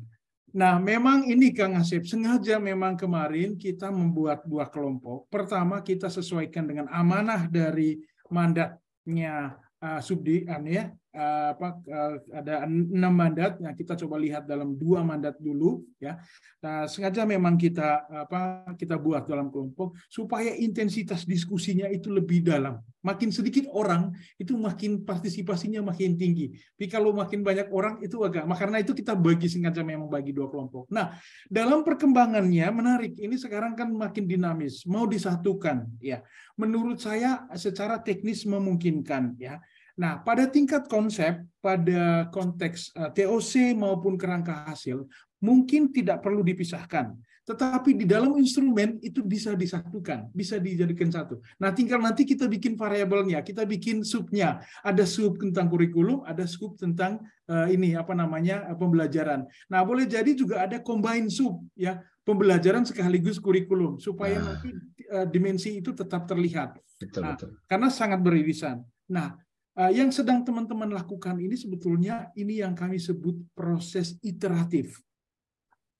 Nah, memang ini Kang Asep sengaja memang kemarin kita membuat dua kelompok. Pertama kita sesuaikan dengan amanah dari mandatnya uh, uh, ya Eh, apa eh, ada enam mandat yang nah, kita coba lihat dalam dua mandat dulu ya nah, sengaja memang kita apa kita buat dalam kelompok supaya intensitas diskusinya itu lebih dalam makin sedikit orang itu makin partisipasinya makin tinggi tapi kalau makin banyak orang itu agak nah, karena itu kita bagi sengaja memang bagi dua kelompok nah dalam perkembangannya menarik ini sekarang kan makin dinamis mau disatukan ya menurut saya secara teknis memungkinkan ya Nah, pada tingkat konsep, pada konteks eh, TOC maupun kerangka hasil, mungkin tidak perlu dipisahkan. Tetapi di dalam instrumen itu bisa disatukan, bisa dijadikan satu. Nah, tinggal nanti kita bikin variabelnya, kita bikin subnya. Ada sub tentang kurikulum, ada sub tentang uh, ini apa namanya eh, pembelajaran. Nah, boleh jadi juga ada combine sub ya, pembelajaran sekaligus kurikulum supaya nah. nanti uh, dimensi itu tetap terlihat. Betul, nah, betul. Karena sangat beririsan. Nah, Eh, yang sedang teman-teman lakukan ini sebetulnya ini yang kami sebut proses iteratif.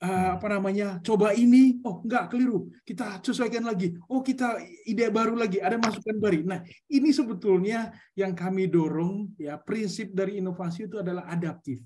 Uh, apa namanya? Coba ini, oh enggak keliru. Kita sesuaikan lagi. Oh, kita ide baru lagi, ada masukan baru. Nah, ini sebetulnya yang kami dorong ya, prinsip dari inovasi itu adalah adaptif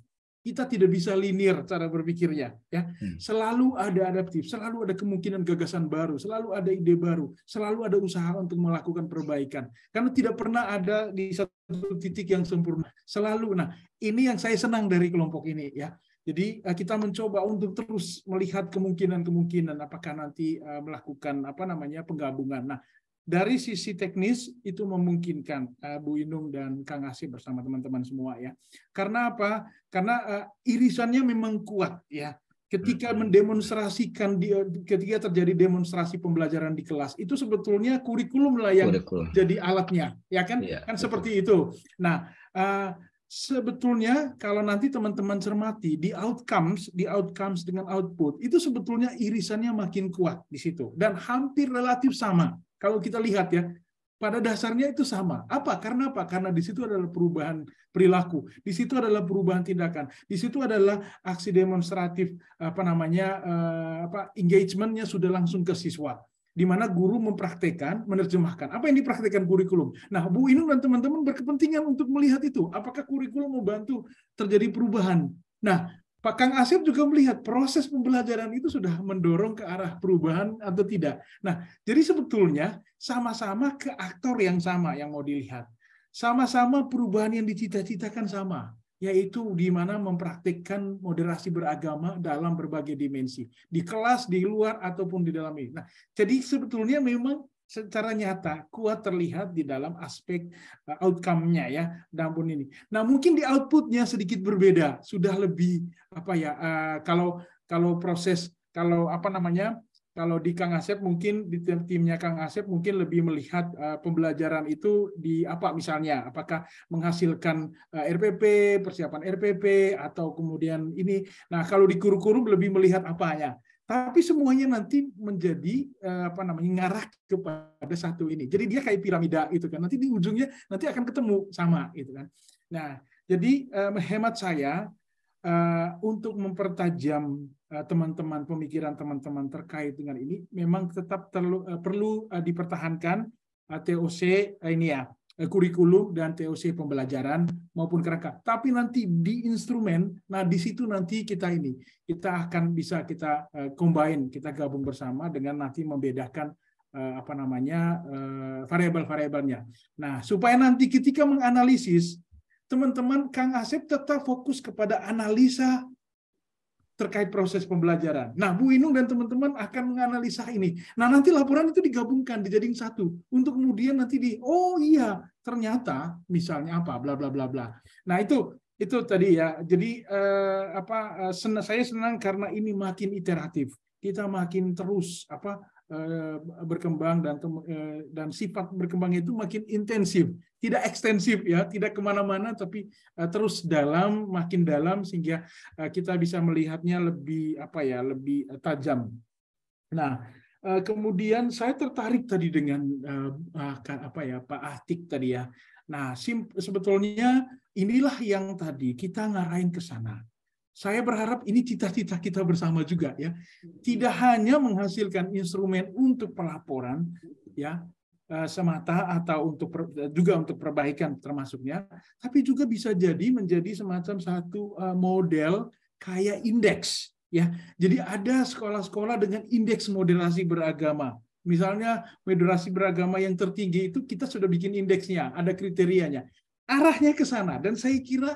kita tidak bisa linier cara berpikirnya ya hmm. selalu ada adaptif selalu ada kemungkinan gagasan baru selalu ada ide baru selalu ada usaha untuk melakukan perbaikan karena tidak pernah ada di satu titik yang sempurna selalu nah ini yang saya senang dari kelompok ini ya jadi eh, kita mencoba untuk terus melihat kemungkinan-kemungkinan apakah nanti eh, melakukan apa namanya penggabungan. Nah, dari sisi teknis itu memungkinkan eh, Bu Indung dan Kang Asih bersama teman-teman semua ya. Karena apa? Karena eh, irisannya memang kuat ya. Ketika hmm. mendemonstrasikan ketika terjadi demonstrasi pembelajaran di kelas itu sebetulnya kurikulum lah yang kurikulum. jadi alatnya, ya kan? Ya, kan betul. seperti itu. Nah, eh, sebetulnya kalau nanti teman-teman cermati di outcomes, di outcomes dengan output itu sebetulnya irisannya makin kuat di situ dan hampir relatif sama kalau kita lihat ya, pada dasarnya itu sama. Apa? Karena apa? Karena di situ adalah perubahan perilaku, di situ adalah perubahan tindakan, di situ adalah aksi demonstratif apa namanya eh, apa engagementnya sudah langsung ke siswa di mana guru mempraktekkan, menerjemahkan. Apa yang dipraktekkan kurikulum? Nah, Bu Inung dan teman-teman berkepentingan untuk melihat itu. Apakah kurikulum membantu terjadi perubahan? Nah, Pak Kang Asep juga melihat proses pembelajaran itu sudah mendorong ke arah perubahan atau tidak. Nah, jadi sebetulnya sama-sama ke aktor yang sama yang mau dilihat. Sama-sama perubahan yang dicita-citakan sama, yaitu di mana mempraktikkan moderasi beragama dalam berbagai dimensi, di kelas, di luar, ataupun di dalam ini. Nah, jadi sebetulnya memang secara nyata kuat terlihat di dalam aspek eh, outcome-nya ya dampun ini. Nah mungkin di outputnya sedikit berbeda, sudah lebih apa ya uh, kalau kalau proses kalau apa namanya kalau di Kang Asep mungkin di timnya Kang Asep mungkin lebih melihat uh, pembelajaran itu di apa misalnya apakah menghasilkan uh, RPP persiapan RPP atau kemudian ini. Nah kalau di kurikulum lebih melihat apa apanya? tapi semuanya nanti menjadi eh, apa namanya ngarah kepada satu ini. Jadi dia kayak piramida itu kan. Nanti di ujungnya nanti akan ketemu sama gitu kan. Nah, jadi eh, hemat saya eh, untuk mempertajam teman-teman pemikiran teman-teman terkait dengan ini memang tetap terlu, perlu dipertahankan TOC ini ya Eh, kurikulum dan TOC pembelajaran maupun kerangka. Tapi nanti di instrumen, nah di situ nanti kita ini kita akan bisa kita eh, combine, kita gabung bersama dengan nanti membedakan eh, apa namanya variabel-variabelnya. Nah, supaya nanti ketika menganalisis teman-teman Kang Asep tetap fokus kepada analisa terkait proses pembelajaran. Nah, Bu Inung dan teman-teman akan menganalisa ini. Nah, nanti laporan itu digabungkan, dijadiin satu untuk kemudian nanti di oh iya, ternyata misalnya apa bla bla bla bla. Nah, itu itu tadi ya. Jadi eh, apa eh, senang saya senang karena ini makin iteratif. Kita makin terus apa Eh, berkembang dan eh, dan sifat berkembang itu makin intensif, tidak ekstensif ya, tidak kemana-mana, tapi eh, terus dalam, makin dalam sehingga kita bisa melihatnya lebih apa ya, lebih tajam. Nah, kemudian saya tertarik tadi dengan ah, apa ya Pak Atik tadi ya. Nah, sebetulnya inilah yang tadi kita ngarahin ke sana saya berharap ini cita-cita kita bersama juga ya. Hmm. Tidak hanya menghasilkan instrumen untuk pelaporan ya eh, semata atau untuk eh, juga untuk perbaikan termasuknya, tapi juga bisa jadi menjadi semacam satu eh, model kayak indeks ya. Jadi ada sekolah-sekolah dengan indeks moderasi beragama. Misalnya moderasi beragama yang tertinggi itu kita sudah bikin indeksnya, ada kriterianya. Arahnya ke sana dan saya kira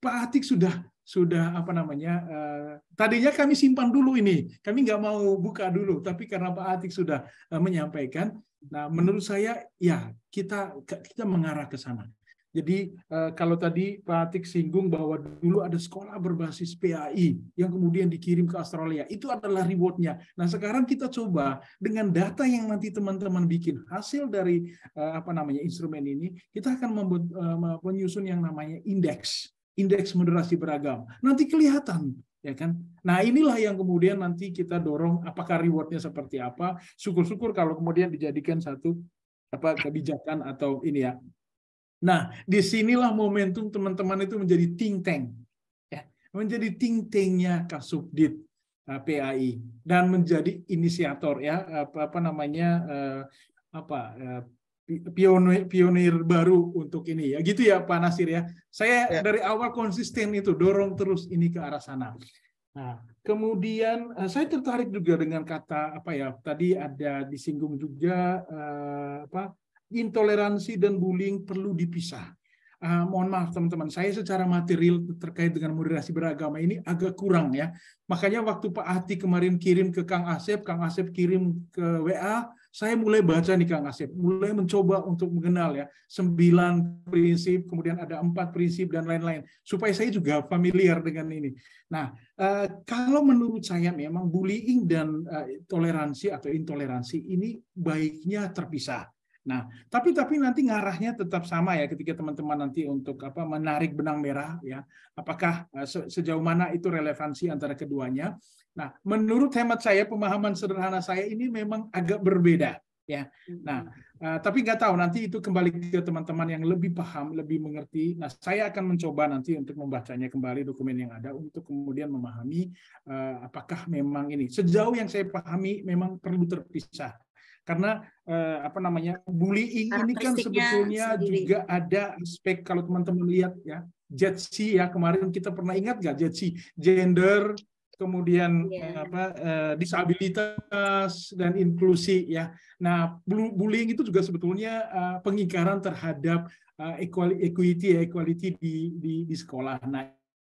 Pak Atik sudah sudah apa namanya uh, tadinya kami simpan dulu ini kami nggak mau buka dulu tapi karena Pak Atik sudah uh, menyampaikan nah menurut saya ya kita kita mengarah ke sana jadi uh, kalau tadi Pak Atik singgung bahwa dulu ada sekolah berbasis PAI yang kemudian dikirim ke Australia itu adalah rewardnya nah sekarang kita coba dengan data yang nanti teman-teman bikin hasil dari uh, apa namanya instrumen ini kita akan membuat uh, menyusun yang namanya indeks indeks moderasi beragam. Nanti kelihatan, ya kan? Nah inilah yang kemudian nanti kita dorong apakah rewardnya seperti apa. Syukur-syukur kalau kemudian dijadikan satu apa kebijakan atau ini ya. Nah disinilah momentum teman-teman itu menjadi think tank, ya. menjadi think tanknya Kasubdit eh, PAI dan menjadi inisiator ya apa, apa namanya eh, apa eh, pionir pionir baru untuk ini ya gitu ya Pak Nasir ya saya ya. dari awal konsisten itu dorong terus ini ke arah sana nah kemudian eh, saya tertarik juga dengan kata apa ya tadi ada disinggung juga eh, apa intoleransi dan bullying perlu dipisah Uh, mohon maaf teman-teman, saya secara material terkait dengan moderasi beragama ini agak kurang ya. Makanya waktu Pak Ati kemarin kirim ke Kang Asep, Kang Asep kirim ke WA, saya mulai baca nih Kang Asep, mulai mencoba untuk mengenal ya sembilan prinsip, kemudian ada empat prinsip dan lain-lain, supaya saya juga familiar dengan ini. Nah, eh, kalau menurut saya memang bullying dan eh, toleransi atau intoleransi ini baiknya terpisah. Nah, tapi tapi nanti ngarahnya tetap sama ya ketika teman-teman nanti untuk apa menarik benang merah ya. Apakah eh, sejauh mana itu relevansi antara keduanya? Nah, menurut hemat saya pemahaman sederhana saya ini memang agak berbeda ya. Hmm. Nah, uh, tapi nggak tahu nanti itu kembali ke teman-teman yang lebih paham, lebih mengerti. Nah, saya akan mencoba nanti untuk membacanya kembali dokumen yang ada untuk kemudian memahami uh, apakah memang ini sejauh yang saya pahami memang perlu terpisah karena uh, apa namanya bullying ini kan sebetulnya sendiri. juga ada aspek kalau teman-teman lihat ya Jetsi ya kemarin kita pernah ingat nggak Jetsi gender kemudian yeah. apa eh, disabilitas dan inklusi ya. Nah, bullying itu juga sebetulnya eh, pengingkaran terhadap eh, equality ya, equality di di, di sekolah. Nah,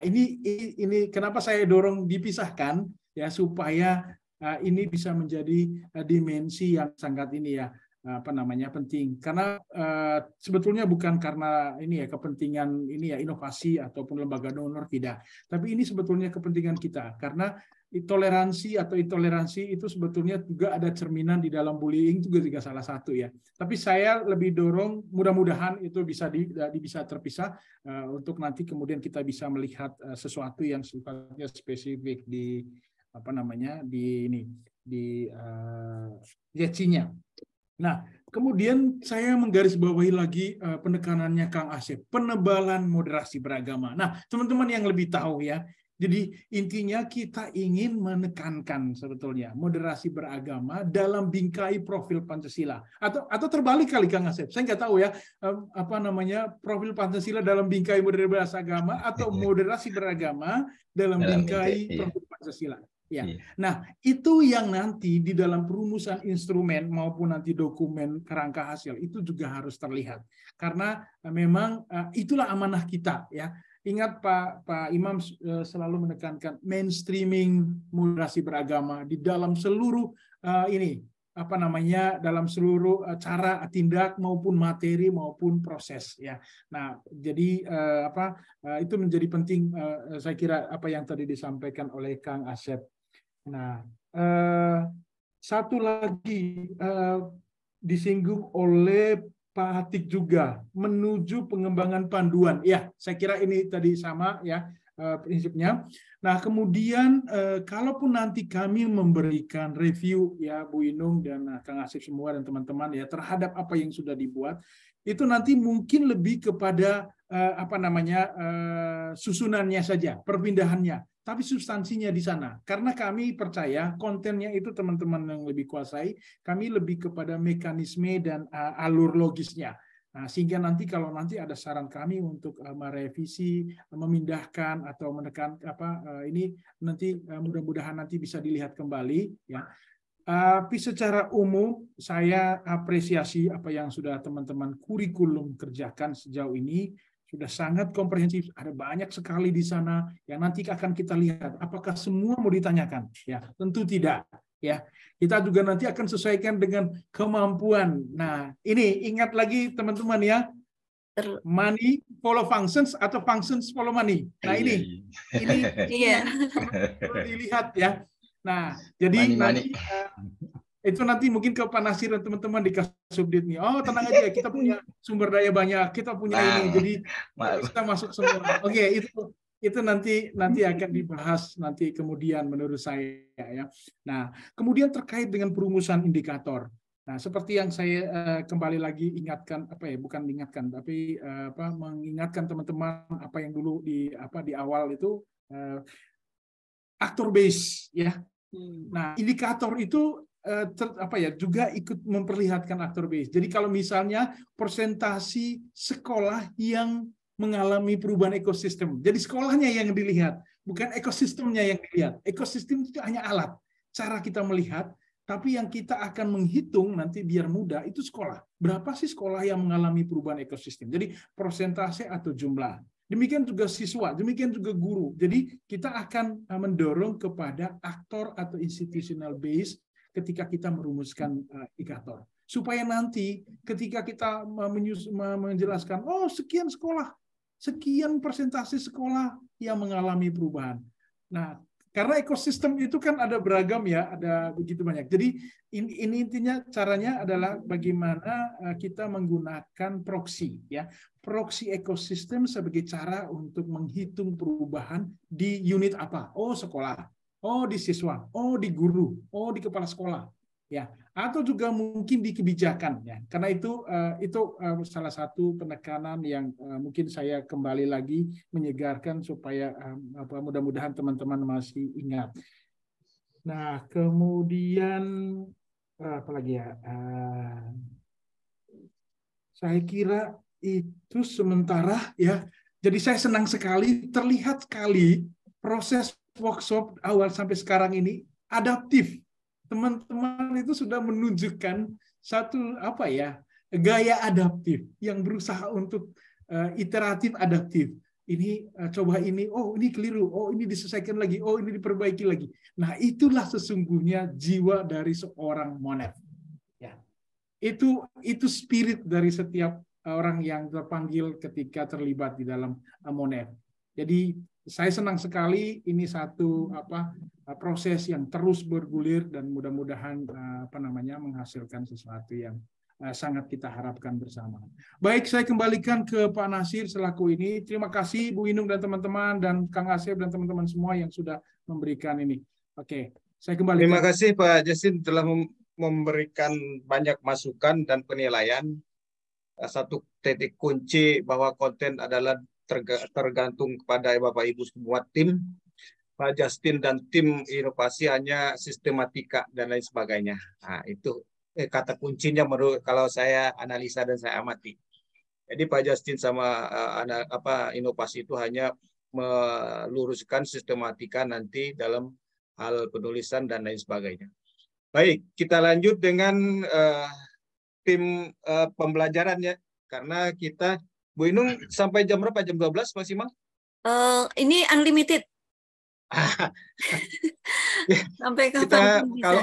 ini ini kenapa saya dorong dipisahkan ya supaya eh, ini bisa menjadi eh, dimensi yang sangat ini ya apa namanya penting karena uh, sebetulnya bukan karena ini ya kepentingan ini ya inovasi ataupun lembaga donor tidak tapi ini sebetulnya kepentingan kita karena toleransi atau intoleransi itu sebetulnya juga ada cerminan di dalam bullying juga juga salah satu ya tapi saya lebih dorong mudah-mudahan itu bisa di, di bisa terpisah uh, untuk nanti kemudian kita bisa melihat uh, sesuatu yang sifatnya spesifik di apa namanya di ini di uh, Nah, kemudian saya menggarisbawahi lagi uh, penekanannya Kang Asep, penebalan moderasi beragama. Nah, teman-teman yang lebih tahu ya, jadi intinya kita ingin menekankan sebetulnya moderasi beragama dalam bingkai profil Pancasila atau atau terbalik kali Kang Asep. Saya nggak tahu ya apa namanya profil Pancasila dalam bingkai moderasi beragama atau <laughs> moderasi beragama dalam, bingkai, iya. profil Pancasila. Ya. Iya. Nah, itu yang nanti di dalam perumusan instrumen maupun nanti dokumen kerangka hasil itu juga harus terlihat. Karena eh, memang eh, itulah amanah kita ya. Ingat Pak Pak Imam eh, selalu menekankan mainstreaming moderasi beragama di dalam seluruh ini apa namanya dalam seluruh cara tindak maupun materi maupun proses ya. Nah, jadi apa itu menjadi penting saya kira apa yang tadi disampaikan oleh Kang Asep Nah, eh, satu lagi eh, disinggung oleh Pak Hatik juga menuju pengembangan panduan. Ya, saya kira ini tadi sama ya eh, prinsipnya. Nah, kemudian eh, kalaupun nanti kami memberikan review ya Bu Inung dan nah, Kang Asif semua dan teman-teman ya terhadap apa yang sudah dibuat, itu nanti mungkin lebih kepada eh, apa namanya eh, susunannya saja, perpindahannya tapi substansinya di sana. Karena kami percaya kontennya itu teman-teman yang lebih kuasai, kami lebih kepada mekanisme dan uh, alur logisnya. Nah, sehingga nanti kalau nanti ada saran kami untuk uh, merevisi, memindahkan atau menekan apa uh, ini nanti uh, mudah-mudahan nanti bisa dilihat kembali ya. Tapi secara umum saya apresiasi apa yang sudah teman-teman kurikulum kerjakan sejauh ini sudah sangat komprehensif. Ada banyak sekali di sana yang nanti akan kita lihat. Apakah semua mau ditanyakan? Ya, tentu tidak. Ya, kita juga nanti akan sesuaikan dengan kemampuan. Nah, ini ingat lagi teman-teman ya, money follow functions atau functions follow money. Nah ini iya, iya. ini iya. perlu dilihat ya. Nah jadi money, nanti money. Eh, itu nanti mungkin ke Pak Nasir dan teman-teman di Kasubdit nih. Oh, tenang aja, kita punya <laughs> sumber daya banyak, kita punya nah, ini. Jadi maaf. kita masuk semua. Oke, okay, itu itu nanti nanti akan dibahas nanti kemudian menurut saya ya. Nah, kemudian terkait dengan perumusan indikator. Nah, seperti yang saya uh, kembali lagi ingatkan apa ya, bukan ingatkan tapi uh, apa mengingatkan teman-teman apa yang dulu di apa di awal itu uh, aktor base ya. Hmm. Nah, indikator itu Eh, ter apa ya juga ikut memperlihatkan aktor base. Jadi kalau misalnya persentasi sekolah yang mengalami perubahan ekosistem. Jadi sekolahnya yang dilihat, bukan ekosistemnya yang dilihat. Ekosistem itu hanya alat cara kita melihat, tapi yang kita akan menghitung nanti biar mudah itu sekolah. Berapa sih sekolah yang mengalami perubahan ekosistem? Jadi persentase atau jumlah. Demikian juga siswa, demikian juga guru. Jadi kita akan eh, mendorong kepada aktor atau institutional base ketika kita merumuskan indikator. Eh, Supaya nanti ketika kita menjelaskan, oh sekian sekolah, sekian persentase sekolah yang mengalami perubahan. Nah, karena ekosistem itu kan ada beragam ya, ada begitu banyak. Jadi ini, ini intinya caranya adalah bagaimana eh, kita menggunakan proxy ya, proxy ekosistem sebagai cara untuk menghitung perubahan di unit apa? Oh sekolah oh di siswa, oh di guru, oh di kepala sekolah, ya atau juga mungkin di kebijakan ya karena itu eh, itu eh, salah satu penekanan yang eh, mungkin saya kembali lagi menyegarkan supaya apa mudah-mudahan teman-teman masih ingat nah kemudian apa lagi ya saya kira itu sementara ya jadi saya senang sekali terlihat sekali proses workshop awal sampai sekarang ini adaptif. Teman-teman itu sudah menunjukkan satu apa ya gaya adaptif yang berusaha untuk uh, iteratif adaptif. Ini uh, coba ini, oh ini keliru, oh ini diselesaikan lagi, oh ini diperbaiki lagi. Nah itulah sesungguhnya jiwa dari seorang monet. Ya. Itu itu spirit dari setiap orang yang terpanggil ketika terlibat di dalam eh, monet. Jadi saya senang sekali ini satu apa eh, proses yang terus bergulir dan mudah-mudahan eh, apa namanya menghasilkan sesuatu yang eh, sangat kita harapkan bersama. Baik, saya kembalikan ke Pak Nasir selaku ini. Terima kasih Bu Inung dan teman-teman dan Kang Asep dan teman-teman semua yang sudah memberikan ini. Oke, saya kembali. Terima kasih Pak Jasin telah memberikan banyak masukan dan penilaian. Satu titik kunci bahwa konten adalah tergantung kepada Bapak Ibu semua tim. Pak Justin dan tim inovasi hanya sistematika dan lain sebagainya. Nah, itu eh, kata kuncinya menurut kalau saya analisa dan saya amati. Jadi Pak Justin sama uh, eh, anak apa inovasi itu hanya meluruskan sistematika nanti dalam hal penulisan dan lain sebagainya. Baik, kita lanjut dengan uh, tim uh, pembelajaran ya, karena kita Bu Inung sampai jam berapa? Jam 12 maksimal? Uh, ini unlimited. <laughs> sampai kapan kita, Kalau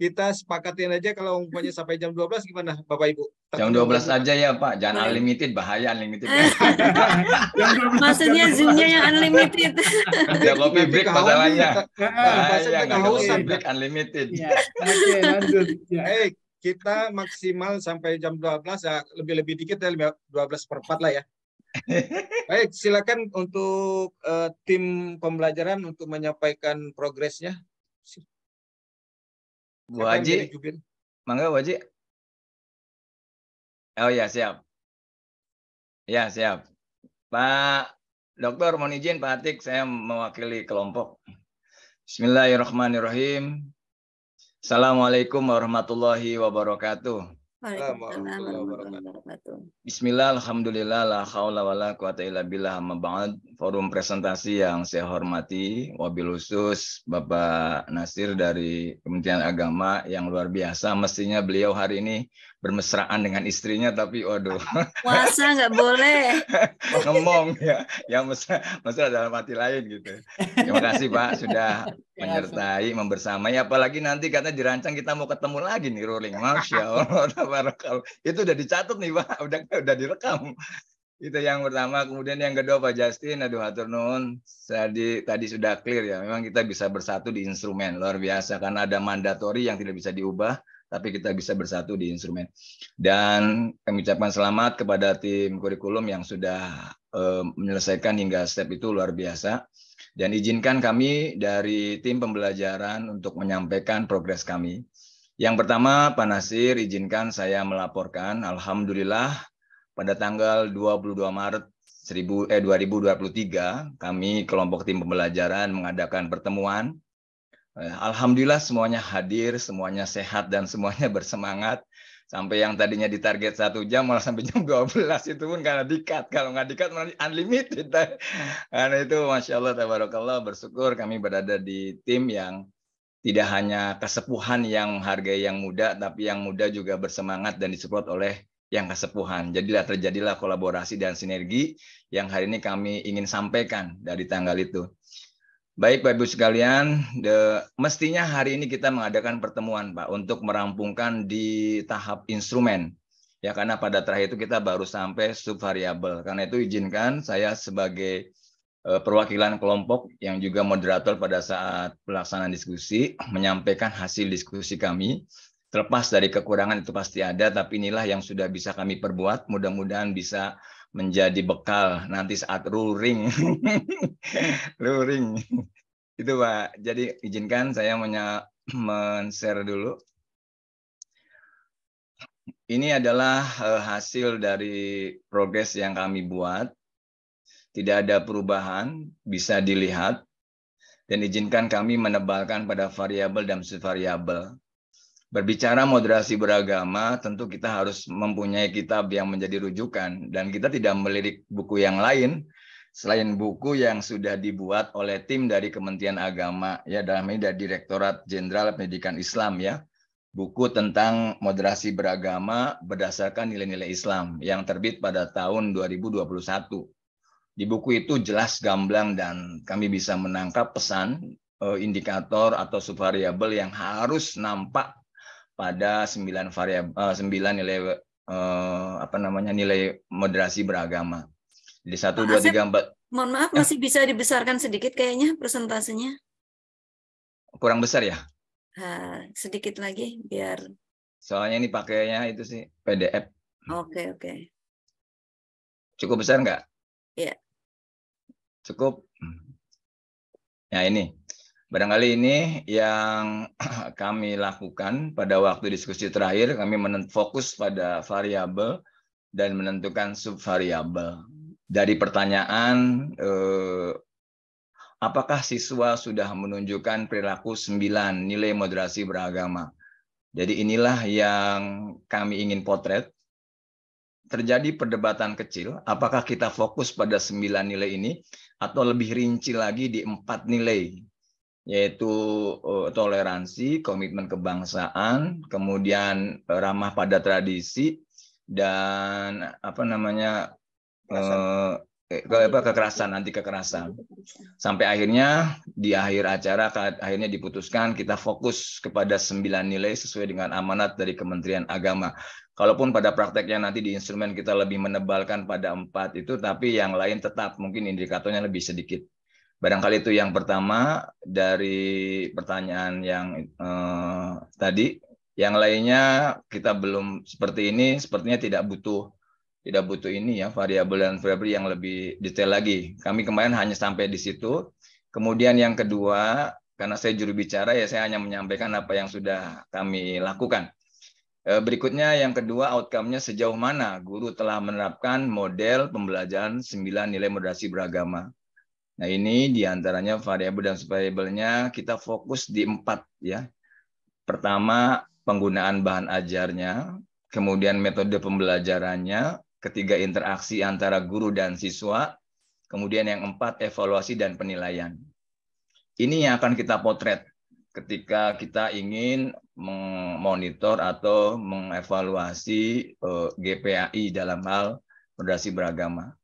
kita sepakatin aja kalau umpamanya sampai jam 12 gimana Bapak Ibu? Jam 12 aja ya Pak, jangan Baik. unlimited, bahaya unlimited. Eh. Maksudnya zoom yang unlimited. ya kopi break masalahnya. Bahaya, bahaya, break unlimited. Ya. bahaya, lanjut. Ya. Hey, kita maksimal sampai jam 12 ya lebih-lebih dikit ya 12 per 4 lah ya. <laughs> Baik, silakan untuk uh, tim pembelajaran untuk menyampaikan progresnya. Bu Haji. Mangga Bu Haji. Oh ya, siap. Ya, siap. Pak Dokter, mohon izin Pak Atik, saya mewakili kelompok. Bismillahirrahmanirrahim. Assalamualaikum warahmatullahi wabarakatuh. Bismillah, Alhamdulillah, la hawla wa la Forum presentasi yang saya hormati, wabil khusus Bapak Nasir dari Kementerian Agama yang luar biasa. Mestinya beliau hari ini bermesraan dengan istrinya tapi waduh <laughs> puasa nggak boleh <laughs> ngomong ya yang mesra mesra dalam hati lain gitu terima kasih pak sudah <laughs> ya, menyertai membersamai apalagi nanti karena dirancang kita mau ketemu lagi nih rolling masya allah itu udah dicatat nih pak udah udah direkam itu yang pertama kemudian yang kedua Pak Justin aduh hatur nun tadi tadi sudah clear ya memang kita bisa bersatu di instrumen luar biasa karena ada mandatori yang tidak bisa diubah tapi kita bisa bersatu di instrumen. Dan kami ucapkan selamat kepada tim kurikulum yang sudah uh, menyelesaikan hingga step itu luar biasa. Dan izinkan kami dari tim pembelajaran untuk menyampaikan progres kami. Yang pertama, Pak Nasir, izinkan saya melaporkan, Alhamdulillah, pada tanggal 22 Maret 2023, eh, kami kelompok tim pembelajaran mengadakan pertemuan Eh, Alhamdulillah semuanya hadir, semuanya sehat dan semuanya <laughs> bersemangat. Sampai yang tadinya ditarget satu jam malah sampai jam 12 itu pun karena dikat. Kalau nggak dikat malah unlimited. <laughs> Karena itu Masya Allah, Tabarakallah, bersyukur kami berada di tim yang tidak hanya kesepuhan yang harga yang muda, tapi yang muda juga bersemangat dan disupport oleh yang kesepuhan. Jadilah terjadilah kolaborasi dan sinergi yang hari ini kami ingin sampaikan dari tanggal itu. Baik Bapak Ibu sekalian, de, mestinya hari ini kita mengadakan pertemuan Pak untuk merampungkan di tahap instrumen. Ya karena pada terakhir itu kita baru sampai subvariabel. Karena itu izinkan saya sebagai e, perwakilan kelompok yang juga moderator pada saat pelaksanaan diskusi menyampaikan hasil diskusi kami. Terlepas dari kekurangan itu pasti ada, tapi inilah yang sudah bisa kami perbuat. Mudah-mudahan bisa menjadi bekal nanti saat luring. <laughs> luring. Itu Pak. Jadi izinkan saya men-share dulu. Ini adalah eh, hasil dari progres yang kami buat. Tidak ada perubahan, bisa dilihat. Dan izinkan kami menebalkan pada variabel dan subvariabel Berbicara moderasi beragama, tentu kita harus mempunyai kitab yang menjadi rujukan dan kita tidak melirik buku yang lain selain buku yang sudah dibuat oleh tim dari Kementerian Agama ya dalam ini dari Direktorat Jenderal Pendidikan Islam ya. Buku tentang moderasi beragama berdasarkan nilai-nilai Islam yang terbit pada tahun 2021. Di buku itu jelas gamblang dan kami bisa menangkap pesan eh, indikator atau subvariabel yang harus nampak pada 9 variabel uh, 9 nilai uh, apa namanya nilai moderasi beragama. Di 1 2 3 4 Mohon maaf ya. masih bisa dibesarkan sedikit kayaknya persentasenya. Kurang besar ya? Ha, sedikit lagi biar Soalnya ini pakainya itu sih PDF. Oke, okay, oke. Okay. Cukup besar enggak? Iya. Cukup. Hmm. Ya ini. Barangkali ini yang <clears throat> kami lakukan pada waktu diskusi terakhir, kami fokus pada variabel dan menentukan subvariabel. Dari pertanyaan, eh, apakah siswa sudah menunjukkan perilaku 9 nilai moderasi beragama? Jadi inilah yang kami ingin potret. Terjadi perdebatan kecil, apakah kita fokus pada 9 nilai ini atau lebih rinci lagi di empat nilai yaitu eh, toleransi, komitmen kebangsaan, kemudian eh, ramah pada tradisi dan apa namanya kekerasan. Uh, apa kekerasan anti kekerasan. Sampai akhirnya di akhir acara akhirnya diputuskan kita fokus kepada sembilan nilai sesuai dengan amanat dari Kementerian Agama. Kalaupun pada prakteknya nanti di instrumen kita lebih menebalkan pada empat itu, tapi yang lain tetap mungkin indikatornya lebih sedikit. Barangkali itu yang pertama dari pertanyaan yang eh, tadi. Yang lainnya kita belum seperti ini, sepertinya tidak butuh tidak butuh ini ya variabel dan variabel yang lebih detail lagi. Kami kemarin hanya sampai di situ. Kemudian yang kedua, karena saya juru bicara ya saya hanya menyampaikan apa yang sudah kami lakukan. Eh, berikutnya yang kedua outcome-nya sejauh mana guru telah menerapkan model pembelajaran sembilan nilai moderasi beragama. Nah, ini diantaranya variabel dan subvariabelnya kita fokus di empat ya. Pertama, penggunaan bahan ajarnya, kemudian metode pembelajarannya, ketiga interaksi antara guru dan siswa, kemudian yang empat evaluasi dan penilaian. Ini yang akan kita potret ketika kita ingin memonitor atau mengevaluasi eh, GPAI dalam hal moderasi beragama.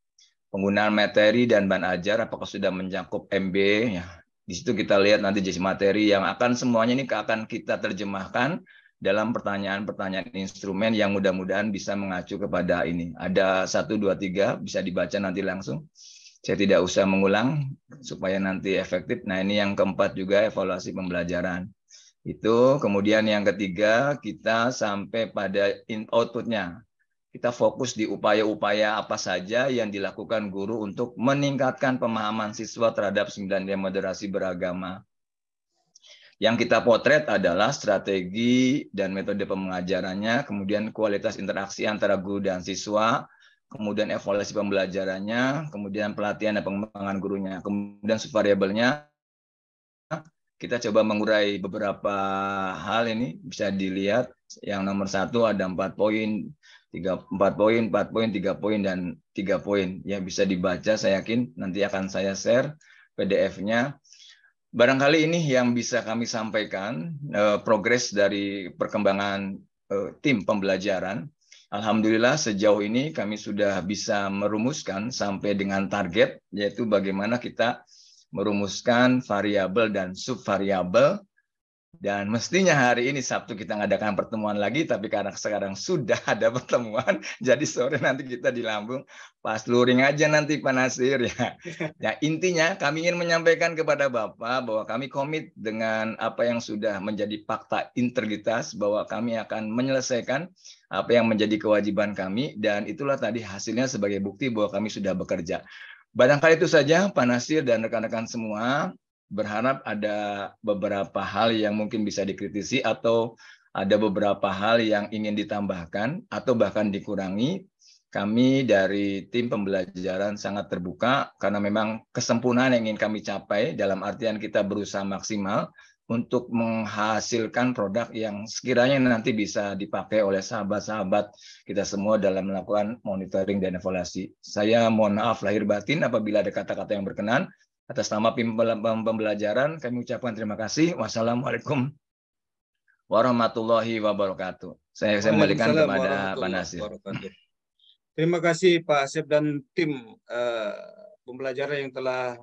Penggunaan materi dan bahan ajar apakah sudah mencakup MB? Ya, di situ kita lihat nanti jenis materi yang akan semuanya ini akan kita terjemahkan dalam pertanyaan-pertanyaan instrumen yang mudah-mudahan bisa mengacu kepada ini. Ada satu, dua, tiga bisa dibaca nanti langsung. Saya tidak usah mengulang supaya nanti efektif. Nah ini yang keempat juga evaluasi pembelajaran. Itu kemudian yang ketiga kita sampai pada outputnya kita fokus di upaya-upaya apa saja yang dilakukan guru untuk meningkatkan pemahaman siswa terhadap 9 moderasi beragama. Yang kita potret adalah strategi dan metode pengajarannya, kemudian kualitas interaksi antara guru dan siswa, kemudian evaluasi pembelajarannya, kemudian pelatihan dan pengembangan gurunya, kemudian subvariabelnya. Kita coba mengurai beberapa hal ini bisa dilihat. Yang nomor satu ada empat poin tiga empat poin, empat poin, tiga poin dan tiga poin ya bisa dibaca. Saya yakin nanti akan saya share PDF-nya. Barangkali ini yang bisa kami sampaikan eh, progres dari perkembangan eh, tim pembelajaran. Alhamdulillah sejauh ini kami sudah bisa merumuskan sampai dengan target yaitu bagaimana kita merumuskan variabel dan subvariabel dan mestinya hari ini Sabtu kita ngadakan pertemuan lagi, tapi karena sekarang sudah <laughs> ada pertemuan, jadi sore nanti kita di Lampung pas luring aja nanti Pak Nasir ya. <laughs> Ya intinya kami ingin menyampaikan kepada Bapak bahwa kami komit dengan apa yang sudah menjadi fakta integritas, bahwa kami akan menyelesaikan apa yang menjadi kewajiban kami, dan itulah tadi hasilnya sebagai bukti bahwa kami sudah bekerja. Barangkali itu saja Pak Nasir dan rekan-rekan semua berharap ada beberapa hal yang mungkin bisa dikritisi atau ada beberapa hal yang ingin ditambahkan atau bahkan dikurangi. Kami dari tim pembelajaran sangat terbuka karena memang kesempurnaan yang ingin kami capai dalam artian kita berusaha maksimal untuk menghasilkan produk yang sekiranya nanti bisa dipakai oleh sahabat-sahabat kita semua dalam melakukan monitoring dan evaluasi. Saya mohon maaf lahir batin apabila ada kata-kata yang berkenan. Atas nama pembelajaran kami ucapkan terima kasih. Wassalamualaikum warahmatullahi wabarakatuh. Saya saya kembalikan kepada Pak Nasir. Terima kasih Pak Asep dan tim uh, pembelajaran yang telah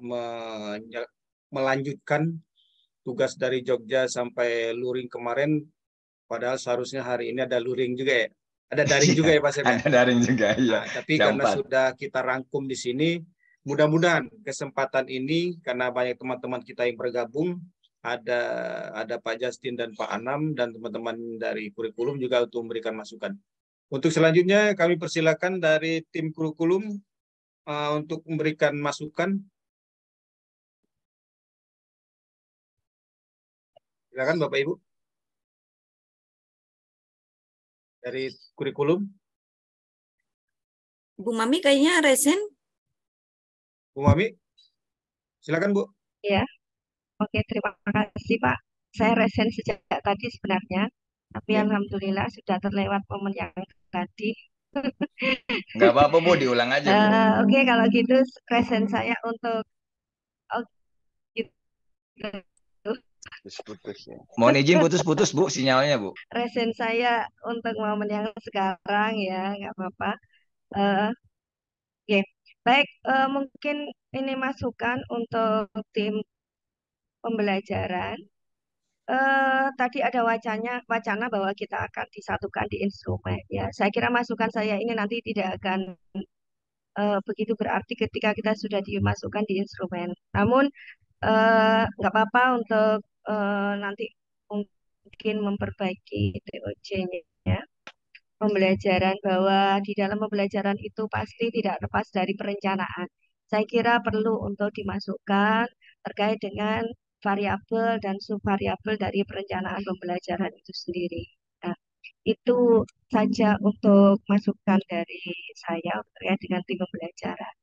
melanjutkan tugas dari Jogja sampai luring kemarin. Padahal seharusnya hari ini ada luring juga ya. Ada daring <laughs> juga ya Pak Asep. Ya? ada daring juga ya. Nah, tapi Jampan. karena sudah kita rangkum di sini, Mudah-mudahan kesempatan ini karena banyak teman-teman kita yang bergabung ada ada Pak Justin dan Pak Anam dan teman-teman dari kurikulum juga untuk memberikan masukan. Untuk selanjutnya kami persilakan dari tim kurikulum uh, untuk memberikan masukan. Silakan Bapak Ibu. Dari kurikulum. Bu Mami kayaknya resen Bu Mami, silakan Bu. Ya, Oke, terima kasih Pak. Saya resen sejak tadi sebenarnya, tapi ya. Alhamdulillah sudah terlewat momen yang tadi. <laughs> Gak apa-apa Bu, diulang aja. Uh, Oke, kalau gitu resen saya untuk oh, gitu. Putus-putus ya. Mohon izin putus-putus Bu sinyalnya Bu. Resen saya untuk momen yang sekarang ya, nggak apa-apa. Uh, Oke, okay. Baik, uh, mungkin ini masukan untuk tim pembelajaran. Uh, tadi ada wacanya wacana bahwa kita akan disatukan di instrumen. Ya, saya kira masukan saya ini nanti tidak akan uh, begitu berarti ketika kita sudah dimasukkan di instrumen. Namun nggak apa-apa untuk nanti mungkin memperbaiki TOC-nya pembelajaran bahwa di dalam pembelajaran itu pasti tidak lepas dari perencanaan. Saya kira perlu untuk dimasukkan terkait dengan variabel dan subvariabel dari perencanaan pembelajaran itu sendiri. Nah, itu saja untuk masukan dari saya terkait dengan tim pembelajaran.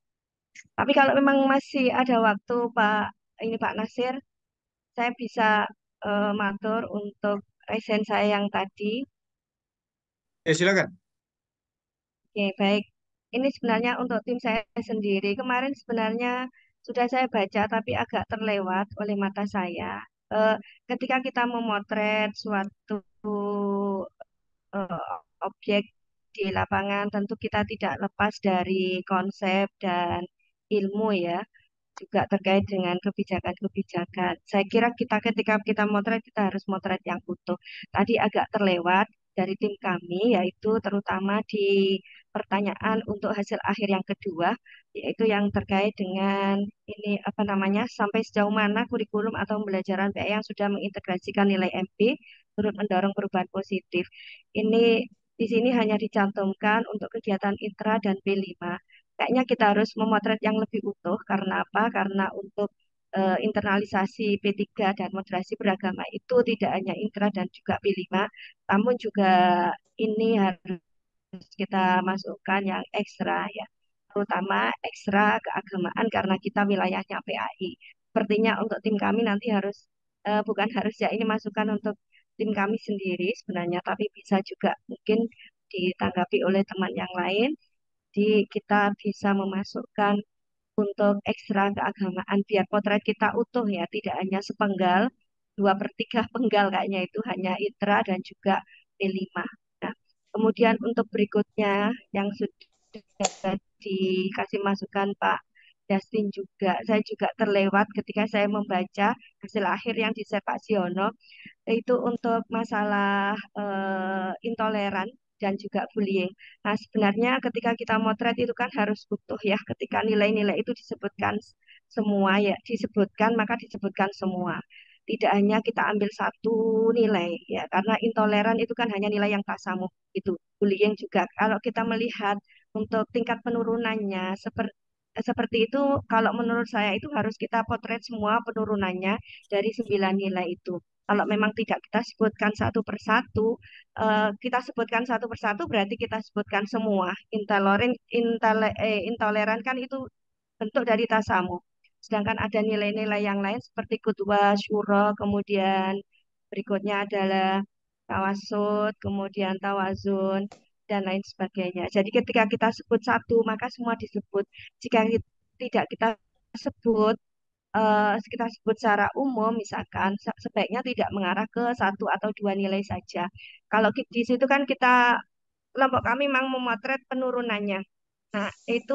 Tapi kalau memang masih ada waktu Pak ini Pak Nasir, saya bisa uh, matur untuk resen saya yang tadi Ya, silakan. Oke, baik. Ini sebenarnya untuk tim saya sendiri. Kemarin sebenarnya sudah saya baca tapi agak terlewat oleh mata saya. Eh, ketika kita memotret suatu eh, objek di lapangan, tentu kita tidak lepas dari konsep dan ilmu ya juga terkait dengan kebijakan-kebijakan. Saya kira kita ketika kita motret kita harus motret yang utuh. Tadi agak terlewat dari tim kami yaitu terutama di pertanyaan untuk hasil akhir yang kedua yaitu yang terkait dengan ini apa namanya sampai sejauh mana kurikulum atau pembelajaran PA yang sudah mengintegrasikan nilai MP turut mendorong perubahan positif. Ini di sini hanya dicantumkan untuk kegiatan intra dan b 5 Kayaknya kita harus memotret yang lebih utuh karena apa? Karena untuk uh, internalisasi P3 dan moderasi beragama itu tidak hanya intra dan juga P5, namun juga ini harus kita masukkan yang ekstra ya, terutama ekstra keagamaan karena kita wilayahnya PAI. Sepertinya untuk tim kami nanti harus uh, bukan harus ya ini masukan untuk tim kami sendiri sebenarnya, tapi bisa juga mungkin ditanggapi oleh teman yang lain. Jadi kita bisa memasukkan untuk ekstra keagamaan biar potret kita utuh ya tidak hanya sepenggal dua per tiga penggal kayaknya itu hanya itra dan juga P5 nah kemudian untuk berikutnya yang sudah dikasih masukan Pak Justin juga saya juga terlewat ketika saya membaca hasil akhir yang disepak Siono itu untuk masalah eh, intoleran dan juga bullying. Mm-hmm. Nah, sebenarnya ketika kita motret itu kan harus butuh ya. Ketika nilai-nilai itu disebutkan semua ya, disebutkan maka disebutkan semua. Tidak hanya kita ambil satu nilai ya, karena intoleran itu kan hanya nilai yang kasamu itu. Bullying juga kalau kita melihat untuk tingkat penurunannya seperti seperti itu kalau menurut saya itu harus kita potret semua penurunannya dari sembilan nilai itu. Kalau memang tidak kita sebutkan satu persatu, eh, kita sebutkan satu persatu berarti kita sebutkan semua. Intoleran, intole, eh, intoleran kan itu bentuk dari tasamu. Sedangkan ada nilai-nilai yang lain seperti kutwa, syuro, kemudian berikutnya adalah tawasud, kemudian tawazun, dan lain sebagainya. Jadi ketika kita sebut satu, maka semua disebut. Jika tidak kita sebut, uh, eh, hmm. kita sebut secara umum misalkan sebaiknya tidak mengarah ke satu atau dua nilai saja. Kalau di situ kan kita kelompok kami memang memotret penurunannya. Nah, itu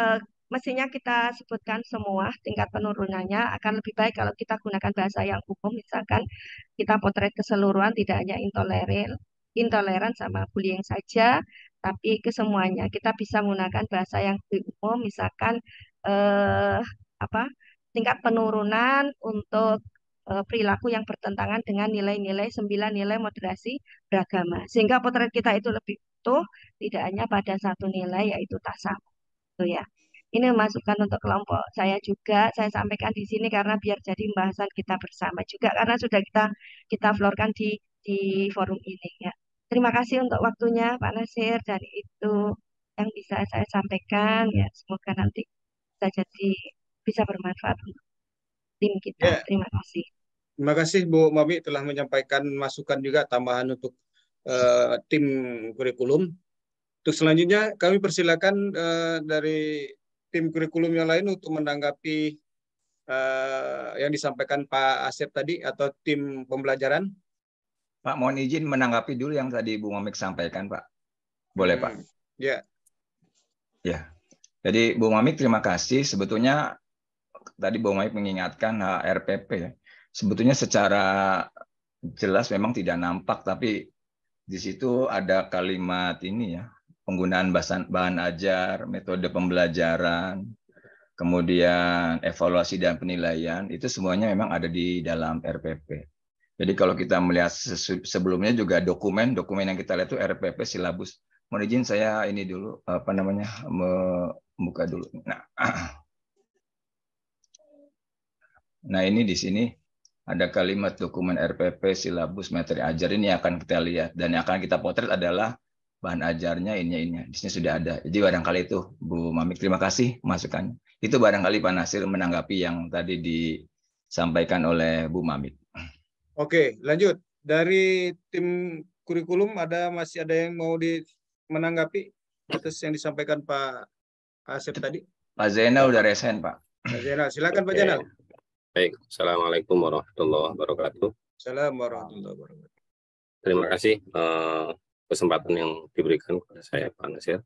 uh, mestinya kita sebutkan semua tingkat penurunannya akan lebih baik kalau kita gunakan bahasa yang umum misalkan kita potret keseluruhan tidak hanya intoleran intoleran sama bullying saja tapi kesemuanya kita bisa menggunakan bahasa yang umum misalkan eh, apa tingkat hmm. penurunan untuk eh, perilaku yang bertentangan dengan nilai-nilai sembilan nilai moderasi beragama. Sehingga potret kita itu lebih utuh, tidak hanya pada satu nilai yaitu tasawuf. Itu ya. Ini masukan untuk kelompok saya juga. Saya sampaikan di sini karena biar jadi pembahasan kita bersama juga karena sudah kita kita florkan di di forum ini ya. Terima kasih untuk waktunya Pak Nasir dan itu yang bisa saya sampaikan ya. Semoga nanti bisa jadi bisa bermanfaat tim kita. Ya. Terima kasih. Terima kasih Bu Mami telah menyampaikan masukan juga tambahan untuk uh, tim kurikulum. Untuk selanjutnya kami persilakan uh, dari tim kurikulum yang lain untuk menanggapi uh, yang disampaikan Pak Asep tadi atau tim pembelajaran. Pak mohon izin menanggapi dulu yang tadi Bu mami sampaikan Pak. Boleh Pak? Hmm, ya. Yeah. Ya. Jadi Bu mami terima kasih. Sebetulnya tadi Bu Maik mengingatkan nah, RPP. Ya. Sebetulnya secara jelas memang tidak nampak, tapi di situ ada kalimat ini ya, penggunaan bahan, bahan ajar, metode pembelajaran, kemudian evaluasi dan penilaian, itu semuanya memang ada di dalam RPP. Jadi kalau kita melihat sebelumnya juga dokumen, dokumen yang kita lihat itu RPP silabus. Mohon izin saya ini dulu apa namanya membuka dulu. Nah, <clears throat> Nah ini di sini ada kalimat dokumen RPP, silabus, materi ajar ini akan kita lihat dan yang akan kita potret adalah bahan ajarnya ini ini di sini sudah ada. Jadi barangkali itu Bu Mami terima kasih masukannya. Itu barangkali Pak Nasir menanggapi yang tadi disampaikan oleh Bu Mami Oke, lanjut. Dari tim kurikulum ada masih ada yang mau di menanggapi atas yang disampaikan Pak Asep tadi? Pak Zainal udah resen, Pak. Pak Zainal, silakan Pak Zainal. Baik, Assalamualaikum warahmatullahi wabarakatuh. Assalamualaikum warahmatullahi wabarakatuh. Terima kasih uh, kesempatan yang diberikan kepada saya Pak Nasir.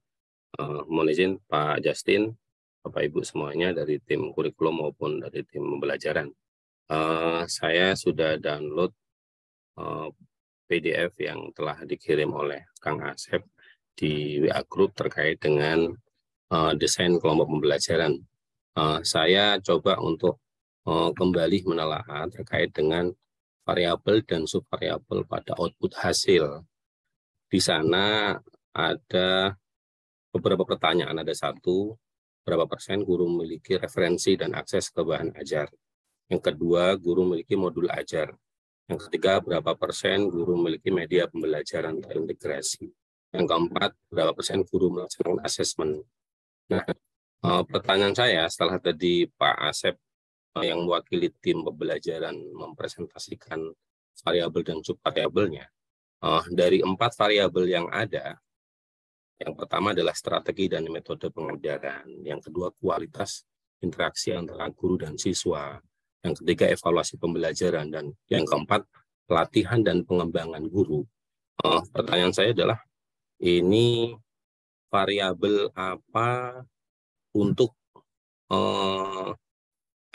Uh, mohon izin Pak Justin, Bapak Ibu semuanya dari tim kurikulum maupun dari tim pembelajaran. Uh, saya sudah download uh, PDF yang telah dikirim oleh Kang Asep di WA Group terkait dengan uh, desain kelompok pembelajaran. Uh, saya coba untuk Eh, kembali menelaah terkait dengan variabel dan subvariabel pada output hasil. Di sana ada beberapa pertanyaan, ada satu, berapa persen guru memiliki referensi dan akses ke bahan ajar. Yang kedua, guru memiliki modul ajar. Yang ketiga, berapa persen guru memiliki media pembelajaran terintegrasi. Yang keempat, berapa persen guru melaksanakan asesmen. Nah, eh, pertanyaan saya setelah tadi Pak Asep Eh, yang mewakili tim pembelajaran mempresentasikan variabel dan subvariabelnya. Uh, dari empat variabel yang ada, yang pertama adalah strategi dan metode pengajaran, yang kedua kualitas interaksi antara guru dan siswa, yang ketiga evaluasi pembelajaran, dan yang keempat pelatihan dan pengembangan guru. Uh, pertanyaan saya adalah, ini variabel apa untuk uh,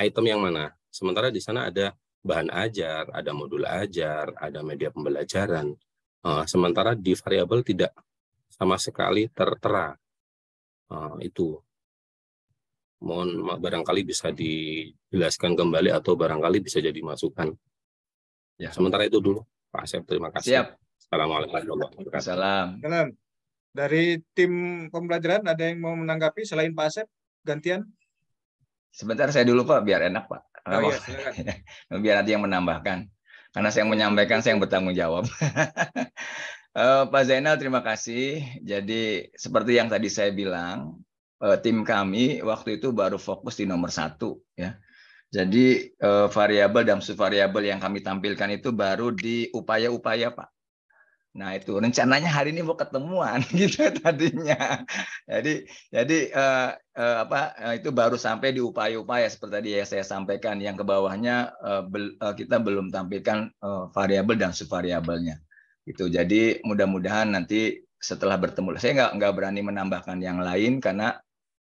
item yang mana. Sementara di sana ada bahan ajar, ada modul ajar, ada media pembelajaran. Uh, sementara di variabel tidak sama sekali tertera uh, itu. Mohon barangkali bisa dijelaskan kembali atau barangkali bisa jadi masukan. Ya. Sementara itu dulu, Pak Asep. Terima kasih. Siap. Assalamualaikum warahmatullahi wabarakatuh. Salam. Salam. Dari tim pembelajaran ada yang mau menanggapi selain Pak Asep? Gantian. Sebentar saya dulu Pak, biar enak Pak. Oh, iya, silakan. <laughs> biar nanti yang menambahkan. Karena saya yang menyampaikan, saya yang bertanggung jawab. <laughs> Eh, Pak Zainal, terima kasih. Jadi seperti yang tadi saya bilang, eh, tim kami waktu itu baru fokus di nomor satu, ya. Jadi eh, variabel dan subvariabel yang kami tampilkan itu baru di upaya-upaya, Pak. Nah itu rencananya hari ini mau ketemuan <laughs> gitu tadinya. Jadi jadi eh, eh, apa eh, itu baru sampai di upaya-upaya seperti tadi ya saya sampaikan yang ke bawahnya eh, bel, eh, kita belum tampilkan eh, variabel dan subvariabelnya. Itu jadi mudah-mudahan nanti setelah bertemu saya nggak nggak berani menambahkan yang lain karena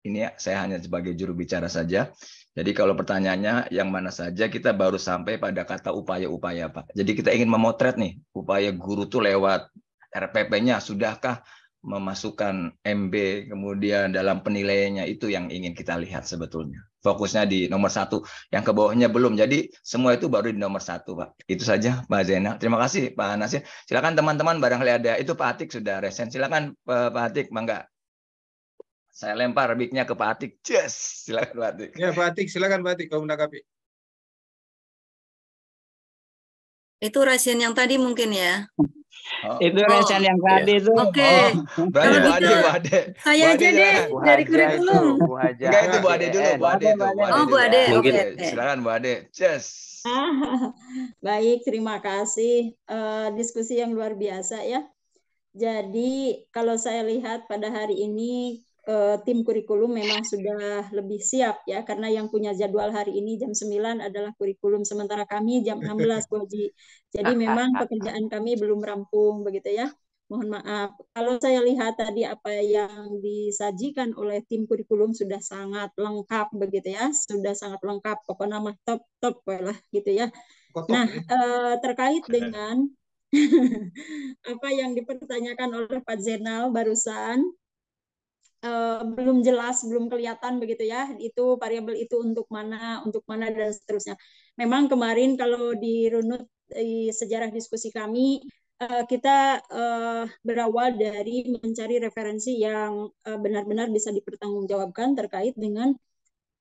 ini ya, saya hanya sebagai juru bicara saja. Jadi kalau pertanyaannya yang mana saja kita baru sampai pada kata upaya-upaya Pak. Jadi kita ingin memotret nih upaya guru tuh lewat RPP-nya sudahkah memasukkan MB kemudian dalam penilaiannya itu yang ingin kita lihat sebetulnya. Fokusnya di nomor satu, yang ke bawahnya belum. Jadi semua itu baru di nomor satu, Pak. Itu saja, Pak Zainal. Terima kasih, Pak Nasir. Silakan teman-teman barangkali ada itu Pak Atik sudah resen. Silakan Pak Atik, mangga. Saya lempar bignya ke Pak Atik. Yes, silakan Pak Atik. Ya Pak Atik, silakan Pak Atik kalau menanggapi. Itu rasian yang tadi mungkin ya. Oh. Itu oh. yang tadi itu. Oke. Okay. Oh. Berarti Ade, Ade. Saya aja deh dari kurikulum. Enggak itu Bu Ade dulu, eh, Bu Ade Oh, Bu Ade. Oke. Okay. Silakan Bu Ade. Yes. <laughs> Baik, terima kasih uh, diskusi yang luar biasa ya. Jadi kalau saya lihat pada hari ini uh, tim kurikulum memang sudah lebih siap ya karena yang punya jadwal hari ini jam 9 adalah kurikulum sementara kami jam 16 Boji. Jadi memang pekerjaan kami belum rampung begitu ya. Mohon maaf. Kalau saya lihat tadi apa yang disajikan oleh tim kurikulum sudah sangat lengkap begitu ya, sudah sangat lengkap pokoknya mah top top lah gitu ya. Nah, Uh, terkait dengan <laughs> apa yang dipertanyakan oleh Pak Zainal barusan uh, belum jelas, belum kelihatan begitu ya. Itu variabel itu untuk mana, untuk mana dan seterusnya. Memang kemarin kalau dirunut di sejarah diskusi kami eh, kita uh, berawal dari mencari referensi yang benar-benar bisa dipertanggungjawabkan terkait dengan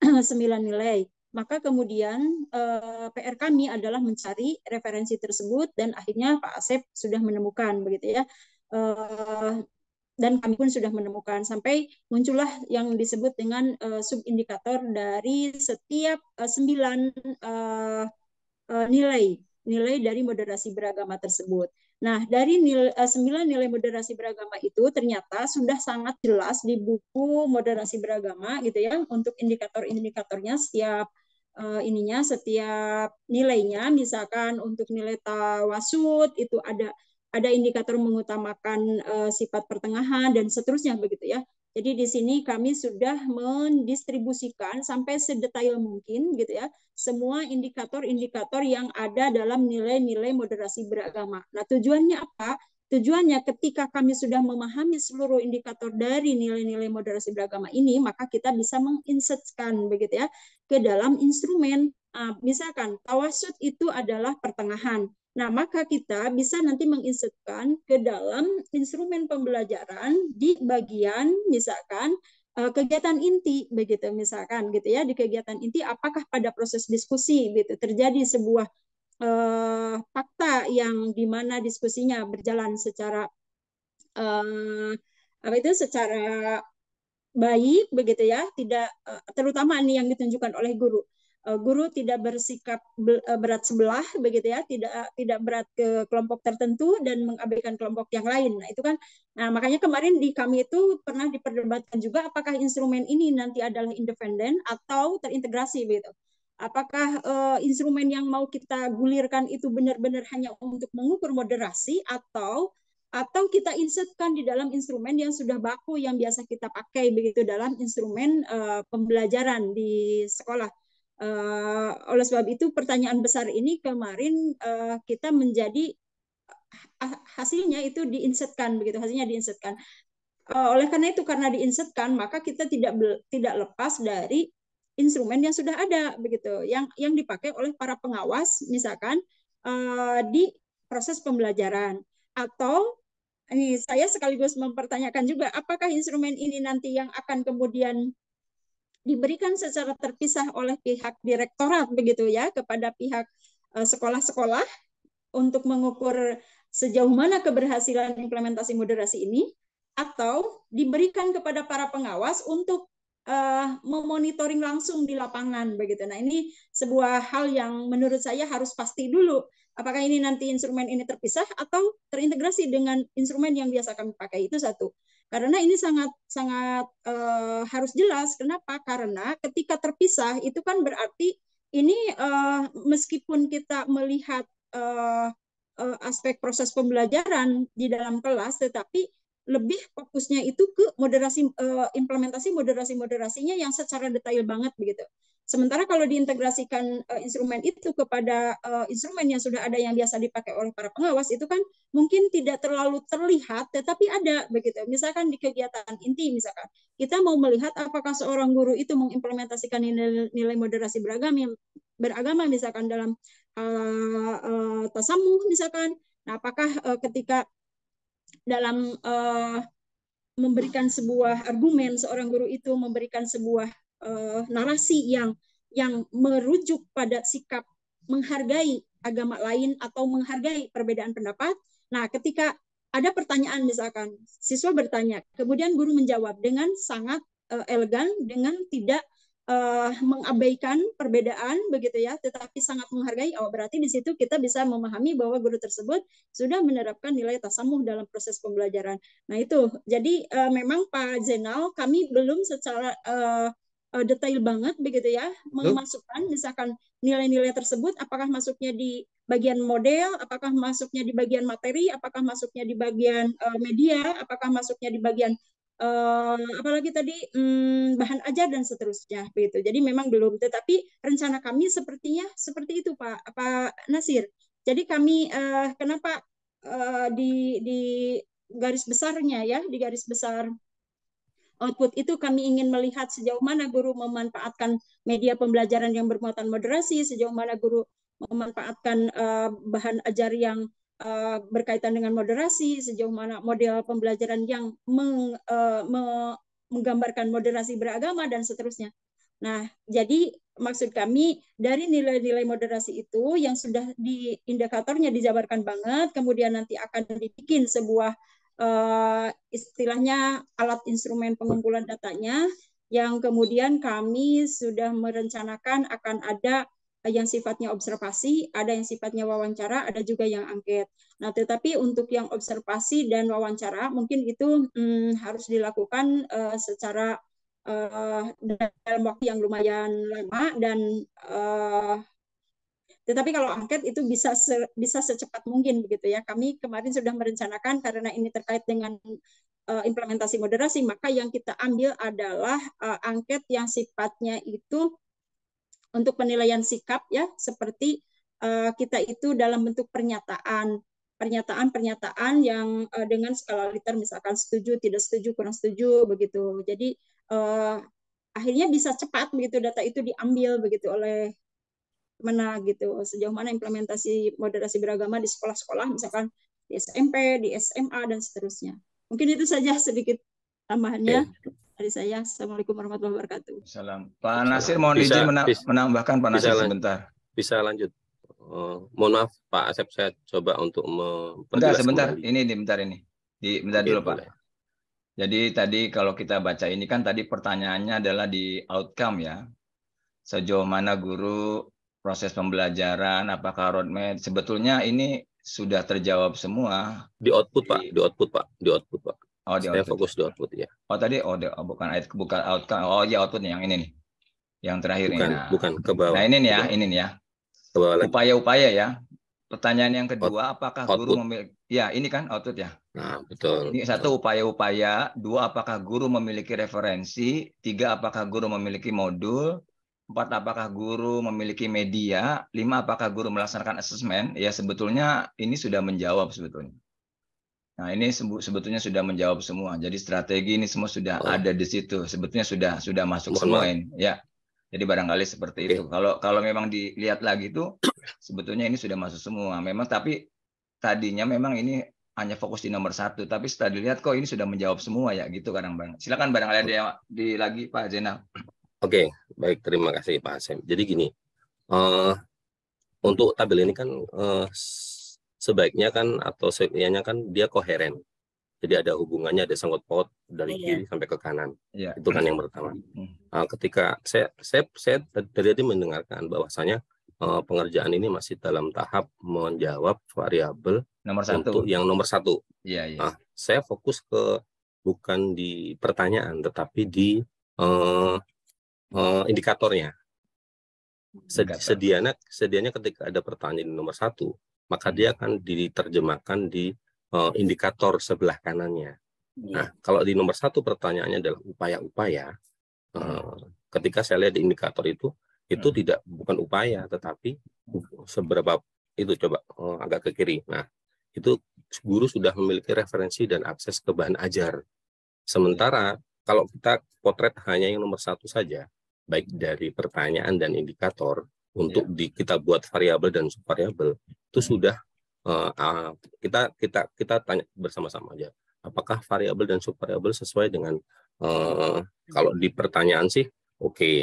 <clears throat> sembilan nilai. Maka kemudian uh, PR kami adalah mencari referensi tersebut dan akhirnya Pak Asep sudah menemukan begitu ya Uh, dan kami pun sudah menemukan sampai muncullah yang disebut dengan uh, subindikator dari setiap uh, sembilan uh, uh, nilai nilai dari moderasi beragama tersebut. Nah, dari nil, uh, sembilan nilai moderasi beragama itu ternyata sudah sangat jelas di buku moderasi beragama gitu ya untuk indikator-indikatornya setiap uh, ininya setiap nilainya misalkan untuk nilai tawasud itu ada ada indikator mengutamakan uh, sifat pertengahan dan seterusnya begitu ya. Jadi di sini kami sudah mendistribusikan sampai sedetail mungkin gitu ya semua indikator-indikator yang ada dalam nilai-nilai moderasi beragama. Nah, tujuannya apa? Tujuannya ketika kami sudah memahami seluruh indikator dari nilai-nilai moderasi beragama ini, maka kita bisa menginsertkan begitu ya ke dalam instrumen. Nah, misalkan tawasud itu adalah pertengahan, Nah, maka kita bisa nanti menginsertkan ke dalam instrumen pembelajaran di bagian misalkan eh, kegiatan inti begitu misalkan gitu ya di kegiatan inti apakah pada proses diskusi gitu terjadi sebuah uh, fakta yang di mana diskusinya berjalan secara uh, apa itu secara baik begitu ya tidak uh, terutama ini yang ditunjukkan oleh guru Eh, guru tidak bersikap eh, berat sebelah begitu ya tidak eh, tidak berat ke kelompok tertentu dan mengabaikan kelompok yang lain nah itu kan nah makanya kemarin di kami itu pernah diperdebatkan juga apakah instrumen ini nanti adalah independen atau terintegrasi begitu apakah uh, instrumen yang mau kita gulirkan itu benar-benar hanya untuk mengukur moderasi atau atau kita insertkan di dalam instrumen yang sudah baku yang biasa kita pakai begitu dalam instrumen uh, pembelajaran di sekolah Eh, oleh sebab itu pertanyaan besar ini kemarin eh, kita menjadi eh, hasilnya itu diinsetkan begitu hasilnya diinsetkan oleh karena itu karena diinsetkan maka kita tidak tidak lepas dari instrumen yang sudah ada begitu yang yang dipakai oleh para pengawas misalkan di proses pembelajaran atau ini saya sekaligus mempertanyakan juga apakah instrumen ini nanti yang akan kemudian diberikan secara terpisah oleh pihak direktorat begitu ya kepada pihak eh, sekolah-sekolah untuk mengukur sejauh mana keberhasilan implementasi moderasi ini atau diberikan kepada para pengawas untuk uh, memonitoring langsung di lapangan begitu. Nah, ini sebuah hal yang menurut saya harus pasti dulu apakah ini nanti instrumen ini terpisah atau terintegrasi dengan instrumen yang biasa kami pakai. Itu satu. Karena ini sangat sangat uh, harus jelas. Kenapa? Karena ketika terpisah itu kan berarti ini uh, meskipun kita melihat uh, uh, aspek proses pembelajaran di dalam kelas, tetapi lebih fokusnya itu ke moderasi uh, implementasi moderasi-moderasinya yang secara detail banget begitu. Sementara kalau diintegrasikan uh, instrumen itu kepada uh, instrumen yang sudah ada yang biasa dipakai oleh para pengawas itu kan mungkin tidak terlalu terlihat tetapi ada begitu. Misalkan di kegiatan inti misalkan kita mau melihat apakah seorang guru itu mengimplementasikan nilai, nilai moderasi beragam yang beragama misalkan dalam uh, uh, tasamuh misalkan. Nah, apakah uh, ketika dalam uh, memberikan sebuah argumen seorang guru itu memberikan sebuah uh, narasi yang yang merujuk pada sikap menghargai agama lain atau menghargai perbedaan pendapat. Nah, ketika ada pertanyaan misalkan siswa bertanya, kemudian guru menjawab dengan sangat uh, elegan dengan tidak uh, mengabaikan perbedaan begitu ya, tetapi sangat menghargai. Oh, berarti di situ kita bisa memahami bahwa guru tersebut sudah menerapkan nilai tasamuh dalam proses pembelajaran. Nah, itu. Jadi uh, memang Pak Zenal kami belum secara uh, detail banget begitu ya memasukkan misalkan nilai-nilai tersebut apakah masuknya di bagian model, apakah masuknya di bagian materi, apakah masuknya di bagian uh, media, apakah masuknya di bagian uh, apalagi tadi um, bahan ajar dan seterusnya begitu. Jadi memang belum, tetapi rencana kami sepertinya seperti itu Pak Pak Nasir. Jadi kami uh, kenapa uh, di di garis besarnya ya di garis besar output itu kami ingin melihat sejauh mana guru memanfaatkan media pembelajaran yang bermuatan moderasi, sejauh mana guru memanfaatkan uh, bahan ajar yang Eh, berkaitan dengan moderasi, sejauh mana model pembelajaran yang meng, eh, menggambarkan moderasi beragama dan seterusnya. Nah, jadi maksud kami dari nilai-nilai moderasi itu yang sudah di indikatornya dijabarkan banget, kemudian nanti akan dibikin sebuah uh, istilahnya alat instrumen pengumpulan datanya yang kemudian kami sudah merencanakan akan ada yang sifatnya observasi, ada yang sifatnya wawancara, ada juga yang angket. Nah, tetapi untuk yang observasi dan wawancara mungkin itu hmm, harus dilakukan uh, secara uh, dalam waktu yang lumayan lama dan uh, tetapi kalau angket itu bisa se bisa secepat mungkin begitu ya. Kami kemarin sudah merencanakan karena ini terkait dengan uh, implementasi moderasi, maka yang kita ambil adalah uh, angket yang sifatnya itu untuk penilaian sikap ya seperti uh, kita itu dalam bentuk pernyataan pernyataan-pernyataan yang uh, dengan skala liter misalkan setuju tidak setuju kurang setuju begitu jadi uh, akhirnya bisa cepat begitu data itu diambil begitu oleh mana gitu sejauh mana implementasi moderasi beragama di sekolah-sekolah misalkan di SMP di SMA dan seterusnya mungkin itu saja sedikit tambahannya okay dari saya. Assalamualaikum warahmatullahi wabarakatuh. Salam. Pak Nasir mohon bisa, izin bisa, menambahkan Pak Nasir bisa sebentar. Bisa lanjut. Uh, mohon maaf Pak Asep saya coba untuk memperjelas Sebentar, sebentar. Kembali. Ini, ini bentar ini. Di, bentar okay, dulu Pak. Boleh. Jadi tadi kalau kita baca ini kan tadi pertanyaannya adalah di outcome ya. Sejauh mana guru proses pembelajaran, apakah roadmap. Sebetulnya ini sudah terjawab semua. Di output Pak, di output Pak, di output Pak. Oh, di saya fokus ya. di output ya. Oh tadi oh di, oh, bukan bukan outcome. Oh ya outputnya yang ini nih. Yang terakhir bukan, ini. Nah, bukan ke bawah. Nah, ini nih ya, ini nih ya. Upaya-upaya ya. Pertanyaan yang kedua, output. apakah guru memiliki ya ini kan output ya? Nah, betul. Ini satu upaya-upaya, dua apakah guru memiliki referensi, tiga apakah guru memiliki modul, empat apakah guru memiliki media, lima apakah guru melaksanakan asesmen? Ya sebetulnya ini sudah menjawab sebetulnya. Nah, ini sebetulnya sudah menjawab semua. Jadi strategi ini semua sudah oh. ada di situ. Sebetulnya sudah sudah masuk semua ini. Ya. Jadi barangkali seperti okay. itu. Kalau kalau memang dilihat lagi itu sebetulnya ini sudah masuk semua. Memang tapi tadinya memang ini hanya fokus di nomor satu. Tapi setelah dilihat kok ini sudah menjawab semua ya gitu kadang bang. Silakan barangkali ada yang di lagi Pak Zainal. Oke, okay. baik terima kasih Pak Hasem. Jadi gini, uh, untuk tabel ini kan uh, sebaiknya kan atau sebaiknya kan dia koheren. Jadi ada hubungannya, ada sangkut paut dari yeah. kiri sampai ke kanan. Yeah. Itu kan yang pertama. Nah, ketika saya, saya saya dari tadi mendengarkan bahwasanya uh, pengerjaan ini masih dalam tahap menjawab variabel nomor satu. untuk yang nomor satu. Yeah, yeah. Nah, saya fokus ke bukan di pertanyaan, tetapi di uh, uh, indikatornya. Sedianya, sedianya ketika ada pertanyaan di nomor satu, maka dia akan diterjemahkan di uh, indikator sebelah kanannya. Iya. Nah, kalau di nomor satu pertanyaannya adalah upaya-upaya, uh, ketika saya lihat di indikator itu, itu hmm. tidak bukan upaya, tetapi seberapa itu coba uh, agak ke kiri. Nah, itu guru sudah memiliki referensi dan akses ke bahan ajar. Sementara kalau kita potret hanya yang nomor satu saja, baik dari pertanyaan dan indikator, untuk yeah. di, kita buat variabel dan subvariabel itu hmm. sudah uh, kita kita kita tanya bersama-sama aja apakah variabel dan subvariabel sesuai dengan uh, kalau di hmm. pertanyaan sih oke okay.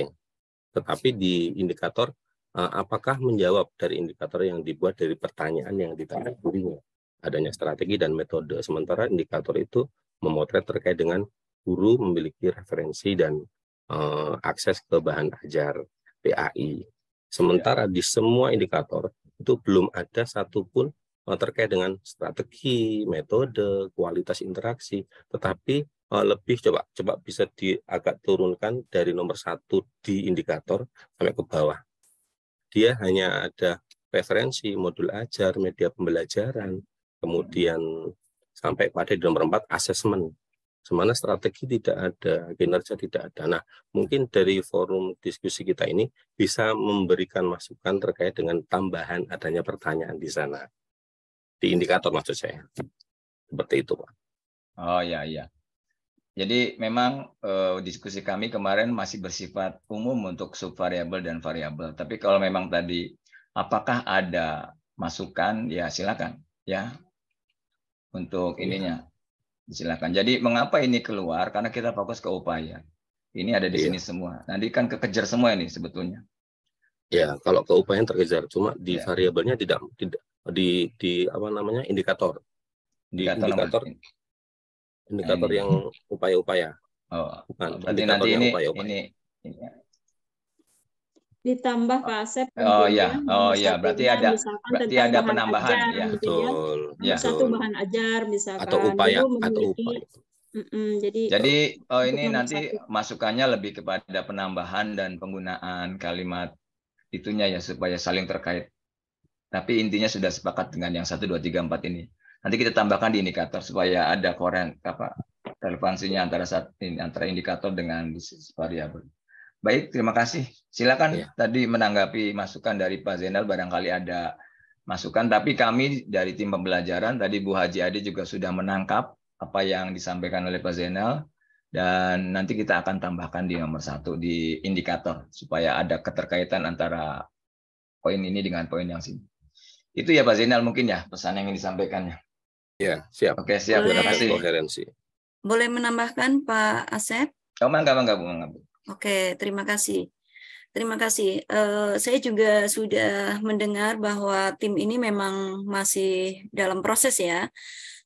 tetapi di indikator uh, apakah menjawab dari indikator yang dibuat dari pertanyaan yang ditanya gurunya iya. adanya strategi dan metode sementara indikator itu memotret terkait dengan guru memiliki referensi dan uh, akses ke bahan ajar PAI Sementara di semua indikator itu belum ada satupun eh, terkait dengan strategi, metode, kualitas interaksi, tetapi eh, lebih coba coba bisa di agak turunkan dari nomor satu di indikator sampai ke bawah. Dia hanya ada referensi, modul ajar, media pembelajaran, kemudian sampai pada di nomor empat asesmen. Semana strategi tidak ada, kinerja tidak ada. Nah, mungkin dari forum diskusi kita ini bisa memberikan masukan terkait dengan tambahan adanya pertanyaan di sana. Di indikator maksud saya. Seperti itu, Pak. Oh, ya, ya. Jadi memang eh, diskusi kami kemarin masih bersifat umum untuk subvariabel dan variabel. Tapi kalau memang tadi apakah ada masukan, ya silakan ya untuk iya. ininya Silakan. Jadi mengapa ini keluar? Karena kita fokus ke upaya. Ini ada di iya. sini semua. Nanti kan kekejar semua ini sebetulnya. Ya, kalau ke upaya yang terkejar, cuma di ya. variabelnya tidak tidak di di apa namanya indikator. Di indikator indikator, indikator yang upaya-upaya. Oh, bukan. Berarti nanti ini upaya -upaya. ini ya ditambah Pak oh. Asep Oh iya, oh iya, berarti ada berarti ada penambahan ajar, iya, gitu ya. betul. Ya. ya. Satu bahan ajar misalkan atau upaya atau upaya. Mm -mm, jadi jadi oh, ini nanti satu. masukannya lebih kepada penambahan dan penggunaan kalimat itunya ya supaya saling terkait. Tapi intinya sudah sepakat dengan yang satu dua tiga empat ini. Nanti kita tambahkan di indikator supaya ada koren apa relevansinya antara saat ini antara indikator dengan variabel. Baik, terima kasih. Silakan ya. tadi menanggapi masukan dari Pak Zainal barangkali ada masukan tapi kami dari tim pembelajaran tadi Bu Haji Adi juga sudah menangkap apa yang disampaikan oleh Pak Zainal dan nanti kita akan tambahkan di nomor satu di indikator supaya ada keterkaitan antara poin ini dengan poin yang sini. Itu ya Pak Zainal mungkin ya pesan yang ingin disampaikannya. Ya, siap. Oke, siap. Boleh, Terima kasih. Koherensi. Boleh menambahkan Pak Asep? Oh, enggak, enggak, Bu. Oke, terima kasih. Terima kasih. Uh, saya juga sudah mendengar bahwa tim ini memang masih dalam proses ya,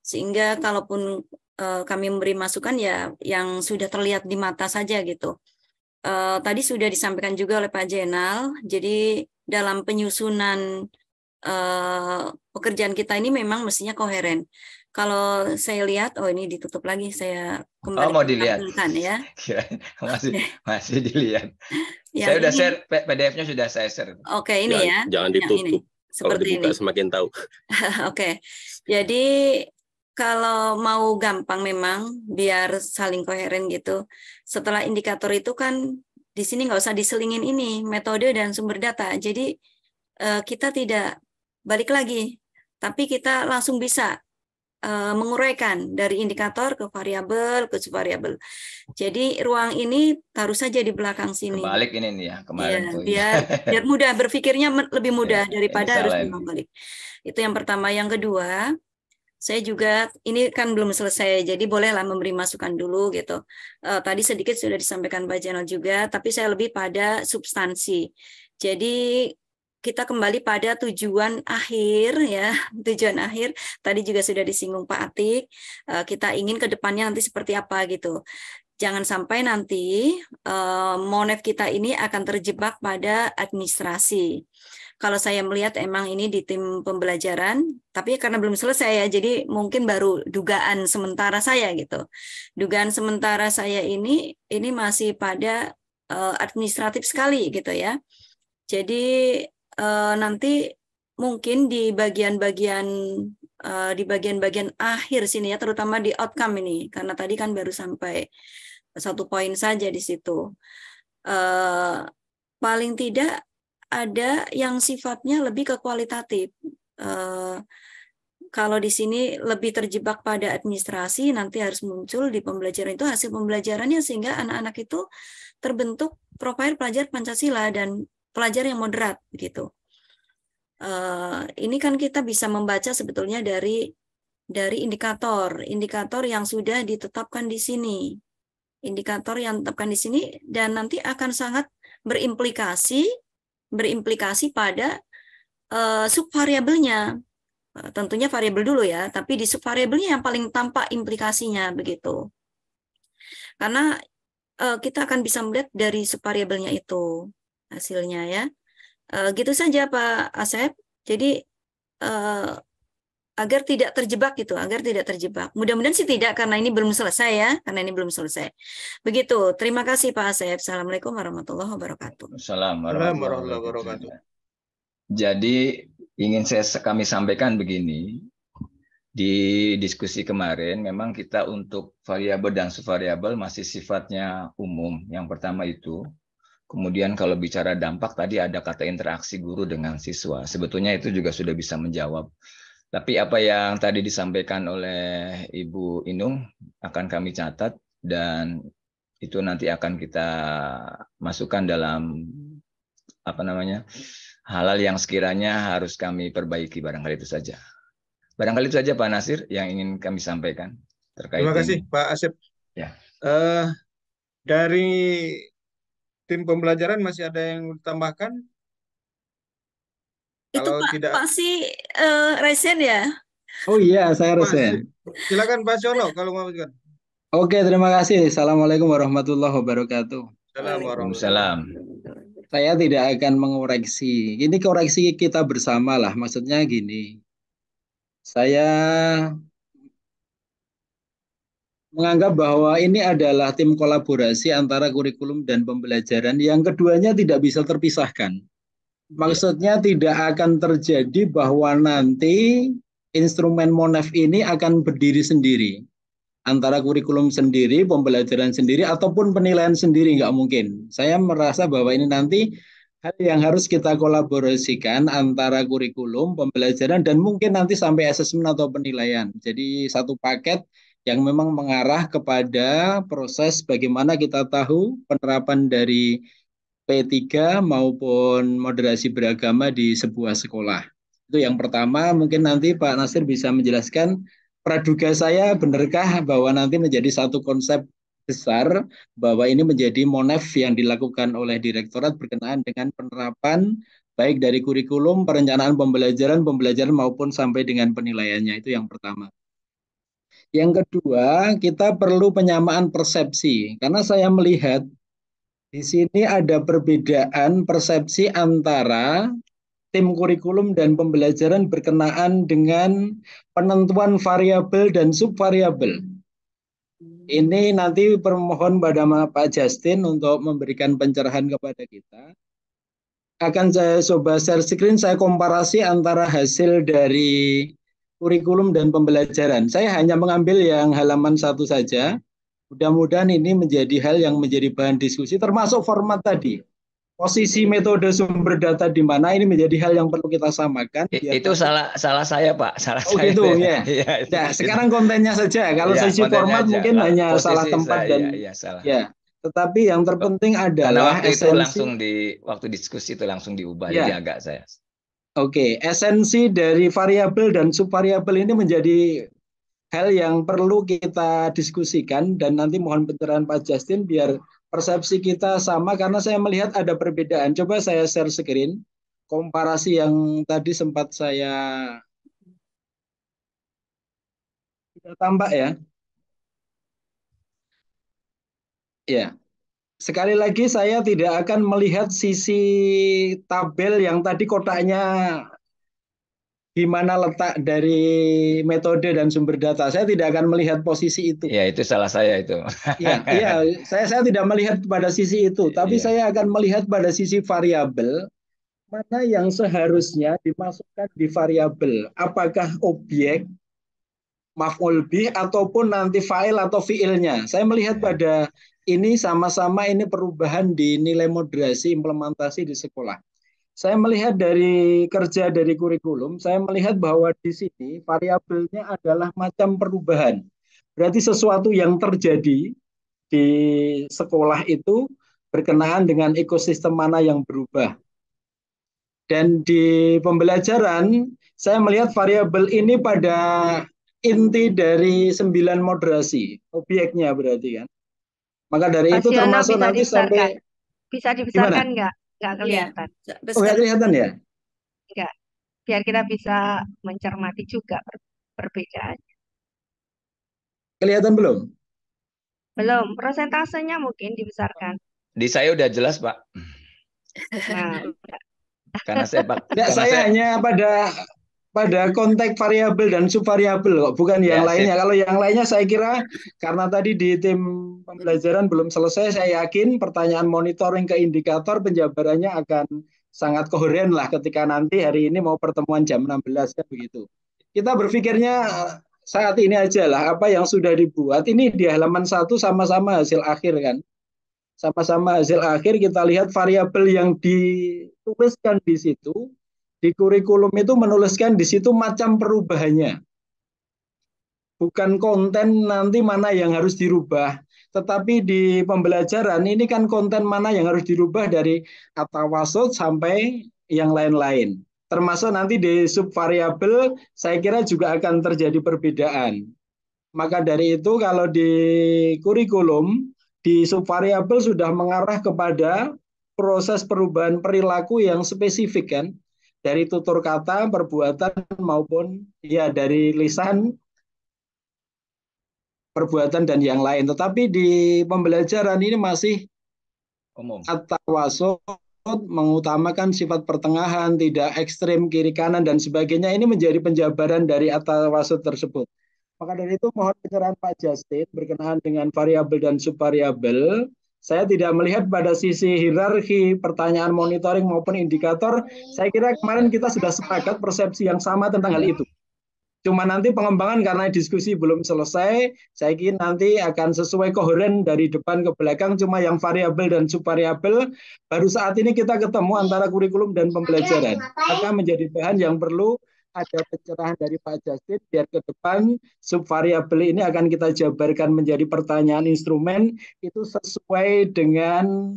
sehingga kalaupun uh, kami memberi masukan ya yang sudah terlihat di mata saja gitu. Uh, tadi sudah disampaikan juga oleh Pak Jenal, jadi dalam penyusunan uh, pekerjaan kita ini memang mestinya koheren kalau saya lihat oh ini ditutup lagi saya kembali oh, mau dilihat ya masih masih dilihat <laughs> ya, saya sudah share PDF-nya sudah saya share oke okay, ini jangan, ya jangan ditutup ini. seperti kalau dibuka ini. semakin tahu <laughs> oke okay. jadi kalau mau gampang memang biar saling koheren gitu. Setelah indikator itu kan di sini nggak usah diselingin ini metode dan sumber data. Jadi eh, kita tidak balik lagi, tapi kita langsung bisa Eh, menguraikan dari indikator ke variabel ke subvariabel. Jadi ruang ini taruh saja di belakang sini. Balik ini nih ya kemarin iya, ya, Biar, biar mudah berpikirnya lebih iya, mudah ya, daripada harus membalik. Itu yang pertama. Yang kedua, saya juga ini kan belum selesai jadi bolehlah memberi masukan dulu gitu uh, tadi sedikit sudah disampaikan Pak Jenal juga tapi saya lebih pada substansi jadi kita kembali pada tujuan akhir ya <laughs> tujuan akhir tadi juga sudah disinggung Pak Atik eh, kita ingin ke depannya nanti seperti apa gitu jangan sampai nanti eh, monet kita ini akan terjebak pada administrasi kalau saya melihat emang ini di tim pembelajaran tapi karena belum selesai ya jadi mungkin baru dugaan sementara saya gitu dugaan sementara saya ini ini masih pada eh, administratif sekali gitu ya jadi uh, nanti mungkin di bagian-bagian uh, di bagian-bagian akhir sini ya, terutama di outcome ini, karena tadi kan baru sampai satu poin saja di situ. Uh, paling tidak ada yang sifatnya lebih ke kualitatif. Uh, kalau di sini lebih terjebak pada administrasi, nanti harus muncul di pembelajaran itu hasil pembelajarannya sehingga anak-anak itu terbentuk profil pelajar Pancasila dan pelajar yang moderat begitu. Uh, eh, ini kan kita bisa membaca sebetulnya dari dari indikator, indikator yang sudah ditetapkan di sini. Indikator yang ditetapkan di sini dan nanti akan sangat berimplikasi berimplikasi pada uh, subvariabelnya. Uh, tentunya variabel dulu ya, tapi di subvariabelnya yang paling tampak implikasinya begitu. Karena uh, kita akan bisa melihat dari subvariabelnya itu hasilnya ya. E, gitu saja Pak Asep. Jadi e, agar tidak terjebak gitu, agar tidak terjebak. Mudah-mudahan sih tidak karena ini belum selesai ya, karena ini belum selesai. Begitu. Terima kasih Pak Asep. Assalamualaikum warahmatullahi wabarakatuh. Assalamualaikum warahmatullahi wabarakatuh. Jadi ingin saya kami sampaikan begini, di diskusi kemarin memang kita untuk variabel dan subvariabel masih sifatnya umum. Yang pertama itu Kemudian kalau bicara dampak tadi ada kata interaksi guru dengan siswa. Sebetulnya itu juga sudah bisa menjawab. Tapi apa yang tadi disampaikan oleh Ibu Inung akan kami catat dan itu nanti akan kita masukkan dalam apa namanya halal yang sekiranya harus kami perbaiki barangkali itu saja. Barangkali itu saja Pak Nasir yang ingin kami sampaikan terkait. Terima kasih ini. Pak Asep. Ya. Uh, dari tim pembelajaran masih ada yang ditambahkan? Itu Kalau Pak, tidak... Pak si uh, resen ya? Oh iya, saya resen. Mas, silakan Pak Siono kalau mau juga. Oke, terima kasih. Assalamualaikum warahmatullahi wabarakatuh. Salam. Saya tidak akan mengoreksi. Ini koreksi kita bersama lah. Maksudnya gini. Saya menganggap bahwa ini adalah tim kolaborasi antara kurikulum dan pembelajaran yang keduanya tidak bisa terpisahkan. Iya. Maksudnya tidak akan terjadi bahwa nanti instrumen Monef ini akan berdiri sendiri antara kurikulum sendiri, pembelajaran sendiri ataupun penilaian sendiri nggak mungkin. Saya merasa bahwa ini nanti hal yang harus kita kolaborasikan antara kurikulum, pembelajaran dan mungkin nanti sampai asesmen atau penilaian. Jadi satu paket yang memang mengarah kepada proses bagaimana kita tahu penerapan dari P3 maupun moderasi beragama di sebuah sekolah. Itu yang pertama, mungkin nanti Pak Nasir bisa menjelaskan praduga saya benarkah bahwa nanti menjadi satu konsep besar bahwa ini menjadi monef yang dilakukan oleh direktorat berkenaan dengan penerapan baik dari kurikulum, perencanaan pembelajaran, pembelajaran maupun sampai dengan penilaiannya. Itu yang pertama. Yang kedua, kita perlu penyamaan persepsi. Karena saya melihat di sini ada perbedaan persepsi antara tim kurikulum dan pembelajaran berkenaan dengan penentuan variabel dan subvariabel. Ini nanti permohon pada Pak Justin untuk memberikan pencerahan kepada kita. Akan saya coba share screen, saya komparasi antara hasil dari kurikulum dan pembelajaran. Saya hanya mengambil yang halaman satu saja. Mudah-mudahan ini menjadi hal yang menjadi bahan diskusi, termasuk format tadi. Posisi metode sumber data di mana ini menjadi hal yang perlu kita samakan. Itu salah salah saya pak, salah oh, saya. Gitu, ya. <laughs> Iya, ya sekarang kontennya saja. Kalau ya, sisi format aja. mungkin nah, hanya salah tempat saya, dan ya, ya, salah. ya tetapi yang terpenting adalah Karena waktu esensi... itu langsung di waktu diskusi itu langsung diubah ya. jadi agak saya Oke, esensi dari variabel dan subvariabel ini menjadi hal yang perlu kita diskusikan dan nanti mohon pencerahan Pak Justin biar persepsi kita sama karena saya melihat ada perbedaan. Coba saya share screen komparasi yang tadi sempat saya tidak tampak ya. Ya. Sekali lagi saya tidak akan melihat sisi tabel yang tadi kotaknya gimana letak dari metode dan sumber data. Saya tidak akan melihat posisi itu. Ya, itu salah saya itu. Ya, ya, saya saya tidak melihat pada sisi itu, tapi ya. saya akan melihat pada sisi variabel mana yang seharusnya dimasukkan di variabel. Apakah objek maf'ul bih ataupun nanti file atau fi'ilnya. Saya melihat iya. pada ini sama-sama ini perubahan di nilai moderasi implementasi di sekolah. Saya melihat dari kerja dari kurikulum, saya melihat bahwa di sini variabelnya adalah macam perubahan. Berarti sesuatu yang terjadi di sekolah itu berkenaan dengan ekosistem mana yang berubah. Dan di pembelajaran, saya melihat variabel ini pada inti dari sembilan moderasi, obyeknya berarti kan maka dari Pasiana itu termasuk nanti dibesarkan. sampai bisa dibesarkan nggak? Nggak iya. oh, kelihatan. Ya, oh, nggak kelihatan ya? Nggak. Biar kita bisa mencermati juga per perbedaannya. Kelihatan belum? Belum. Persentasenya mungkin dibesarkan. Di saya udah jelas, Pak. Nah, karena saya pak karena saya, saya hanya pada pada <laughs> konteks variabel dan subvariabel kok, bukan ya, yang lainnya. Kalau yang lainnya saya kira karena tadi di tim pembelajaran belum selesai, saya yakin pertanyaan monitoring ke indikator penjabarannya akan sangat koheren lah ketika nanti hari ini mau pertemuan jam 16 kan begitu. Kita berpikirnya eh, saat ini aja lah apa yang sudah dibuat ini di halaman satu sama-sama hasil akhir kan. Sama-sama hasil akhir kita lihat variabel yang dituliskan di situ di kurikulum itu menuliskan di situ macam perubahannya. Bukan konten nanti mana yang harus dirubah, tetapi di pembelajaran ini kan konten mana yang harus dirubah dari atawasud sampai yang lain-lain. Termasuk nanti di subvariabel saya kira juga akan terjadi perbedaan. Maka dari itu kalau di kurikulum di subvariabel sudah mengarah kepada proses perubahan perilaku yang spesifik kan dari tutur kata, perbuatan maupun ya dari lisan, perbuatan dan yang lain. Tetapi di pembelajaran ini masih umum. At-tawasud mengutamakan sifat pertengahan, tidak ekstrim kiri kanan dan sebagainya. Ini menjadi penjabaran dari at-tawasud tersebut. Maka dari itu mohon pencerahan Pak Justin berkenaan dengan variabel dan subvariabel saya tidak melihat pada sisi hierarki, pertanyaan iya. monitoring maupun indikator. Saya kira iya. kemarin kita sudah sepakat persepsi yang sama tentang hal itu. Cuma nanti pengembangan karena diskusi belum selesai, saya kira nanti akan sesuai koheren dari depan ke belakang, cuma yang variabel dan subvariabel. Baru saat ini kita ketemu antara kurikulum dan pembelajaran. Maka menjadi bahan yang perlu ada pencerahan dari Pak Justin biar ke depan subvariabel ini akan kita jabarkan menjadi pertanyaan instrumen itu sesuai dengan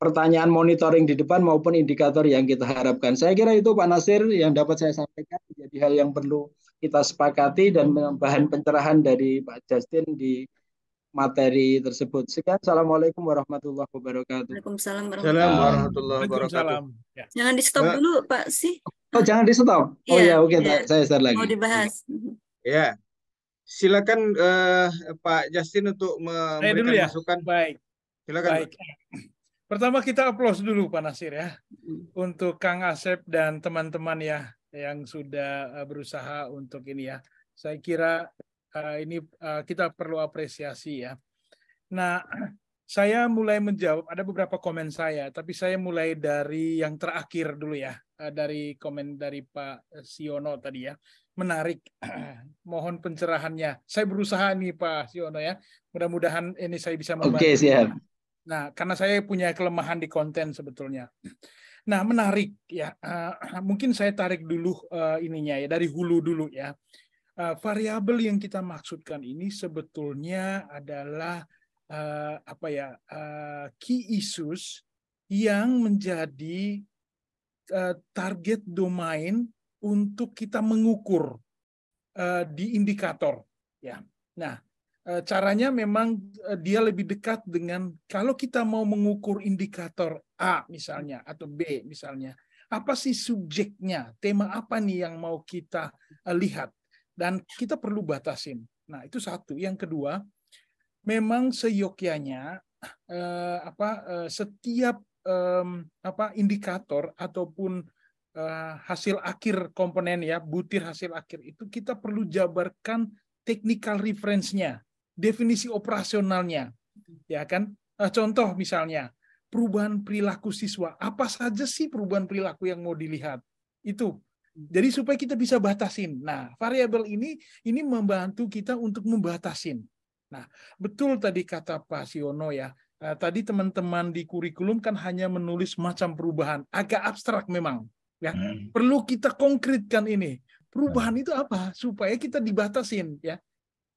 pertanyaan monitoring di depan maupun indikator yang kita harapkan. Saya kira itu Pak Nasir yang dapat saya sampaikan menjadi hal yang perlu kita sepakati dan bahan pencerahan dari Pak Justin di materi tersebut. Sekian, Assalamualaikum warahmatullahi wabarakatuh. Waalaikumsalam warahmatullahi wabarakatuh. Jangan di stop dulu Pak sih. Oh jangan di stop. Oh ya, yeah, oke okay, iya. yeah. saya start lagi. Mau dibahas. Ya. Silakan uh, Pak Justin untuk memberikan dulu ya. masukan. Baik. Silakan. Baik. Pertama kita aplaus dulu Pak Nasir ya untuk Kang Asep dan teman-teman ya yang sudah eh, berusaha untuk ini ya. Saya kira uh, ini uh, kita perlu apresiasi ya. Nah, <clears throat> saya mulai menjawab ada beberapa komen saya, tapi saya mulai dari yang terakhir dulu ya Eh, dari komen dari Pak Siono tadi ya. Menarik. <clears throat> Mohon pencerahannya. Saya berusaha nih Pak Siono ya. Mudah-mudahan ini saya bisa membantu. Oke, okay, siap. Nah, karena saya punya kelemahan di konten sebetulnya. Nah, menarik ya. Eh, <clears throat> mungkin saya tarik dulu eh, ininya ya dari hulu dulu ya. Uh, variabel yang kita maksudkan ini sebetulnya adalah apa ya? Uh, key issues yang menjadi Eh, target domain untuk kita mengukur eh, di indikator. Ya. Nah, eh, caranya memang dia lebih dekat dengan kalau kita mau mengukur indikator A misalnya atau B misalnya, apa sih subjeknya, tema apa nih yang mau kita lihat dan kita perlu batasin. Nah, itu satu. Yang kedua, memang seyogyanya apa setiap um, apa indikator ataupun uh, hasil akhir komponen ya, butir hasil akhir itu kita perlu jabarkan technical reference-nya, definisi operasionalnya. Ya kan? Uh, contoh misalnya perubahan perilaku siswa, apa saja sih perubahan perilaku yang mau dilihat? Itu. Jadi supaya kita bisa batasin. Nah, variabel ini ini membantu kita untuk membatasin. Nah, betul tadi kata Pak Siono ya, Nah, tadi teman-teman di kurikulum kan hanya menulis macam perubahan, agak abstrak memang. Ya, hmm. perlu kita konkretkan ini. Perubahan hmm. itu apa? Supaya kita dibatasin, ya.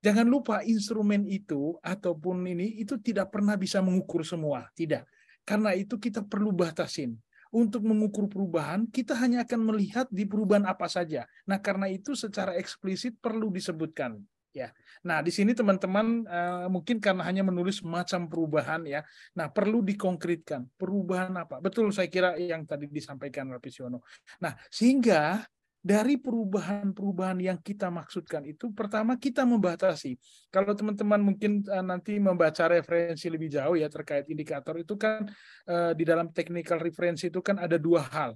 Jangan lupa instrumen itu ataupun ini itu tidak pernah bisa mengukur semua, tidak. Karena itu kita perlu batasin. Untuk mengukur perubahan, kita hanya akan melihat di perubahan apa saja. Nah, karena itu secara eksplisit perlu disebutkan ya. Nah, di sini teman-teman eh, mungkin karena hanya menulis macam perubahan ya. Nah, perlu dikonkretkan perubahan apa? Betul saya kira yang tadi disampaikan Siono. Nah, sehingga dari perubahan-perubahan yang kita maksudkan itu pertama kita membatasi. Kalau teman-teman mungkin eh, nanti membaca referensi lebih jauh ya terkait indikator itu kan eh, di dalam technical referensi itu kan ada dua hal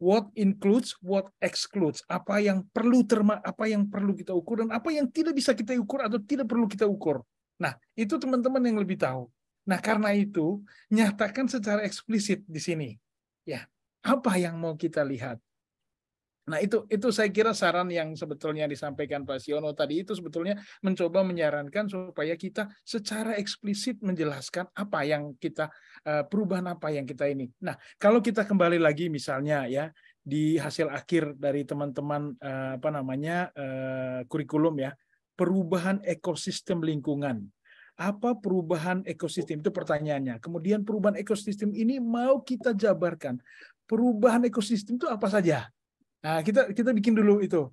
what includes, what excludes, apa yang perlu terma, apa yang perlu kita ukur dan apa yang tidak bisa kita ukur atau tidak perlu kita ukur. Nah, itu teman-teman yang lebih tahu. Nah, karena itu nyatakan secara eksplisit di sini. Ya, apa yang mau kita lihat? Nah, itu itu saya kira saran yang sebetulnya disampaikan Pak Siono tadi itu sebetulnya mencoba menyarankan supaya kita secara eksplisit menjelaskan apa yang kita eh, perubahan apa yang kita ini. Nah, kalau kita kembali lagi misalnya ya di hasil akhir dari teman-teman eh, apa namanya eh, kurikulum ya, perubahan ekosistem lingkungan apa perubahan ekosistem itu pertanyaannya. Kemudian perubahan ekosistem ini mau kita jabarkan. Perubahan ekosistem itu apa saja? Nah, kita kita bikin dulu itu.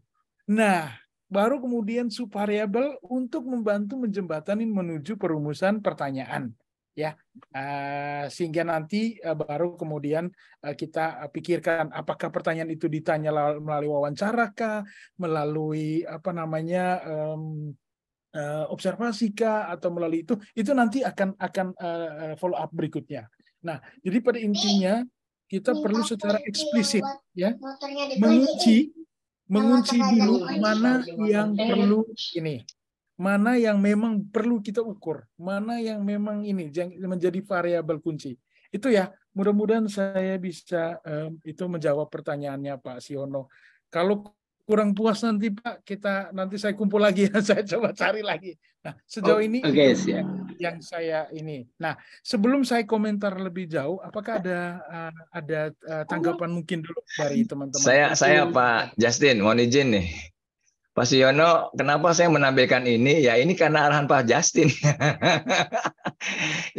Nah, baru kemudian sub variabel untuk membantu menjembatani menuju perumusan pertanyaan ya eh, sehingga nanti eh, baru kemudian eh, kita pikirkan apakah pertanyaan itu ditanya melalui wawancara kah melalui apa namanya observasi kah atau melalui itu itu nanti akan akan follow up berikutnya nah jadi pada intinya kita perlu secara eksplisit ya mengunci mengunci dulu mana yang perlu ini mana yang memang perlu kita ukur mana yang memang ini menjadi variabel kunci itu ya mudah-mudahan saya bisa um, itu menjawab pertanyaannya Pak Siono kalau kurang puas nanti Pak, kita nanti saya kumpul lagi ya, <laughs> saya coba cari lagi. Nah, sejauh oh, ini okay, yeah. yang saya ini. Nah, sebelum saya komentar lebih jauh, apakah ada eh, ada uh, tanggapan mungkin dulu dari teman-teman? Saya saya Pak Justin, mohon izin nih. Pak Siono, kenapa saya menampilkan ini? Ya ini karena arahan Pak Justin. <laughs>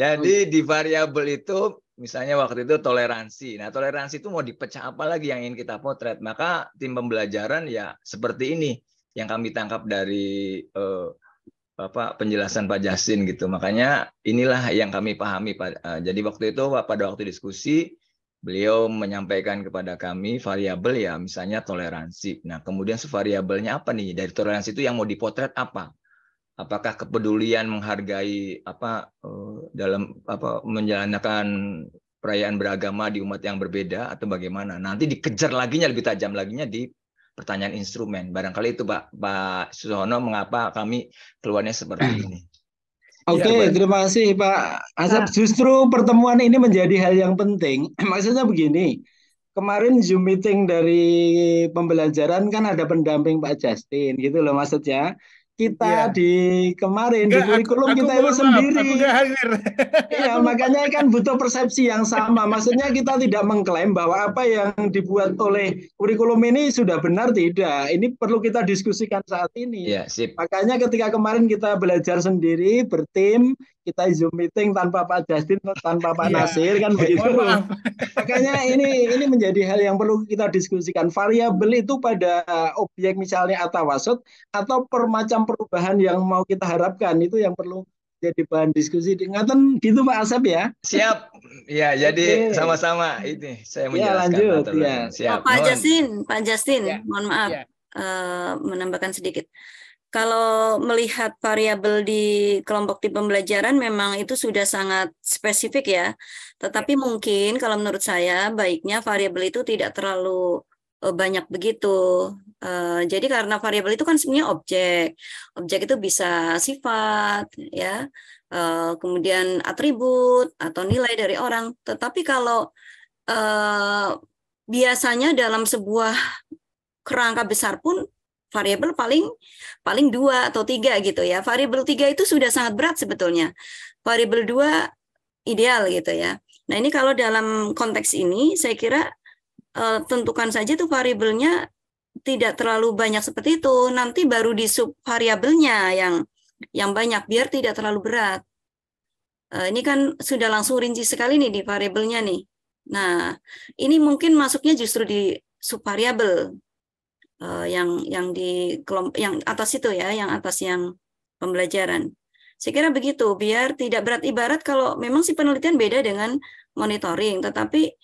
Jadi di variabel itu misalnya waktu itu toleransi. Nah, toleransi itu mau dipecah apa lagi yang ingin kita potret? Maka tim pembelajaran ya seperti ini yang kami tangkap dari uh, apa penjelasan Pak Justin gitu. Makanya inilah yang kami pahami Pak. Eh, jadi waktu itu pada waktu diskusi Beliau menyampaikan kepada kami variabel ya misalnya toleransi. Nah, kemudian variabelnya apa nih? Dari toleransi itu yang mau dipotret apa? Apakah kepedulian menghargai apa eh, dalam apa menjalankan perayaan beragama di umat yang berbeda atau bagaimana? Nanti dikejar lagi lebih tajam lagi laginya di pertanyaan instrumen. Barangkali itu Pak Pak Susono mengapa kami keluarnya seperti <clears throat> ini. Iya, Oke, okay, ya, terima kasih Pak Asep. Nah. Justru pertemuan ini menjadi hal yang penting. <clears throat> Maksudnya begini, kemarin Zoom meeting dari pembelajaran kan ada pendamping Pak Justin gitu loh maksudnya kita yeah. di kemarin enggak, di kurikulum kita itu sendiri. <laughs> Iya, makanya kan butuh persepsi yang sama. Maksudnya kita tidak mengklaim bahwa apa yang dibuat oleh kurikulum ini sudah benar tidak. Ini perlu kita diskusikan saat ini. Yeah, Makanya ketika kemarin kita belajar sendiri bertim, kita zoom meeting tanpa Pak Justin tanpa Pak iya. Nasir kan begitu. Makanya ini ini menjadi hal yang perlu kita diskusikan. Variabel itu pada objek misalnya atau atawasut atau permacam perubahan yang mau kita harapkan itu yang perlu jadi bahan diskusi. Ingatan gitu Pak Asep ya. Siap. Ya, jadi sama-sama ini saya iya, menjelaskan. Ya, lanjut. Ya. Siap. Oh, Pak Justin, Pak Justin, ya. mohon maaf ya. Uh, menambahkan sedikit. Kalau melihat variabel di kelompok di pembelajaran memang itu sudah sangat spesifik ya. Tetapi ya. mungkin kalau menurut saya baiknya variabel itu tidak terlalu eh, banyak begitu. Uh, jadi karena variabel itu kan sebenarnya objek. Objek itu bisa sifat, ya, uh, kemudian atribut atau nilai dari orang. Tetapi kalau uh, biasanya dalam sebuah kerangka besar pun variabel paling paling dua atau tiga gitu ya. Variabel tiga itu sudah sangat berat sebetulnya. Variabel dua ideal gitu ya. Nah ini kalau dalam konteks ini saya kira uh, tentukan saja tuh variabelnya tidak terlalu banyak seperti itu. Nanti baru di sub variabelnya yang yang banyak biar tidak terlalu berat. Uh, ini kan sudah langsung rinci sekali nih di variabelnya nih. Nah, ini mungkin masuknya justru di sub subvariabel uh, yang yang di kelompok yang atas itu ya, yang atas yang pembelajaran. Saya kira begitu, biar tidak berat ibarat kalau memang si penelitian beda dengan monitoring, tetapi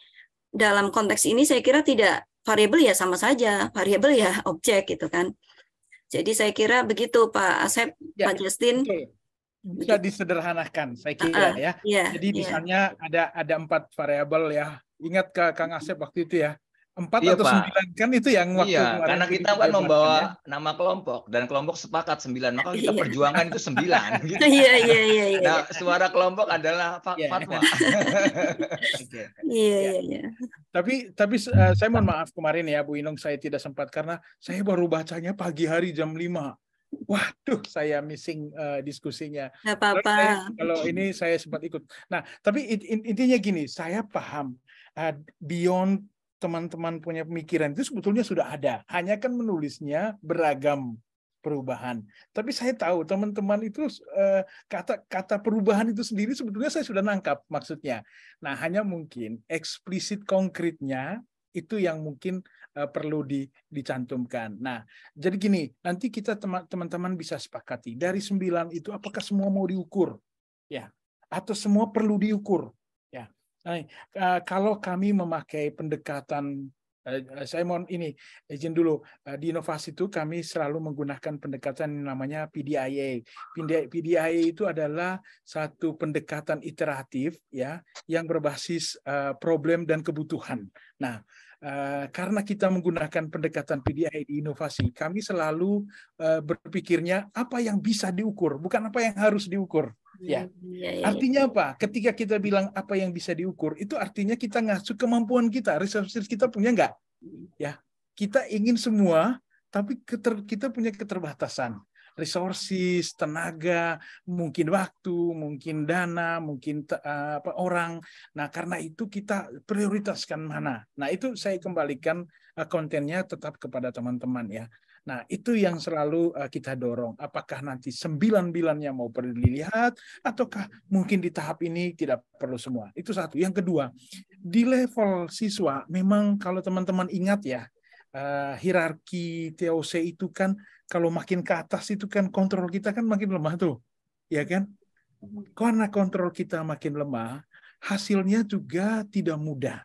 dalam konteks ini saya kira tidak variabel ya sama saja, variabel ya <laughs> objek gitu kan. Jadi saya kira begitu Pak Asep, ya, Pak Justin. Betul. Bisa disederhanakan saya kira uh, ya. Yeah, Jadi iya. misalnya ada ada empat variabel ya. Ingat ke Kang Asep waktu itu ya. Empat iya, atau sembilan kan itu yang waktu iya, karena kita kan membawa kan ya. nama kelompok dan kelompok sepakat sembilan maka kita iya. perjuangan itu sembilan. <laughs> Gitu. Iya iya iya. iya. Nah iya. suara kelompok adalah iya. fatwa. <laughs> Iya iya iya. Tapi tapi uh, saya mohon maaf kemarin ya Bu Inung saya tidak sempat karena saya baru bacanya pagi hari jam 5 waduh saya missing uh, diskusinya. Nggak apa-apa. Kalau ini saya sempat ikut. Nah, tapi intinya gini, saya paham uh, beyond teman-teman punya pemikiran itu sebetulnya sudah ada. Hanya kan menulisnya beragam perubahan. Tapi saya tahu teman-teman itu eh, kata kata perubahan itu sendiri sebetulnya saya sudah nangkap maksudnya. Nah, hanya mungkin eksplisit konkretnya itu yang mungkin eh, perlu di, dicantumkan. Nah, jadi gini, nanti kita teman-teman bisa sepakati dari sembilan itu apakah semua mau diukur, ya, atau semua perlu diukur. Nah, kalau kami memakai pendekatan eh, eh, saya mohon ini izin dulu di inovasi itu kami selalu menggunakan pendekatan yang namanya PDIA. PDIA itu adalah satu pendekatan iteratif ya yang berbasis problem dan kebutuhan. Nah, Eh, karena kita menggunakan pendekatan PDI di inovasi, kami selalu uh, berpikirnya apa yang bisa diukur, bukan apa yang harus diukur. Iya, ya. Ya, ya, artinya apa? Ketika kita bilang apa yang bisa diukur, itu artinya kita ngasuh kemampuan kita, resources kita punya nggak? Hmm. Ya, kita ingin semua, tapi kita punya keterbatasan resources, tenaga, mungkin waktu, mungkin dana, mungkin uh, apa orang. Nah, karena itu kita prioritaskan mana. Nah, itu saya kembalikan uh, kontennya tetap kepada teman-teman ya. Nah, itu yang selalu uh, kita dorong. Apakah nanti sembilan-bilannya mau perlu dilihat, ataukah mungkin di tahap ini tidak perlu semua. Itu satu. Yang kedua, di level siswa, memang kalau teman-teman ingat ya, uh, hierarki TOC itu kan kalau makin ke atas itu kan kontrol kita kan makin lemah tuh. Ya kan? Karena kontrol kita makin lemah, hasilnya juga tidak mudah.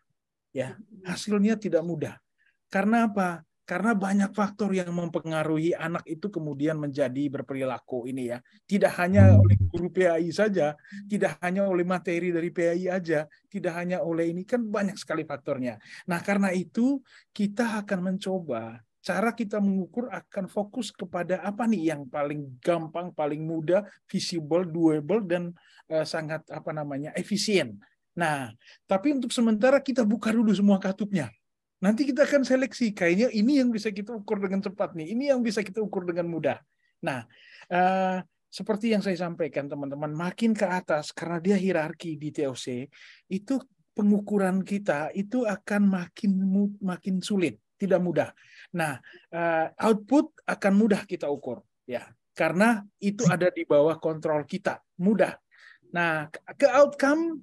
Ya, hasilnya tidak mudah. Karena apa? Karena banyak faktor yang mempengaruhi anak itu kemudian menjadi berperilaku ini ya. Tidak hanya oleh guru PAI saja, tidak hanya oleh materi dari PAI aja, tidak hanya oleh ini kan banyak sekali faktornya. Nah, karena itu kita akan mencoba cara kita mengukur akan fokus kepada apa nih yang paling gampang, paling mudah, visible, doable dan uh, sangat apa namanya efisien. Nah, tapi untuk sementara kita buka dulu semua katupnya. Nanti kita akan seleksi kayaknya ini yang bisa kita ukur dengan cepat nih, ini yang bisa kita ukur dengan mudah. Nah, uh, seperti yang saya sampaikan teman-teman, makin ke atas karena dia hierarki di TOC itu pengukuran kita itu akan makin makin sulit, tidak mudah. Nah, eh, output akan mudah kita ukur, ya, karena itu ada di bawah kontrol kita, mudah. Nah, ke outcome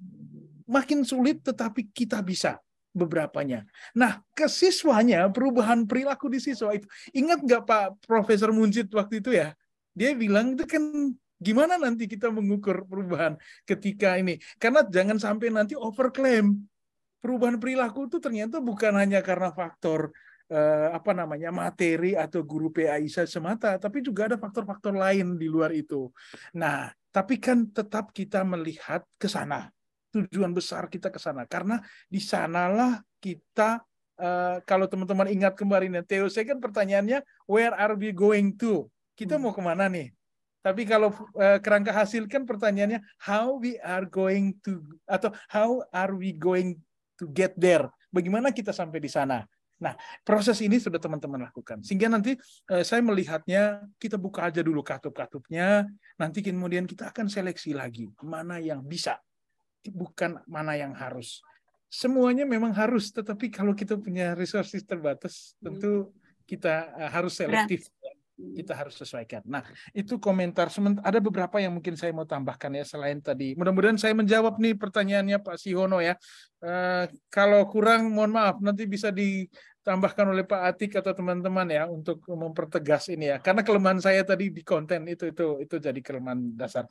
makin sulit, tetapi kita bisa beberapanya. Nah, ke siswanya perubahan perilaku di siswa itu. Ingat nggak Pak Profesor Munjid waktu itu ya? Dia bilang itu kan Gimana nanti kita mengukur perubahan ketika ini? Karena jangan sampai nanti overclaim. Perubahan perilaku itu ternyata bukan hanya karena faktor eh, apa namanya materi atau guru PAI PAISA semata, tapi juga ada faktor-faktor lain di luar itu. Nah, tapi kan tetap kita melihat ke sana. Tujuan besar kita ke sana karena di sanalah kita Uh, kalau teman-teman ingat kemarin ya, Theo saya kan pertanyaannya where are we going to? Kita hmm. mau kemana nih? Tapi kalau eh, kerangka hasil kan pertanyaannya how we are going to atau how are we going to get there? Bagaimana kita sampai di sana? Nah, proses ini sudah teman-teman lakukan. Sehingga nanti eh, saya melihatnya kita buka aja dulu katup-katupnya, nanti kemudian kita akan seleksi lagi mana yang bisa, bukan mana yang harus. Semuanya memang harus, tetapi kalau kita punya resources terbatas, tentu hmm. kita eh, harus selektif kita hmm. harus sesuaikan. Nah, itu komentar. Ada beberapa yang mungkin saya mau tambahkan ya selain tadi. Mudah-mudahan saya menjawab nih pertanyaannya Pak Sihono ya. E, kalau kurang, mohon maaf. Nanti bisa ditambahkan oleh Pak Atik atau teman-teman ya untuk mempertegas ini ya. Karena kelemahan saya tadi di konten itu itu itu jadi kelemahan dasar.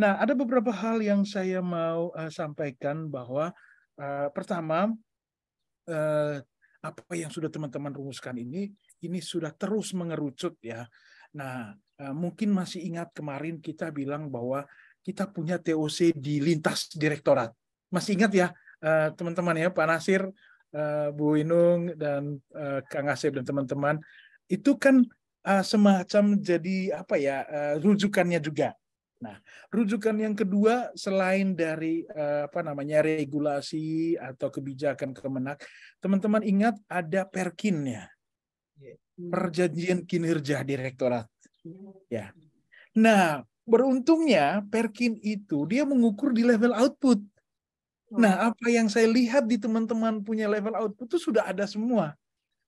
Nah, ada beberapa hal yang saya mau uh, sampaikan bahwa uh, pertama uh, apa yang sudah teman-teman rumuskan ini ini sudah terus mengerucut ya. Nah, eh, mungkin masih ingat kemarin kita bilang bahwa kita punya TOC di lintas direktorat. Masih ingat ya eh, teman-teman ya Pak Nasir, eh, Bu Inung dan Kang Asep dan teman-teman. Itu kan semacam jadi apa ya rujukannya juga. Nah, rujukan yang kedua selain dari apa namanya regulasi atau kebijakan Kemenak, teman-teman ingat ada Perkinnya perjanjian kinerja direktorat. Ya. Nah, beruntungnya Perkin itu dia mengukur di level output. Hmm. Nah, apa yang saya lihat di teman-teman punya level output itu sudah ada semua.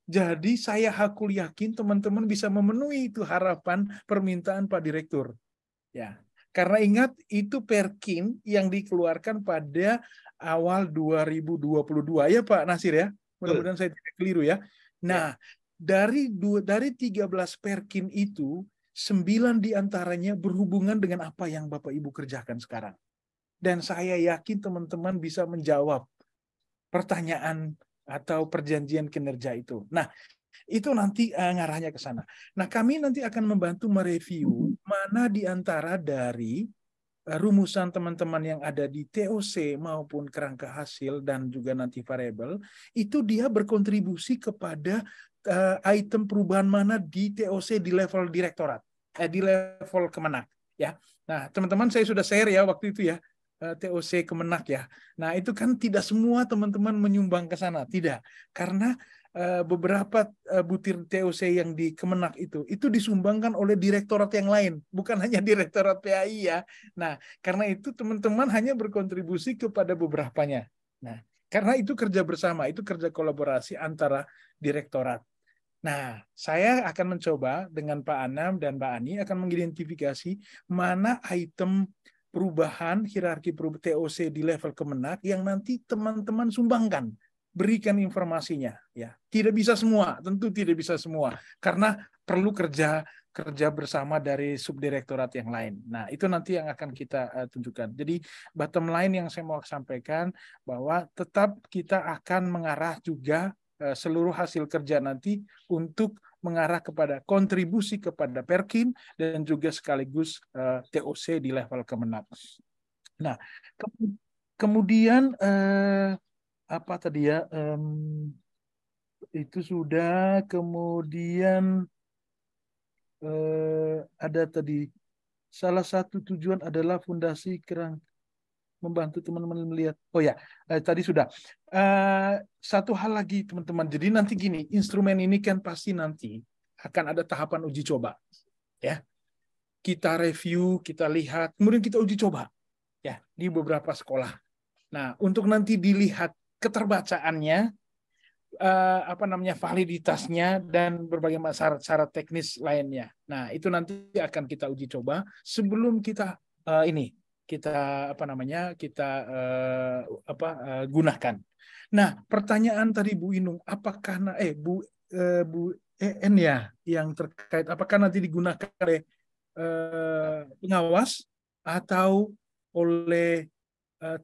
Jadi saya hakul yakin teman-teman bisa memenuhi itu harapan permintaan Pak Direktur. Ya. Karena ingat itu Perkin yang dikeluarkan pada awal 2022 ya Pak Nasir ya. Mudah-mudahan saya tidak keliru ya. Nah, dari dua, dari 13 perkin itu, 9 diantaranya berhubungan dengan apa yang Bapak Ibu kerjakan sekarang. Dan saya yakin teman-teman bisa menjawab pertanyaan atau perjanjian kinerja itu. Nah, itu nanti uh, ngarahnya ke sana. Nah, kami nanti akan membantu mereview mm-hmm. mana di antara dari eh, rumusan teman-teman yang ada di TOC maupun kerangka hasil dan juga nanti variable itu dia berkontribusi kepada uh, item perubahan mana di TOC di level direktorat, eh, di level kemenak ya. Nah, teman-teman saya sudah share ya waktu itu ya eh, TOC kemenak ya. Nah, itu kan tidak semua teman-teman menyumbang ke sana, tidak. Karena eh, beberapa butir TOC yang di Kemenak itu itu disumbangkan oleh direktorat yang lain, bukan hanya <laughs> direktorat PAI ya. Nah, karena itu teman-teman hanya berkontribusi kepada beberapanya. Nah, karena itu kerja bersama, itu kerja kolaborasi antara direktorat. Nah, saya akan mencoba dengan Pak Anam dan Pak Ani akan mengidentifikasi mana item perubahan hierarki TOC di level Kemenak yang nanti teman-teman sumbangkan, berikan informasinya ya. Tidak bisa semua, tentu tidak bisa semua karena perlu kerja kerja bersama dari subdirektorat yang lain. Nah, itu nanti yang akan kita uh, tunjukkan. Jadi, bottom line yang saya mau sampaikan bahwa tetap kita akan mengarah juga Eh, seluruh hasil kerja nanti untuk mengarah kepada kontribusi kepada Perkin dan juga sekaligus eh, TOC di level Kemenak. Nah, ke kemudian eh, apa tadi ya? Eh, itu sudah kemudian eh, ada tadi salah satu tujuan adalah fondasi kerang membantu teman-teman melihat. Oh ya, eh, tadi sudah. Eh, satu hal lagi teman-teman. Jadi nanti gini, instrumen ini kan pasti nanti akan ada tahapan uji coba, ya. Kita review, kita lihat, kemudian kita uji coba, ya, di beberapa sekolah. Nah, untuk nanti dilihat keterbacaannya, eh, apa namanya validitasnya dan berbagai macam syarat-syarat teknis lainnya. Nah, itu nanti akan kita uji coba sebelum kita Uh, ini kita apa namanya kita uh, apa uh, gunakan. Nah, pertanyaan tadi Bu Inung, apakah na eh Bu uh, Bu EN ya yang terkait apakah nanti digunakan oleh uh, pengawas atau oleh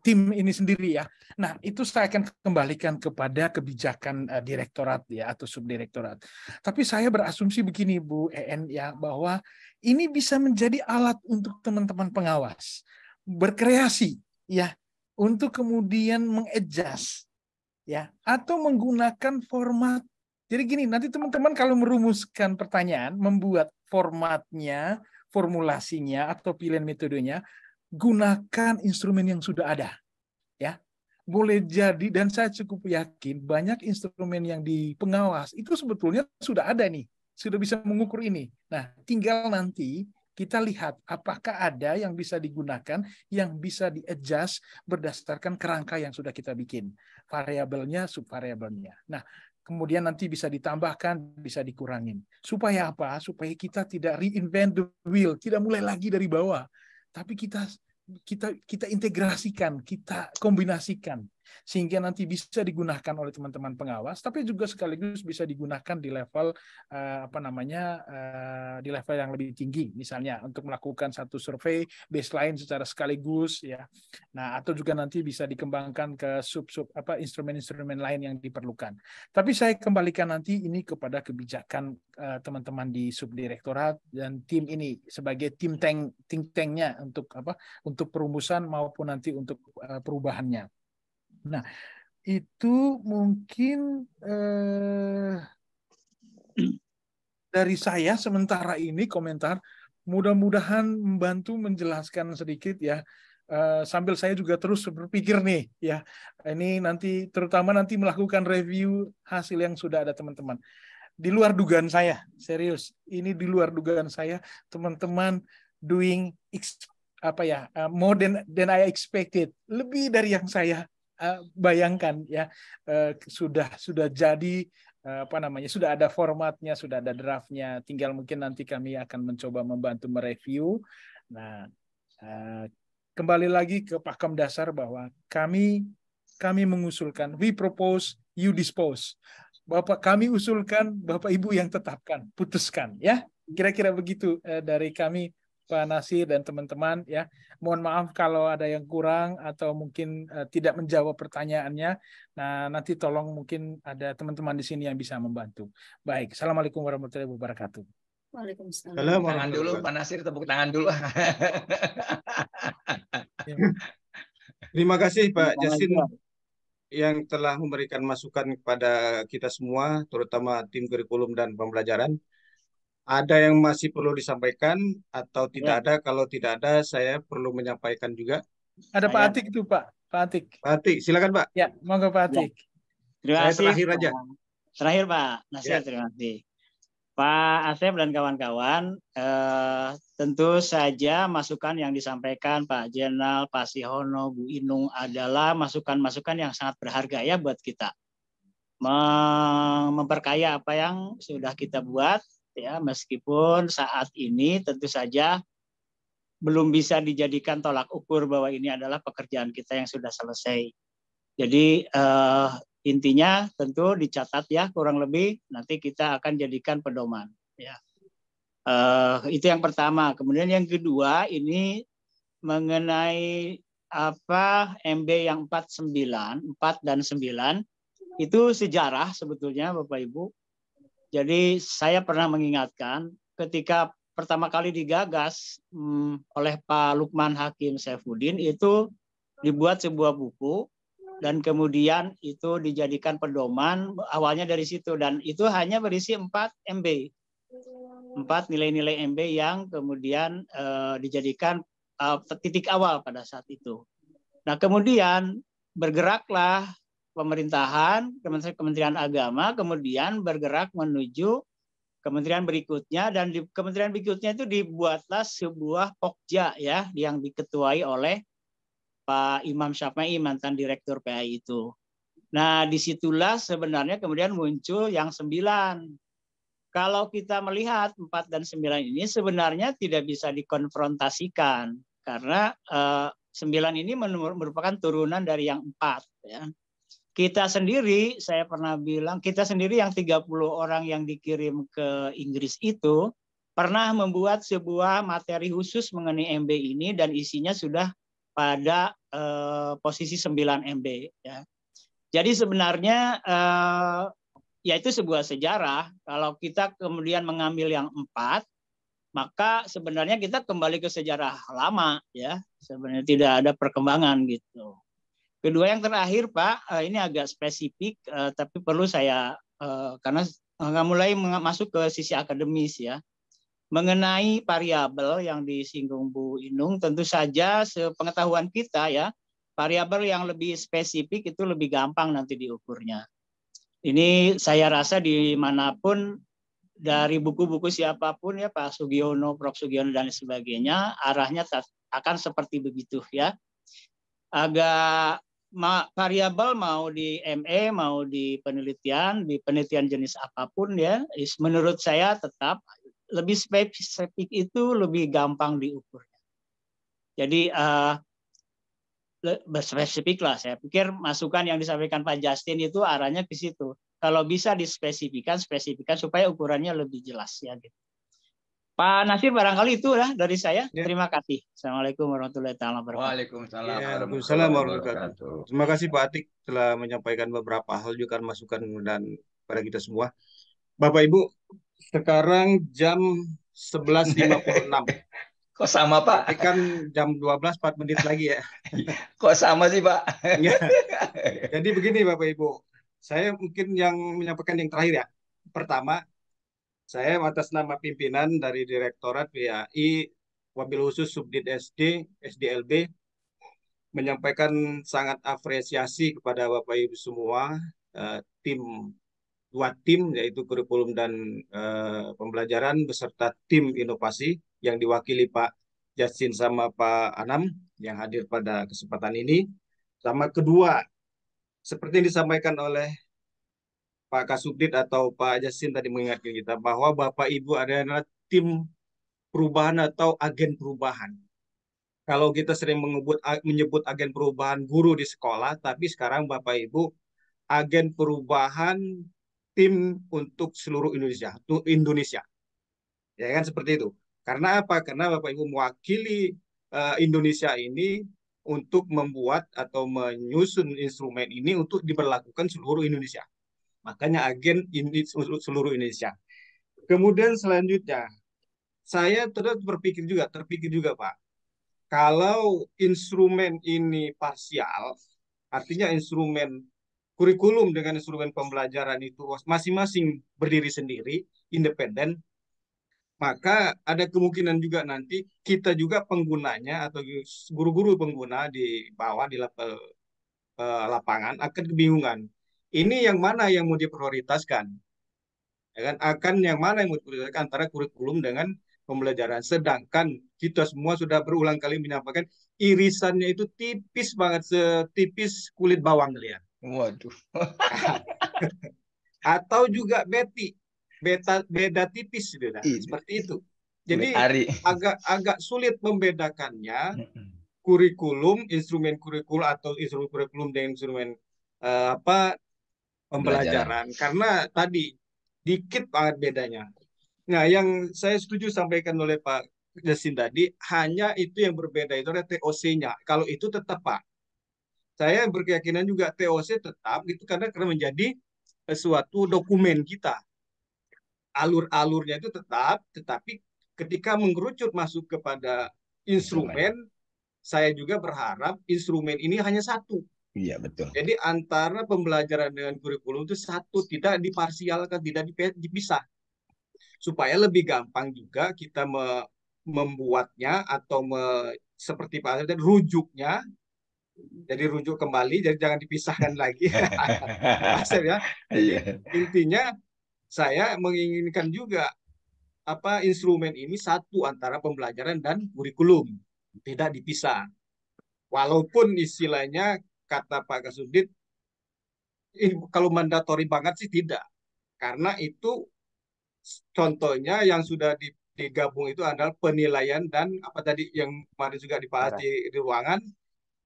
tim ini sendiri ya. Nah, itu saya akan kembalikan kepada kebijakan uh, direktorat ya atau subdirektorat. Tapi saya berasumsi begini Bu EN ya bahwa ini bisa menjadi alat untuk teman-teman pengawas berkreasi ya untuk kemudian mengejas ya atau menggunakan format. Jadi gini, nanti teman-teman kalau merumuskan pertanyaan, membuat formatnya, formulasinya atau pilihan metodenya, gunakan instrumen yang sudah ada. Ya. Boleh jadi dan saya cukup yakin banyak instrumen yang di pengawas itu sebetulnya sudah ada nih, sudah bisa mengukur ini. Nah, tinggal nanti kita lihat apakah ada yang bisa digunakan yang bisa di berdasarkan kerangka yang sudah kita bikin. Variabelnya, subvariabelnya. Nah, kemudian nanti bisa ditambahkan, bisa dikurangin. Supaya apa? Supaya kita tidak reinvent the wheel, tidak mulai lagi dari bawah, tapi kita kita kita integrasikan, kita kombinasikan sehingga nanti bisa digunakan oleh teman-teman pengawas tapi juga sekaligus bisa digunakan di level uh, apa namanya uh, di level yang lebih tinggi misalnya untuk melakukan satu survei baseline secara sekaligus ya nah atau juga nanti bisa dikembangkan ke sub-sub apa instrumen-instrumen lain yang diperlukan tapi saya kembalikan nanti ini kepada kebijakan teman eh, teman-teman di subdirektorat dan tim ini sebagai tim tank think tanknya untuk apa untuk perumusan maupun nanti untuk uh, perubahannya Nah, itu mungkin eh, dari saya sementara ini komentar mudah-mudahan membantu menjelaskan sedikit ya Uh, sambil saya juga terus berpikir nih ya ini nanti terutama nanti melakukan review hasil yang sudah ada teman-teman di luar dugaan saya serius ini di luar dugaan saya teman-teman doing apa ya uh, more than than I expected lebih dari yang saya Eh, bayangkan ya eh, sudah sudah jadi eh, apa namanya sudah ada formatnya sudah ada draftnya tinggal mungkin nanti kami akan mencoba membantu mereview nah kembali lagi ke pakem dasar bahwa kami kami mengusulkan we propose you dispose Bapak kami usulkan Bapak Ibu yang tetapkan putuskan ya kira-kira begitu dari kami Pak Nasir dan teman-teman ya. Mohon maaf kalau ada yang kurang atau mungkin uh, tidak menjawab pertanyaannya. Nah, nanti tolong mungkin ada teman-teman di sini yang bisa membantu. Baik, Assalamualaikum warahmatullahi wabarakatuh. Waalaikumsalam. halo Tangan dulu Pak Nasir, tepuk tangan dulu. <laughs> Terima kasih Pak Jasin yang telah memberikan masukan kepada kita semua, terutama tim kurikulum dan pembelajaran ada yang masih perlu disampaikan atau tidak ya. ada? Kalau tidak ada, saya perlu menyampaikan juga. Ada Pak Atik itu Pak. Pak Atik. Pak Atik, silakan Pak. Ya, monggo Pak ya. Atik. Ya. Terima kasih. Saya terakhir aja. Terakhir Pak Nasir, ya. terima kasih. Pak Asep dan kawan-kawan, eh, tentu saja masukan yang disampaikan Pak Jenal, Pak Sihono, Bu Inung adalah masukan-masukan yang sangat berharga ya buat kita. Memperkaya apa yang sudah kita buat, ya meskipun saat ini tentu saja belum bisa dijadikan tolak ukur bahwa ini adalah pekerjaan kita yang sudah selesai. Jadi eh, intinya tentu dicatat ya kurang lebih nanti kita akan jadikan pedoman ya. Eh, itu yang pertama. Kemudian yang kedua ini mengenai apa MB yang 49, 4 dan 9 itu sejarah sebetulnya Bapak Ibu. Jadi saya pernah mengingatkan ketika pertama kali digagas hmm, oleh Pak Lukman Hakim Saifuddin itu dibuat sebuah buku dan kemudian itu dijadikan pedoman awalnya dari situ dan itu hanya berisi 4 MB. 4 nilai-nilai MB yang kemudian eh, dijadikan eh, titik awal pada saat itu. Nah, kemudian bergeraklah pemerintahan, Kementerian Agama, kemudian bergerak menuju kementerian berikutnya dan di kementerian berikutnya itu dibuatlah sebuah pokja ya yang diketuai oleh Pak Imam Syafi'i mantan direktur PAI itu. Nah, disitulah sebenarnya kemudian muncul yang sembilan. Kalau kita melihat empat dan sembilan ini sebenarnya tidak bisa dikonfrontasikan karena eh, sembilan ini merupakan turunan dari yang empat ya. Kita sendiri, saya pernah bilang, kita sendiri yang 30 orang yang dikirim ke Inggris itu pernah membuat sebuah materi khusus mengenai MB ini dan isinya sudah pada eh, posisi 9 MB ya. Jadi sebenarnya eh, ya itu sebuah sejarah kalau kita kemudian mengambil yang empat maka sebenarnya kita kembali ke sejarah lama ya sebenarnya tidak ada perkembangan gitu Kedua yang terakhir Pak, eh, ini agak spesifik eh, tapi perlu saya eh, karena nggak mulai masuk ke sisi akademis ya. Mengenai variabel yang disinggung Bu Inung, tentu saja sepengetahuan kita ya, variabel yang lebih spesifik itu lebih gampang nanti diukurnya. Ini saya rasa dimanapun dari buku-buku siapapun ya Pak Sugiono, Prof Sugiono dan sebagainya arahnya akan seperti begitu ya agak ma variabel mau di ME mau di penelitian di penelitian jenis apapun ya menurut saya tetap lebih spesifik itu lebih gampang diukur jadi uh, spesifik lah saya pikir masukan yang disampaikan Pak Justin itu arahnya ke situ kalau bisa dispesifikan spesifikan supaya ukurannya lebih jelas ya gitu Pak Nasir barangkali itu lah dari saya. Ya. Terima kasih. Assalamualaikum warahmatullahi wabarakatuh. Waalaikumsalam. Ya, warahmatullahi wabarakatuh. Terima kasih Pak Atik telah menyampaikan beberapa hal juga kan, masukan dan pada kita semua. Bapak Ibu, sekarang jam 11.56. <laughs> Kok sama Pak? Ini kan jam 12 4 menit lagi ya. Iya. Kok sama sih Pak? Ya. Jadi begini Bapak Ibu, saya mungkin yang menyampaikan yang terakhir ya. Pertama, saya atas nama pimpinan dari Direktorat PAI wabil khusus Subdit SD, SDLB menyampaikan sangat apresiasi kepada Bapak Ibu semua eh, tim dua tim yaitu kurikulum dan eh, pembelajaran beserta tim inovasi yang diwakili Pak Jasin sama Pak Anam yang hadir pada kesempatan ini. Sama kedua, seperti yang disampaikan oleh Pak Kasubdit atau Pak Jasin tadi mengingatkan kita bahwa Bapak Ibu adalah tim perubahan atau agen perubahan. Kalau kita sering menyebut menyebut agen perubahan guru di sekolah, tapi sekarang Bapak Ibu agen perubahan tim untuk seluruh Indonesia, Indonesia. Ya kan seperti itu. Karena apa? Karena Bapak Ibu mewakili uh, Indonesia ini untuk membuat atau menyusun instrumen ini untuk diberlakukan seluruh Indonesia. Makanya agen ini seluruh Indonesia. Kemudian selanjutnya, saya terus berpikir juga, terpikir juga Pak, kalau instrumen ini parsial, artinya instrumen kurikulum dengan instrumen pembelajaran itu masing-masing berdiri sendiri, independen, maka ada kemungkinan juga nanti kita juga penggunanya atau guru-guru pengguna di bawah di eh, lapangan akan kebingungan ini yang mana yang mau diprioritaskan ya kan akan yang mana yang mau diprioritaskan antara kurikulum dengan pembelajaran sedangkan kita semua sudah berulang kali menyampaikan irisannya itu tipis banget setipis kulit bawang ya. waduh <laughs> atau juga beti beta beda tipis gitu nah. seperti itu jadi agak agak sulit membedakannya kurikulum, instrumen kurikulum atau instrumen kurikulum dengan instrumen uh, apa pembelajaran karena tadi dikit banget bedanya. Nah, yang saya setuju sampaikan oleh Pak Jasin tadi hanya itu yang berbeda itu ada TOC-nya. Kalau itu tetap Pak. Saya berkeyakinan juga TOC tetap itu karena karena menjadi eh, suatu dokumen kita. Alur-alurnya itu tetap, tetapi ketika mengerucut masuk kepada instrumen, instrumen, saya juga berharap instrumen ini hanya satu. Iya betul. Jadi antara pembelajaran dengan kurikulum itu satu tidak diparsialkan, tidak dipisah, supaya lebih gampang juga kita me membuatnya atau me seperti Pak Asep rujuknya, jadi rujuk kembali, jadi jangan dipisahkan <laughs> lagi. Pak ya. Jadi, iya. intinya saya menginginkan juga apa instrumen ini satu antara pembelajaran dan kurikulum tidak dipisah walaupun istilahnya kata Pak Kasudit, kalau mandatori banget sih tidak. Karena itu contohnya yang sudah digabung itu adalah penilaian dan apa tadi yang kemarin juga dibahas iya. di, di ruangan.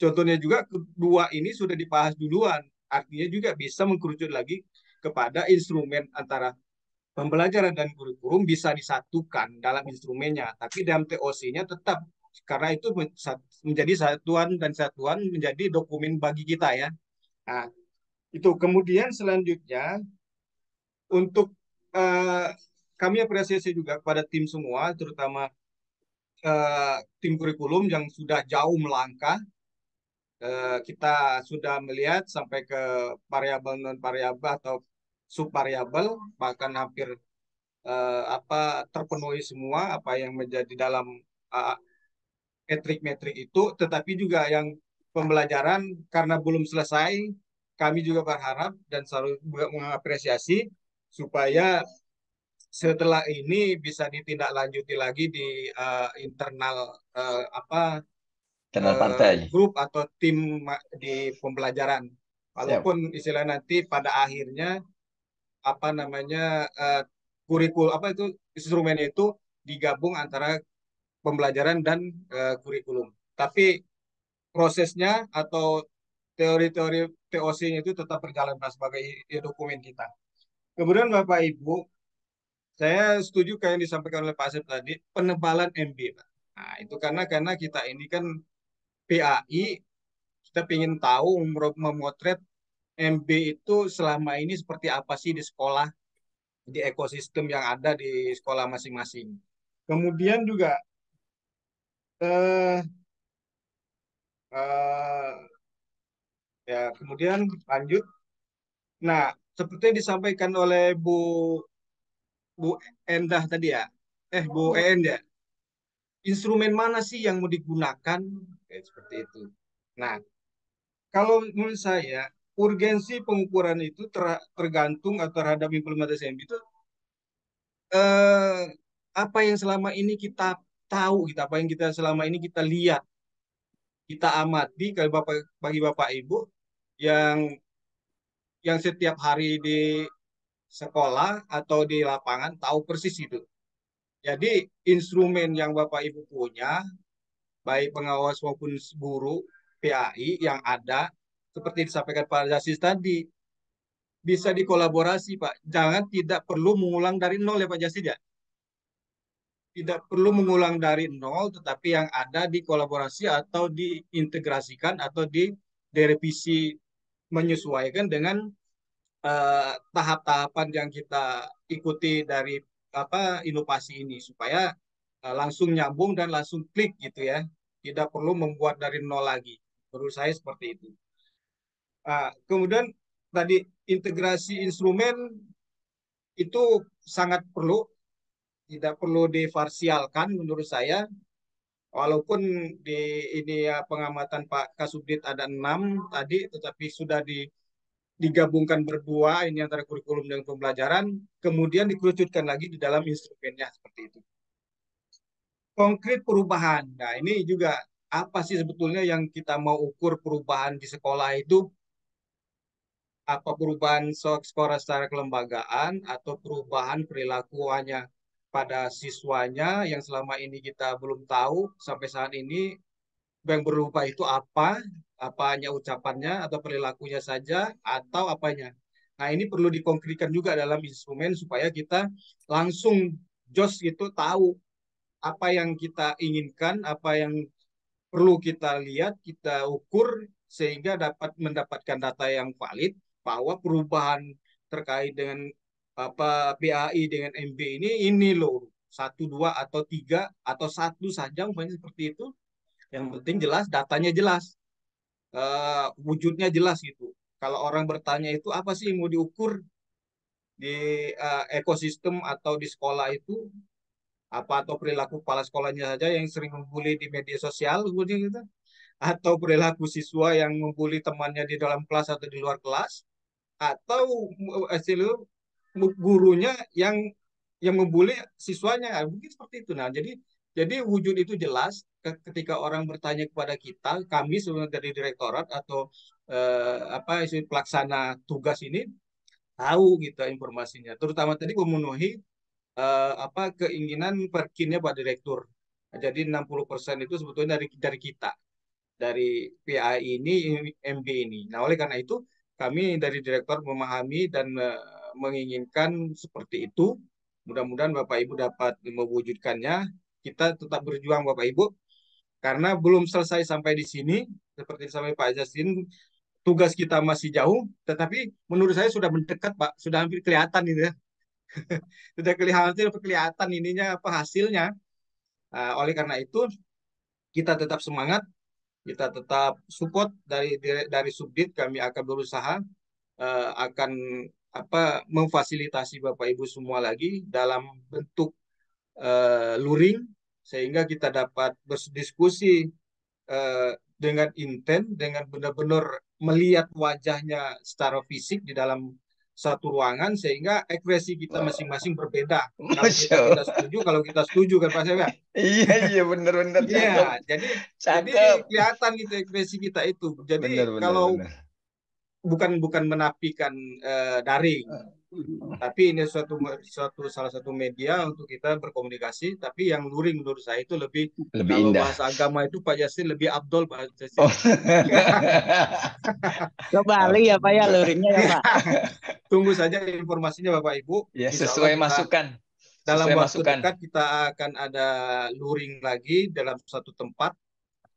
Contohnya juga kedua ini sudah dibahas duluan. Artinya juga bisa mengkerucut lagi kepada instrumen antara pembelajaran dan kurikulum bisa disatukan dalam instrumennya. Tapi dalam TOC-nya tetap karena itu menjadi satuan dan satuan menjadi dokumen bagi kita ya. Nah, itu kemudian selanjutnya untuk uh, kami apresiasi juga kepada tim semua, terutama uh, tim kurikulum yang sudah jauh melangkah. Uh, kita sudah melihat sampai ke variabel non variabel atau sub variabel bahkan hampir uh, apa terpenuhi semua apa yang menjadi dalam metrik-metrik itu, tetapi juga yang pembelajaran karena belum selesai, kami juga berharap dan selalu juga mengapresiasi supaya setelah ini bisa ditindaklanjuti lagi di uh, internal uh, apa internal uh, grup atau tim di pembelajaran walaupun ya. istilah nanti pada akhirnya apa namanya uh, kurikul apa itu instrumen itu digabung antara pembelajaran dan uh, kurikulum. Tapi prosesnya atau teori-teori TOC-nya itu tetap berjalan Pak, sebagai dokumen kita. Kemudian Bapak Ibu, saya setuju kayak yang disampaikan oleh Pak Asep tadi, penebalan MB. Pak. Nah, itu karena karena kita ini kan PAI, kita ingin tahu memotret MB itu selama ini seperti apa sih di sekolah, di ekosistem yang ada di sekolah masing-masing. Kemudian juga Eh, eh, ya kemudian lanjut. Nah, seperti yang disampaikan oleh Bu Bu Endah tadi ya, eh Bu En ya, instrumen mana sih yang mau digunakan seperti itu. Nah, kalau menurut saya urgensi pengukuran itu tergantung atau terhadap implementasi MB itu eh, apa yang selama ini kita tahu kita gitu apa yang kita selama ini kita lihat kita amati kalau bapak bagi bapak ibu yang yang setiap hari di sekolah atau di lapangan tahu persis itu. Jadi instrumen yang bapak ibu punya baik pengawas maupun guru PAI yang ada seperti disampaikan Pak Jasis tadi bisa dikolaborasi Pak. Jangan tidak perlu mengulang dari nol ya Pak Jasis ya tidak perlu mengulang dari nol, tetapi yang ada di kolaborasi atau diintegrasikan atau di direvisi menyesuaikan dengan eh, tahap-tahapan yang kita ikuti dari apa inovasi ini supaya uh, langsung nyambung dan langsung klik gitu ya. Tidak perlu membuat dari nol lagi. Menurut saya seperti itu. Uh, kemudian tadi integrasi instrumen itu sangat perlu tidak perlu divarsialkan menurut saya walaupun di ini ya, pengamatan Pak Kasubdit ada enam tadi tetapi sudah di, digabungkan berdua ini antara kurikulum dan pembelajaran kemudian dikerucutkan lagi di dalam instrumennya seperti itu konkret perubahan nah ini juga apa sih sebetulnya yang kita mau ukur perubahan di sekolah itu apa perubahan sekolah secara kelembagaan atau perubahan perilakunya pada siswanya yang selama ini kita belum tahu sampai saat ini yang berupa itu apa, apanya ucapannya atau perilakunya saja atau apanya. Nah ini perlu dikonkretkan juga dalam instrumen supaya kita langsung jos itu tahu apa yang kita inginkan, apa yang perlu kita lihat, kita ukur sehingga dapat mendapatkan data yang valid bahwa perubahan terkait dengan apa BAI dengan MB ini ini loh satu dua atau tiga atau satu saja umpamanya seperti itu yang penting jelas datanya jelas uh, wujudnya jelas gitu kalau orang bertanya itu apa sih mau diukur di uh, ekosistem atau di sekolah itu apa atau perilaku kepala sekolahnya saja yang sering membuli di media sosial kemudian gitu atau perilaku siswa yang membuli temannya di dalam kelas atau di luar kelas atau hasil eh, gurunya yang yang membuli siswanya ah, mungkin seperti itu nah jadi jadi wujud itu jelas ketika orang bertanya kepada kita kami sebenarnya dari direktorat atau eh, apa isu pelaksana tugas ini tahu gitu informasinya terutama tadi memenuhi eh, apa keinginan perkinnya pak direktur nah, jadi 60% itu sebetulnya dari dari kita dari PA ini MB ini nah oleh karena itu kami dari direktor memahami dan eh, menginginkan seperti itu. Mudah-mudahan Bapak Ibu dapat mewujudkannya. Kita tetap berjuang Bapak Ibu karena belum selesai sampai di sini seperti sampai Pak jasin tugas kita masih jauh tetapi menurut saya sudah mendekat Pak sudah hampir kelihatan ini ya <laughs> sudah kelihatan kelihatan ininya apa hasilnya uh, oleh karena itu kita tetap semangat kita tetap support dari dari subdit kami akan berusaha uh, akan apa memfasilitasi Bapak Ibu semua lagi dalam bentuk uh, luring sehingga kita dapat berdiskusi uh, dengan intent dengan benar-benar melihat wajahnya secara fisik di dalam satu ruangan sehingga ekspresi kita masing-masing berbeda. Kalau kita kita setuju, kalau kita setuju kan Pak Sebe? Iya, iya benar-benar. Iya, jadi, jadi kelihatan gitu ekspresi kita itu. Jadi bener, bener, kalau bener bukan bukan menafikan uh, daring hmm. tapi ini suatu suatu salah satu media untuk kita berkomunikasi tapi yang luring menurut saya itu lebih lebih kalau indah. bahasa agama itu Pak Yasin lebih abdol Pak Yasin. Oh. Kembali <laughs> ya Pak ya luringnya ya Pak. <laughs> Tunggu saja informasinya Bapak Ibu. Ya, sesuai masukan. Dalam sesuai waktu masukan. dekat kita akan ada luring lagi dalam satu tempat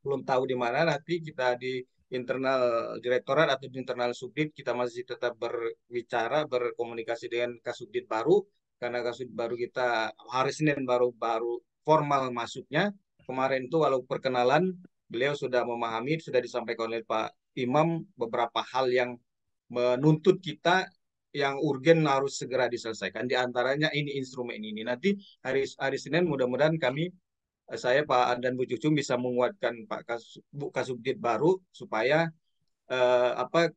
belum tahu di mana nanti kita di internal direktorat atau di internal subdit kita masih tetap berbicara berkomunikasi dengan kasubdit baru karena kasubdit baru kita hari Senin baru baru formal masuknya kemarin itu kalau perkenalan beliau sudah memahami sudah disampaikan oleh Pak Imam beberapa hal yang menuntut kita yang urgen harus segera diselesaikan di antaranya ini instrumen ini nanti hari hari Senin mudah-mudahan kami saya Pak Andan Bu Cucung bisa menguatkan Pak Kas, Bu Kasubdit baru supaya eh, apa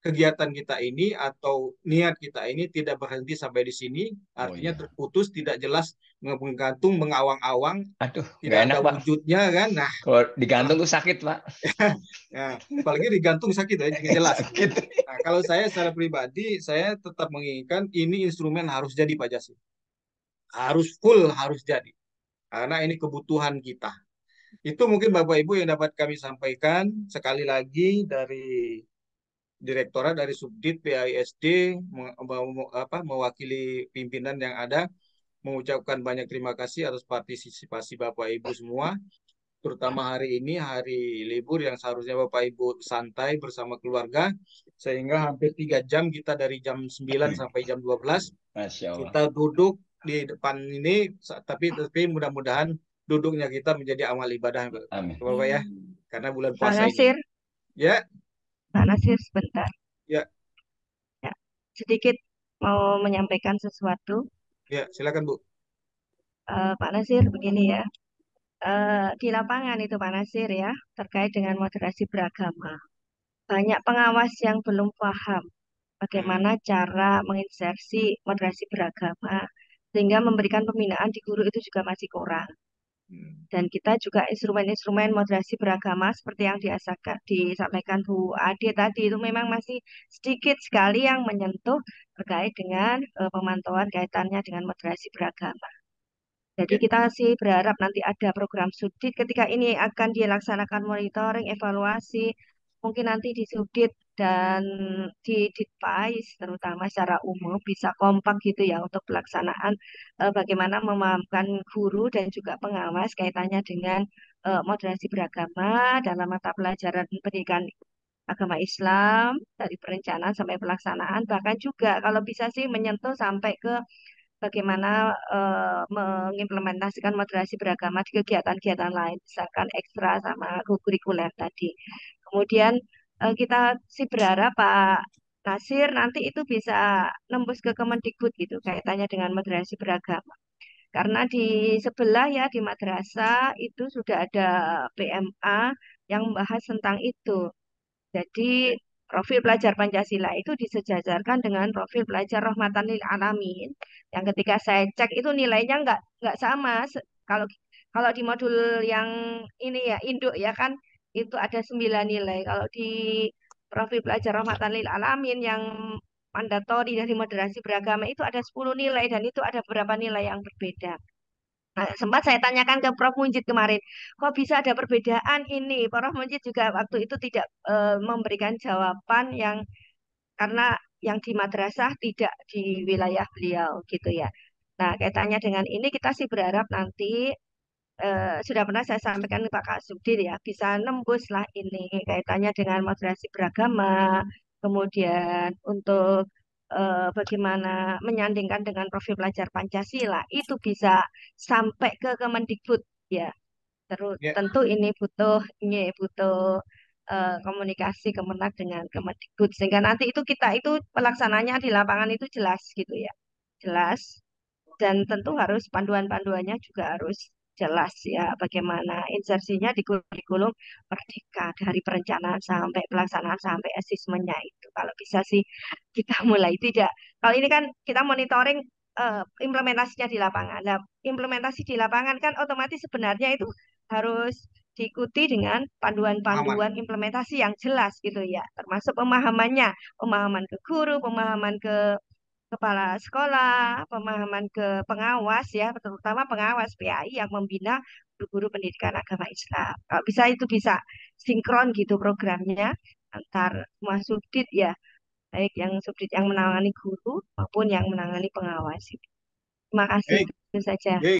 kegiatan kita ini atau niat kita ini tidak berhenti sampai di sini oh, artinya oh, iya. terputus tidak jelas menggantung mengawang-awang aduh tidak enak, ada pak. wujudnya kan nah kalau digantung tuh sakit pak ya, <laughs> apalagi digantung sakit ya jelas <laughs> sakit. Nah, kalau saya secara pribadi saya tetap menginginkan ini instrumen harus jadi pak Jasim harus full harus jadi karena ini kebutuhan kita. Itu mungkin Bapak Ibu yang dapat kami sampaikan sekali lagi dari Direktorat dari Subdit PISD apa, mewakili pimpinan yang ada mengucapkan banyak terima kasih atas partisipasi Bapak Ibu semua terutama hari ini hari libur yang seharusnya Bapak Ibu santai bersama keluarga sehingga hampir tiga jam kita dari jam 9 sampai jam 12 Masya kita duduk di depan ini tapi tapi mudah-mudahan duduknya kita menjadi amal ibadah Amin. Bapak ya karena bulan puasa Pak Nasir. ini. Ya. Pak Nasir sebentar. Ya. ya. Sedikit mau menyampaikan sesuatu. Ya, silakan Bu. Uh, Pak Nasir begini ya. Uh, di lapangan itu Pak Nasir ya terkait dengan moderasi beragama. Banyak pengawas yang belum paham bagaimana cara menginsersi moderasi beragama sehingga memberikan pembinaan di guru itu juga masih kurang. Hmm. Dan kita juga instrumen-instrumen moderasi beragama seperti yang diasakan, disampaikan Bu Ade tadi itu memang masih sedikit sekali yang menyentuh terkait dengan uh, pemantauan kaitannya dengan moderasi beragama. Jadi ya. kita sih berharap nanti ada program sudit ketika ini akan dilaksanakan monitoring, evaluasi, mungkin nanti di sudit dan hmm. di device terutama secara umum bisa kompak gitu ya untuk pelaksanaan eh, bagaimana memahamkan guru dan juga pengawas kaitannya dengan eh, moderasi beragama dalam mata pelajaran pendidikan agama Islam dari perencanaan sampai pelaksanaan bahkan juga kalau bisa sih menyentuh sampai ke bagaimana eh, mengimplementasikan moderasi beragama di kegiatan-kegiatan lain misalkan ekstra sama kurikuler tadi kemudian uh, kita hmm. sih berharap Pak Nasir nanti itu bisa nembus ke Kemendikbud gitu kaitannya dengan moderasi beragama. Karena di sebelah ya di madrasah itu sudah ada PMA yang membahas tentang itu. Jadi profil pelajar Pancasila itu disejajarkan dengan profil pelajar rahmatan lil alamin. Yang ketika saya cek itu nilainya nggak nggak sama. Kalau kalau di modul yang ini ya induk ya kan itu ada sembilan nilai. Kalau di profil pelajar rahmatan lil alamin yang mandatori dari moderasi beragama itu ada sepuluh nilai dan itu ada beberapa nilai yang berbeda. Nah, sempat saya tanyakan ke Prof Munjid kemarin, kok bisa ada perbedaan ini? Prof Munjid juga waktu itu tidak e, memberikan jawaban yang karena yang di madrasah tidak di wilayah beliau gitu ya. Nah, kaitannya dengan ini kita sih berharap nanti eh, sudah pernah saya sampaikan ke Pak Kasubdir ya, bisa nembus lah ini kaitannya dengan moderasi beragama, kemudian untuk eh, bagaimana menyandingkan dengan profil pelajar Pancasila itu bisa sampai ke Kemendikbud ya. Terus yeah. tentu ini butuh ini butuh eh, komunikasi Kemenak dengan Kemendikbud sehingga nanti itu kita itu pelaksananya di lapangan itu jelas gitu ya. Jelas dan tentu harus panduan-panduannya juga harus jelas ya bagaimana insersinya di kurikulum merdeka dari perencanaan sampai pelaksanaan sampai asesmennya itu. Kalau bisa sih kita <laughs> mulai tidak. Kalau ini kan kita monitoring uh, implementasinya di lapangan. Nah, implementasi di lapangan kan otomatis sebenarnya itu harus diikuti dengan panduan-panduan implementasi yang jelas gitu ya, termasuk pemahamannya, pemahaman ke guru, pemahaman ke kepala hmm. sekolah, pemahaman ke pengawas ya, terutama pengawas PAI yang membina guru-guru pendidikan agama Islam. Kalau bisa itu bisa sinkron gitu programnya antar semua subdit ya, baik yang subdit yang menangani guru maupun yang menangani pengawas. Terima kasih, hey. itu saja. Hey.